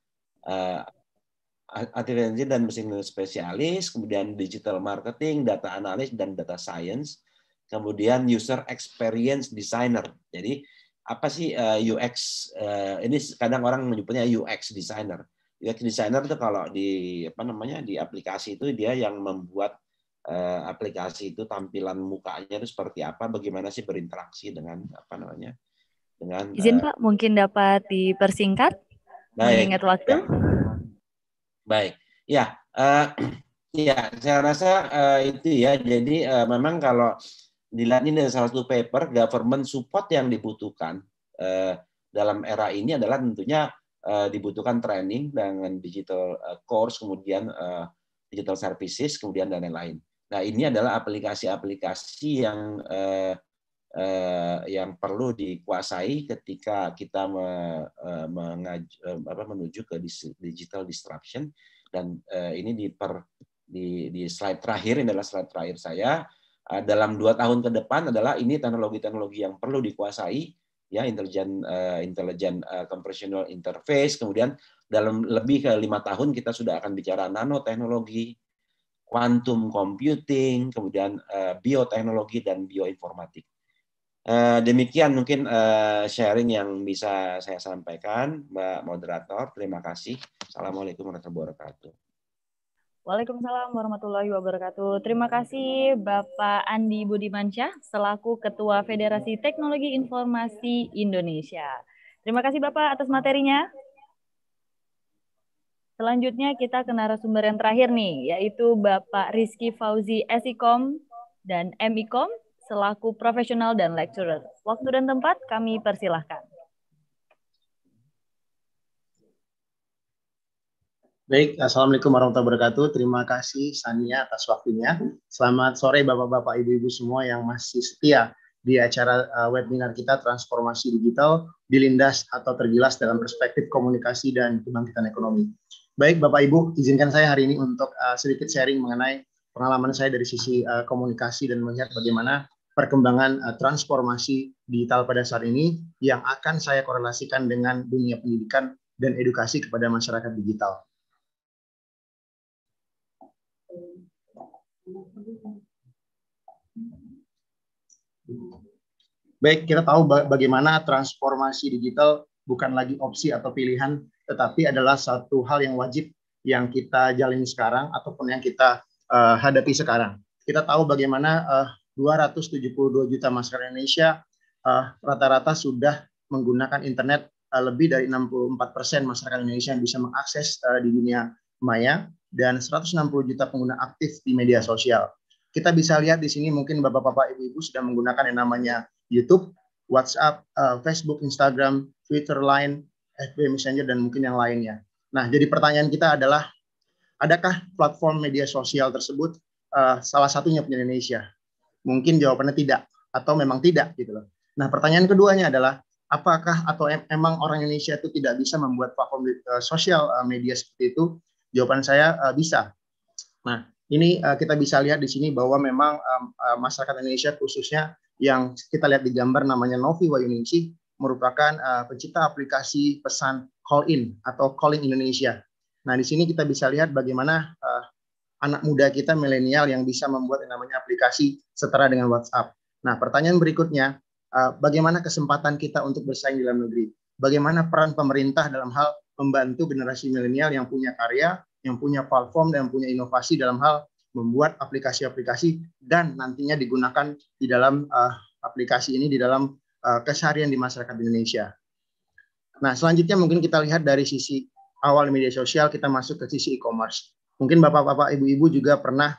artificial dan mesin spesialis, kemudian digital marketing, data analis dan data science, kemudian user experience designer. Jadi apa sih eh, UX eh, ini kadang orang menyebutnya UX designer. UX designer itu kalau di apa namanya di aplikasi itu dia yang membuat eh, aplikasi itu tampilan mukanya itu seperti apa, bagaimana sih berinteraksi dengan apa namanya dengan izin uh, Pak mungkin dapat dipersingkat mengingat waktu. Baik. Ya, uh, (clears throat) ya saya rasa uh, itu ya. Jadi uh, memang kalau dilihat ini dari salah satu paper, government support yang dibutuhkan uh, dalam era ini adalah tentunya uh, dibutuhkan training dengan digital course, kemudian uh, digital services, kemudian dan lain-lain. Nah ini adalah aplikasi-aplikasi yang uh, Eh, yang perlu dikuasai ketika kita eh, menuju ke digital disruption dan eh, ini di per di, di slide terakhir ini adalah slide terakhir saya dalam dua tahun ke depan adalah ini teknologi-teknologi yang perlu dikuasai ya intelijen uh, intelijen uh, compressional interface kemudian dalam lebih ke lima tahun kita sudah akan bicara nanoteknologi quantum computing kemudian uh, bioteknologi dan bioinformatik Eh, demikian mungkin uh, sharing yang bisa saya sampaikan, Mbak Moderator. Terima kasih. Assalamualaikum warahmatullahi wabarakatuh. Waalaikumsalam warahmatullahi wabarakatuh. Terima kasih Bapak Andi Budimansyah selaku Ketua Federasi Teknologi Informasi Indonesia. Terima kasih Bapak atas materinya. Selanjutnya kita ke narasumber yang terakhir nih, yaitu Bapak Rizky Fauzi SIKOM dan MIKOM selaku profesional dan lecturer. Waktu dan tempat kami persilahkan. Baik, Assalamualaikum warahmatullahi wabarakatuh. Terima kasih Sania atas waktunya. Selamat sore Bapak-Bapak, Ibu-Ibu semua yang masih setia di acara eh, webinar kita Transformasi Digital Dilindas atau Tergilas dalam Perspektif Komunikasi dan Kebangkitan Ekonomi. Baik Bapak Ibu, izinkan saya hari ini untuk eh, sedikit sharing mengenai pengalaman saya dari sisi eh, komunikasi dan melihat bagaimana perkembangan uh, transformasi digital pada saat ini yang akan saya korelasikan dengan dunia pendidikan dan edukasi kepada masyarakat digital. Baik, kita tahu bagaimana transformasi digital bukan lagi opsi atau pilihan, tetapi adalah satu hal yang wajib yang kita jalani sekarang ataupun yang kita uh, hadapi sekarang. Kita tahu bagaimana uh, 272 juta masyarakat Indonesia eh, rata-rata uh, sudah menggunakan internet uh, lebih dari 64 persen masyarakat Indonesia yang bisa mengakses uh, di dunia maya dan 160 juta pengguna aktif di media sosial. Kita bisa lihat di sini mungkin bapak-bapak ibu-ibu sudah menggunakan yang namanya YouTube, WhatsApp, uh, Facebook, Instagram, Twitter, Line, FB Messenger dan mungkin yang lainnya. Nah, jadi pertanyaan kita adalah adakah platform media sosial tersebut uh, salah satunya punya Indonesia? Mungkin jawabannya tidak atau memang tidak gitu loh. Nah, pertanyaan keduanya adalah apakah atau em emang orang Indonesia itu tidak bisa membuat platform uh, sosial uh, media seperti itu? Jawaban saya uh, bisa. Nah, ini uh, kita bisa lihat di sini bahwa memang um, uh, masyarakat Indonesia khususnya yang kita lihat di gambar namanya Novi Wayuningsih merupakan uh, pencipta aplikasi pesan call in atau calling Indonesia. Nah, di sini kita bisa lihat bagaimana uh, anak muda kita milenial yang bisa membuat yang namanya aplikasi setara dengan WhatsApp. Nah, pertanyaan berikutnya, eh, bagaimana kesempatan kita untuk bersaing di dalam negeri? Bagaimana peran pemerintah dalam hal membantu generasi milenial yang punya karya, yang punya platform dan punya inovasi dalam hal membuat aplikasi-aplikasi dan nantinya digunakan di dalam uh, aplikasi ini di dalam uh, keseharian di masyarakat Indonesia. Nah, selanjutnya mungkin kita lihat dari sisi awal media sosial kita masuk ke sisi e-commerce. Mungkin bapak-bapak, ibu-ibu juga pernah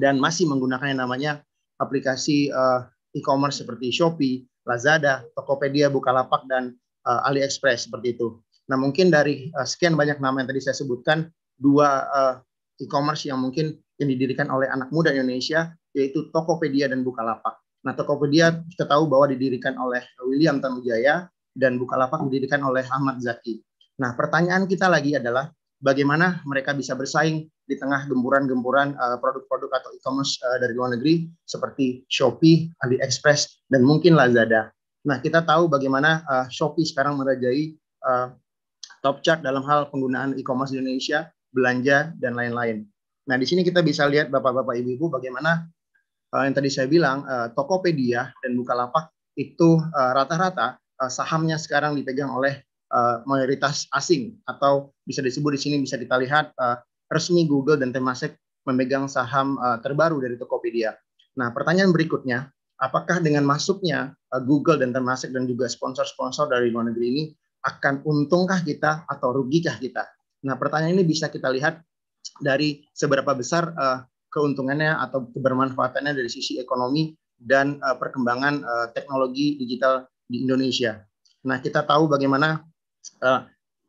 dan masih menggunakan yang namanya aplikasi uh, e-commerce seperti Shopee, Lazada, Tokopedia, Bukalapak, dan uh, AliExpress seperti itu. Nah, mungkin dari uh, sekian banyak nama yang tadi saya sebutkan, dua uh, e-commerce yang mungkin yang didirikan oleh anak muda Indonesia yaitu Tokopedia dan Bukalapak. Nah, Tokopedia kita tahu bahwa didirikan oleh William Tanujaya dan Bukalapak didirikan oleh Ahmad Zaki. Nah, pertanyaan kita lagi adalah bagaimana mereka bisa bersaing di tengah gempuran-gempuran uh, eh, produk-produk atau e-commerce uh, dari luar negeri seperti Shopee, AliExpress, dan mungkin Lazada. Nah, kita tahu bagaimana uh, Shopee sekarang merajai uh, top chart dalam hal penggunaan e-commerce di Indonesia, belanja, dan lain-lain. Nah, di sini kita bisa lihat Bapak-Bapak, Ibu-Ibu bagaimana uh, yang tadi saya bilang, uh, Tokopedia dan Bukalapak itu uh, rata-rata uh, sahamnya sekarang dipegang oleh Eh, mayoritas asing atau bisa disebut di sini bisa kita lihat eh, resmi Google dan Temasek memegang saham eh, terbaru dari Tokopedia. Nah, pertanyaan berikutnya, apakah dengan masuknya Google dan Temasek dan juga sponsor-sponsor dari luar negeri ini akan untungkah kita atau rugikah kita? Nah, pertanyaan ini bisa kita lihat dari seberapa besar keuntungannya atau kebermanfaatannya dari sisi ekonomi dan perkembangan teknologi digital di Indonesia. Nah, kita tahu bagaimana Eh,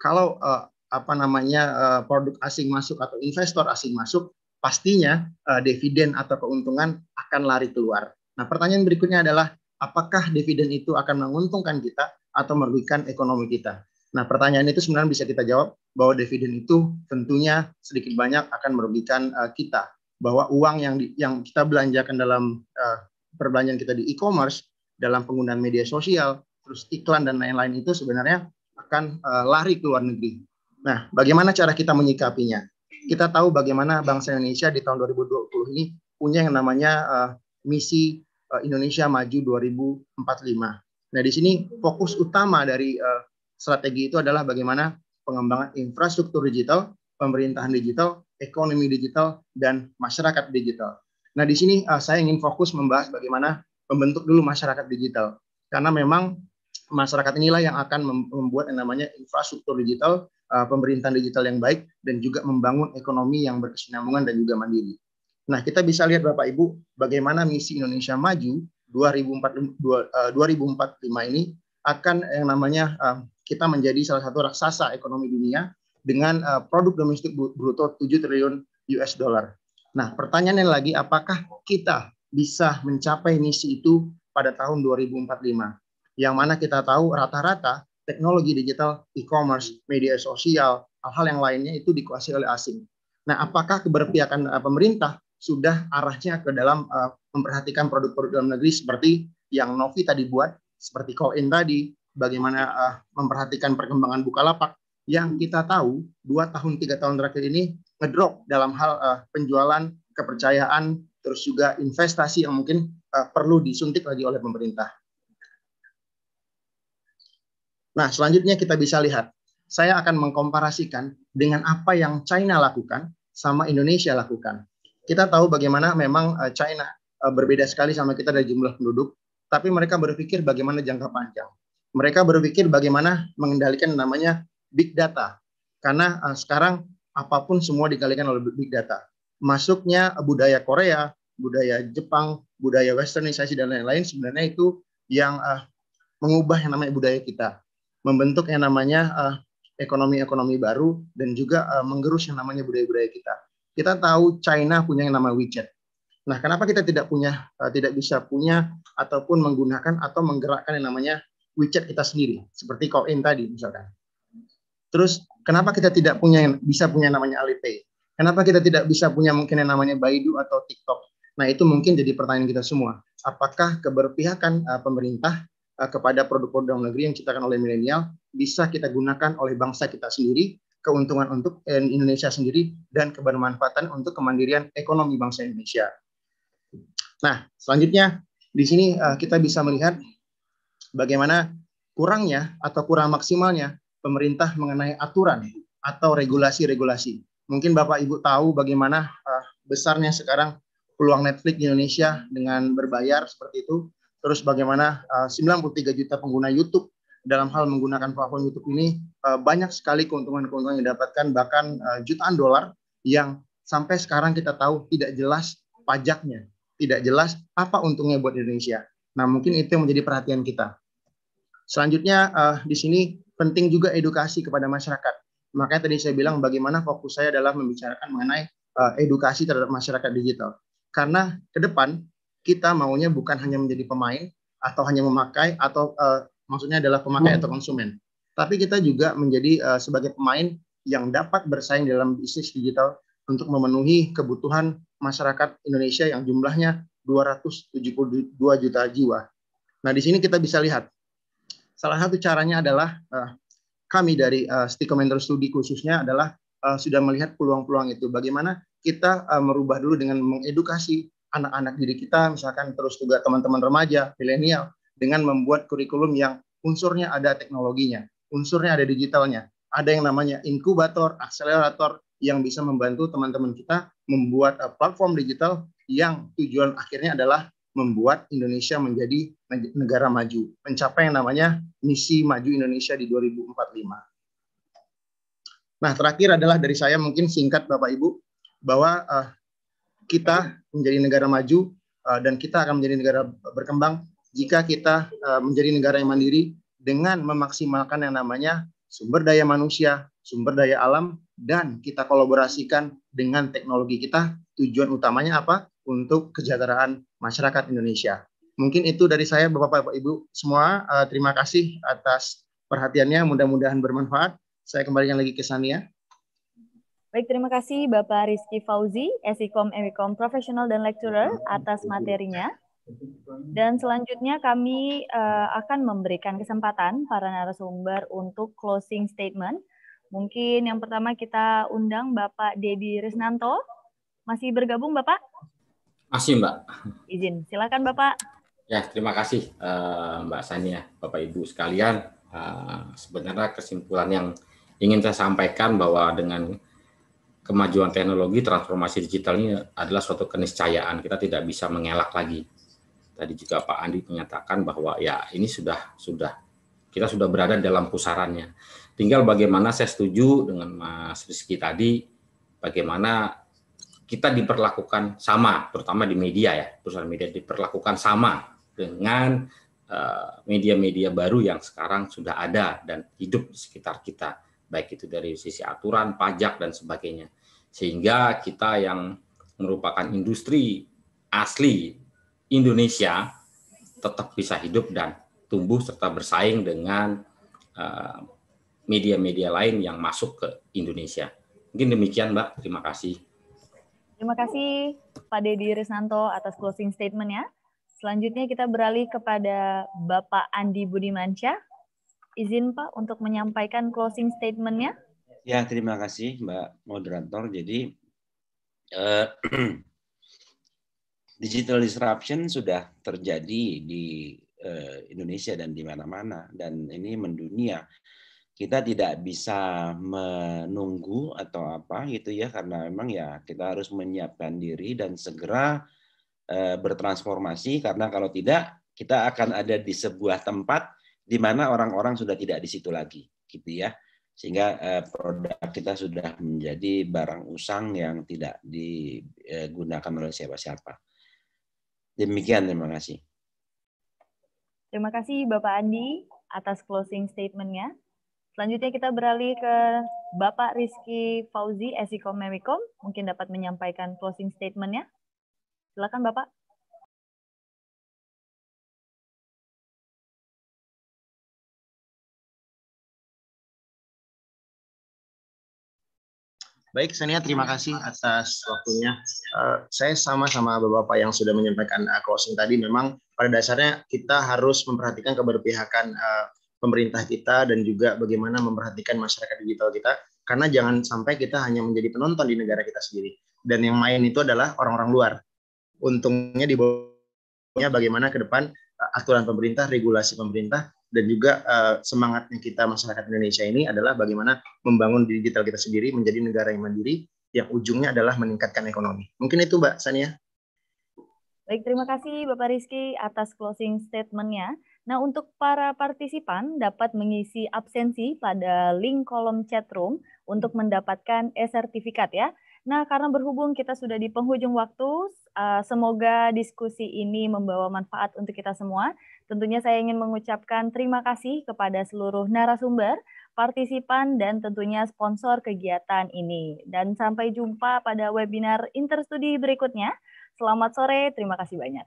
kalau uh, apa namanya uh, produk asing masuk atau investor asing masuk, pastinya uh, dividen atau keuntungan akan lari keluar. Nah, pertanyaan berikutnya adalah apakah dividen itu akan menguntungkan kita atau merugikan ekonomi kita? Nah, pertanyaan itu sebenarnya bisa kita jawab bahwa dividen itu tentunya sedikit banyak akan merugikan uh, kita. Bahwa uang yang di, yang kita belanjakan dalam uh, perbelanjaan kita di e-commerce, dalam penggunaan media sosial, terus iklan dan lain-lain itu sebenarnya akan uh, lari ke luar negeri. Nah, bagaimana cara kita menyikapinya? Kita tahu bagaimana bangsa Indonesia di tahun 2020 ini punya yang namanya uh, misi uh, Indonesia Maju 2045. Nah, di sini fokus utama dari uh, strategi itu adalah bagaimana pengembangan infrastruktur digital, pemerintahan digital, ekonomi digital, dan masyarakat digital. Nah, di sini uh, saya ingin fokus membahas bagaimana membentuk dulu masyarakat digital. Karena memang masyarakat inilah yang akan membuat yang namanya infrastruktur digital, eh, pemerintahan digital yang baik, dan juga membangun ekonomi yang berkesinambungan dan juga mandiri. Nah, kita bisa lihat Bapak Ibu bagaimana misi Indonesia Maju 2045 eh, ini akan yang namanya eh, kita menjadi salah satu raksasa ekonomi dunia dengan produk domestik bruto 7 triliun US dollar. Nah, pertanyaannya lagi apakah kita bisa mencapai misi itu pada tahun 2045? yang mana kita tahu rata-rata teknologi digital, e-commerce, media sosial, hal-hal yang lainnya itu dikuasai oleh asing. Nah, apakah keberpihakan eh, pemerintah sudah arahnya ke dalam uh, memperhatikan produk-produk dalam negeri seperti yang Novi tadi buat, seperti call-in tadi, bagaimana uh, memperhatikan perkembangan Bukalapak, yang kita tahu dua tahun tiga tahun terakhir ini ngedrop dalam hal uh, penjualan kepercayaan terus juga investasi yang mungkin uh, perlu disuntik lagi oleh pemerintah. Nah, selanjutnya kita bisa lihat. Saya akan mengkomparasikan dengan apa yang China lakukan sama Indonesia lakukan. Kita tahu bagaimana memang eh, China eh, berbeda sekali sama kita dari jumlah penduduk, tapi mereka berpikir bagaimana jangka panjang. Mereka berpikir bagaimana mengendalikan namanya big data. Karena eh, sekarang apapun semua dikalikan oleh big data. Masuknya budaya Korea, budaya Jepang, budaya westernisasi dan lain-lain sebenarnya itu yang mengubah yang namanya budaya kita membentuk yang namanya eh, ekonomi-ekonomi baru dan juga eh, menggerus yang namanya budaya-budaya kita. Kita tahu China punya yang namanya WeChat. Nah, kenapa kita tidak punya, eh, tidak bisa punya ataupun menggunakan atau menggerakkan yang namanya WeChat kita sendiri, seperti Coin tadi misalkan. Terus, kenapa kita tidak punya bisa punya yang namanya Alipay? Kenapa kita tidak bisa punya mungkin yang namanya Baidu atau TikTok? Nah, itu mungkin jadi pertanyaan kita semua. Apakah keberpihakan uh, pemerintah Eh, kepada produk-produk dalam negeri yang diciptakan oleh milenial bisa kita gunakan oleh bangsa kita sendiri, keuntungan untuk eh, Indonesia sendiri, dan kebermanfaatan untuk kemandirian ekonomi bangsa Indonesia. Nah, selanjutnya di sini eh, kita bisa melihat bagaimana kurangnya atau kurang maksimalnya pemerintah mengenai aturan atau regulasi-regulasi. Mungkin Bapak Ibu tahu bagaimana besarnya sekarang peluang Netflix di Indonesia dengan berbayar seperti itu terus bagaimana eh, uh, 93 juta pengguna YouTube dalam hal menggunakan platform YouTube ini uh, banyak sekali keuntungan-keuntungan yang didapatkan bahkan uh, jutaan dolar yang sampai sekarang kita tahu tidak jelas pajaknya, tidak jelas apa untungnya buat Indonesia. Nah, mungkin itu yang menjadi perhatian kita. Selanjutnya uh, di sini penting juga edukasi kepada masyarakat. Makanya tadi saya bilang bagaimana fokus saya adalah membicarakan mengenai uh, edukasi terhadap masyarakat digital. Karena ke depan kita maunya bukan hanya menjadi pemain atau hanya memakai atau uh, maksudnya adalah pemakai hmm. atau konsumen, tapi kita juga menjadi uh, sebagai pemain yang dapat bersaing dalam bisnis digital untuk memenuhi kebutuhan masyarakat Indonesia yang jumlahnya 272 juta jiwa. Nah, di sini kita bisa lihat salah satu caranya adalah uh, kami dari uh, Stikomentor Studi khususnya adalah uh, sudah melihat peluang-peluang itu. Bagaimana kita uh, merubah dulu dengan mengedukasi anak-anak diri kita, misalkan terus juga teman-teman remaja, milenial, dengan membuat kurikulum yang unsurnya ada teknologinya, unsurnya ada digitalnya, ada yang namanya inkubator, akselerator yang bisa membantu teman-teman kita membuat eh, platform digital yang tujuan akhirnya adalah membuat Indonesia menjadi negara maju, mencapai yang namanya misi maju Indonesia di 2045. Nah, terakhir adalah dari saya mungkin singkat Bapak Ibu bahwa uh, kita menjadi negara maju uh, dan kita akan menjadi negara berkembang jika kita uh, menjadi negara yang mandiri dengan memaksimalkan yang namanya sumber daya manusia, sumber daya alam, dan kita kolaborasikan dengan teknologi kita. Tujuan utamanya apa? Untuk kesejahteraan masyarakat Indonesia. Mungkin itu dari saya, Bapak-Bapak Ibu semua. Uh, terima kasih atas perhatiannya. Mudah-mudahan bermanfaat. Saya kembalikan lagi ke Sania. Baik, terima kasih Bapak Rizky Fauzi, SIKOM Emikom Profesional dan Lecturer atas materinya. Dan selanjutnya kami uh, akan memberikan kesempatan para narasumber untuk closing statement. Mungkin yang pertama kita undang Bapak Dedi Resnanto. Masih bergabung Bapak? Masih Mbak. Izin, silakan Bapak. Ya, terima kasih uh, Mbak Sania, Bapak Ibu sekalian. Uh, sebenarnya kesimpulan yang ingin saya sampaikan bahwa dengan kemajuan teknologi transformasi digital ini adalah suatu keniscayaan kita tidak bisa mengelak lagi tadi juga Pak Andi menyatakan bahwa ya ini sudah sudah kita sudah berada dalam pusarannya tinggal bagaimana saya setuju dengan Mas Rizky tadi bagaimana kita diperlakukan sama terutama di media ya perusahaan media diperlakukan sama dengan eh, media-media baru yang sekarang sudah ada dan hidup di sekitar kita baik itu dari sisi aturan, pajak dan sebagainya. Sehingga kita yang merupakan industri asli Indonesia tetap bisa hidup dan tumbuh serta bersaing dengan eh, media-media lain yang masuk ke Indonesia. Mungkin demikian, Mbak. Terima kasih. Terima kasih Pak Deddy Risnanto atas closing statement-nya. Selanjutnya kita beralih kepada Bapak Andi Budimanca izin Pak untuk menyampaikan closing statementnya. Ya, terima kasih Mbak Moderator. Jadi uh, (clears throat) digital disruption sudah terjadi di uh, Indonesia dan di mana-mana dan ini mendunia. Kita tidak bisa menunggu atau apa gitu ya karena memang ya kita harus menyiapkan diri dan segera eh, bertransformasi karena kalau tidak kita akan ada di sebuah tempat di mana orang-orang sudah tidak di situ lagi, gitu ya. Sehingga eh, produk kita sudah menjadi barang usang yang tidak digunakan eh, oleh siapa-siapa. Demikian, terima kasih. Terima kasih Bapak Andi atas closing statementnya. Selanjutnya kita beralih ke Bapak Rizky Fauzi, Esikom Memikom. Mungkin dapat menyampaikan closing statementnya. Silakan Bapak. Baik, Sania, terima iya. kasih atas waktunya. Uh, saya sama sama bapak bapak yang sudah menyampaikan uh, closing tadi. Memang pada dasarnya kita harus memperhatikan keberpihakan uh, pemerintah kita dan juga bagaimana memperhatikan masyarakat digital kita. Karena jangan sampai kita hanya menjadi penonton di negara kita sendiri. Dan yang main itu adalah orang-orang luar. Untungnya di bawahnya bagaimana ke depan aturan pemerintah, regulasi pemerintah dan juga uh, semangatnya kita masyarakat Indonesia ini adalah bagaimana membangun digital kita sendiri menjadi negara yang mandiri yang ujungnya adalah meningkatkan ekonomi. Mungkin itu Mbak Sania. Baik, terima kasih Bapak Rizky atas closing statementnya. Nah, untuk para partisipan dapat mengisi absensi pada link kolom chat room untuk mendapatkan e-sertifikat ya. Nah, karena berhubung kita sudah di penghujung waktu, eh, semoga diskusi ini membawa manfaat untuk kita semua. Tentunya saya ingin mengucapkan terima kasih kepada seluruh narasumber, partisipan, dan tentunya sponsor kegiatan ini. Dan sampai jumpa pada webinar interstudi berikutnya. Selamat sore, terima kasih banyak.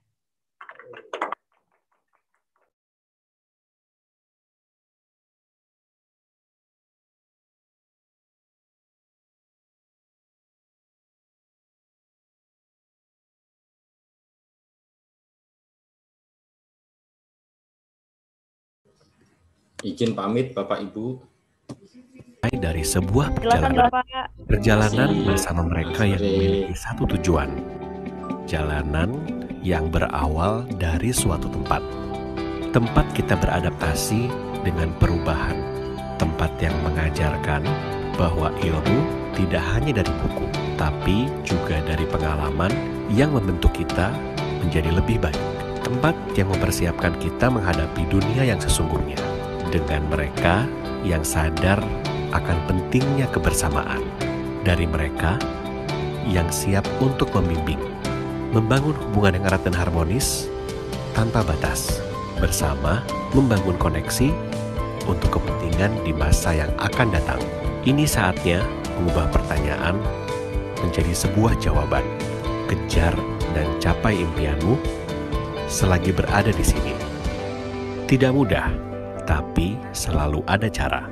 izin pamit Bapak Ibu dari sebuah perjalanan perjalanan perjalanan bersama mereka yang memiliki satu tujuan jalanan yang berawal dari suatu tempat tempat kita beradaptasi dengan perubahan tempat yang mengajarkan bahwa ilmu tidak hanya dari buku tapi juga dari pengalaman yang membentuk kita menjadi lebih baik tempat yang mempersiapkan kita menghadapi dunia yang sesungguhnya dengan mereka yang sadar akan pentingnya kebersamaan, dari mereka yang siap untuk membimbing, membangun hubungan yang erat dan harmonis tanpa batas, bersama membangun koneksi untuk kepentingan di masa yang akan datang. Ini saatnya mengubah pertanyaan menjadi sebuah jawaban. Kejar dan capai impianmu selagi berada di sini. Tidak mudah, tapi selalu ada cara.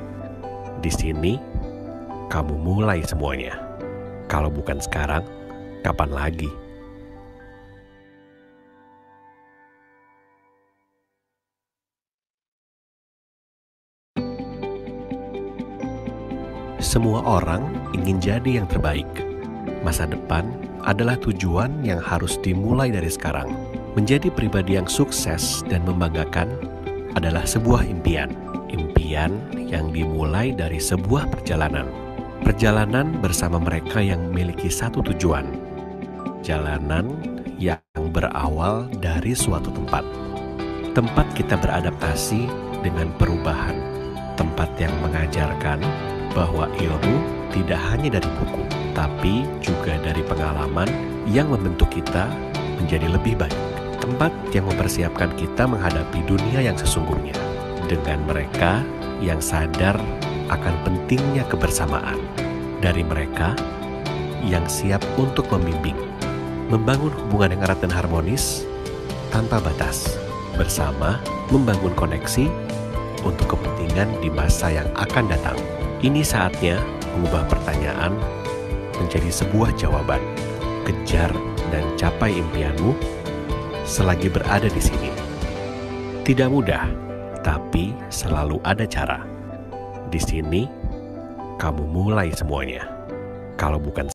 Di sini, kamu mulai semuanya. Kalau bukan sekarang, kapan lagi? Semua orang ingin jadi yang terbaik. Masa depan adalah tujuan yang harus dimulai dari sekarang. Menjadi pribadi yang sukses dan membanggakan adalah sebuah impian. Impian yang dimulai dari sebuah perjalanan. Perjalanan bersama mereka yang memiliki satu tujuan. Jalanan yang berawal dari suatu tempat. Tempat kita beradaptasi dengan perubahan. Tempat yang mengajarkan bahwa ilmu tidak hanya dari buku, tapi juga dari pengalaman yang membentuk kita menjadi lebih baik tempat yang mempersiapkan kita menghadapi dunia yang sesungguhnya dengan mereka yang sadar akan pentingnya kebersamaan dari mereka yang siap untuk membimbing membangun hubungan yang erat dan harmonis tanpa batas bersama membangun koneksi untuk kepentingan di masa yang akan datang. Ini saatnya mengubah pertanyaan menjadi sebuah jawaban. Kejar dan capai impianmu selagi berada di sini. Tidak mudah, tapi selalu ada cara. Di sini, kamu mulai semuanya. Kalau bukan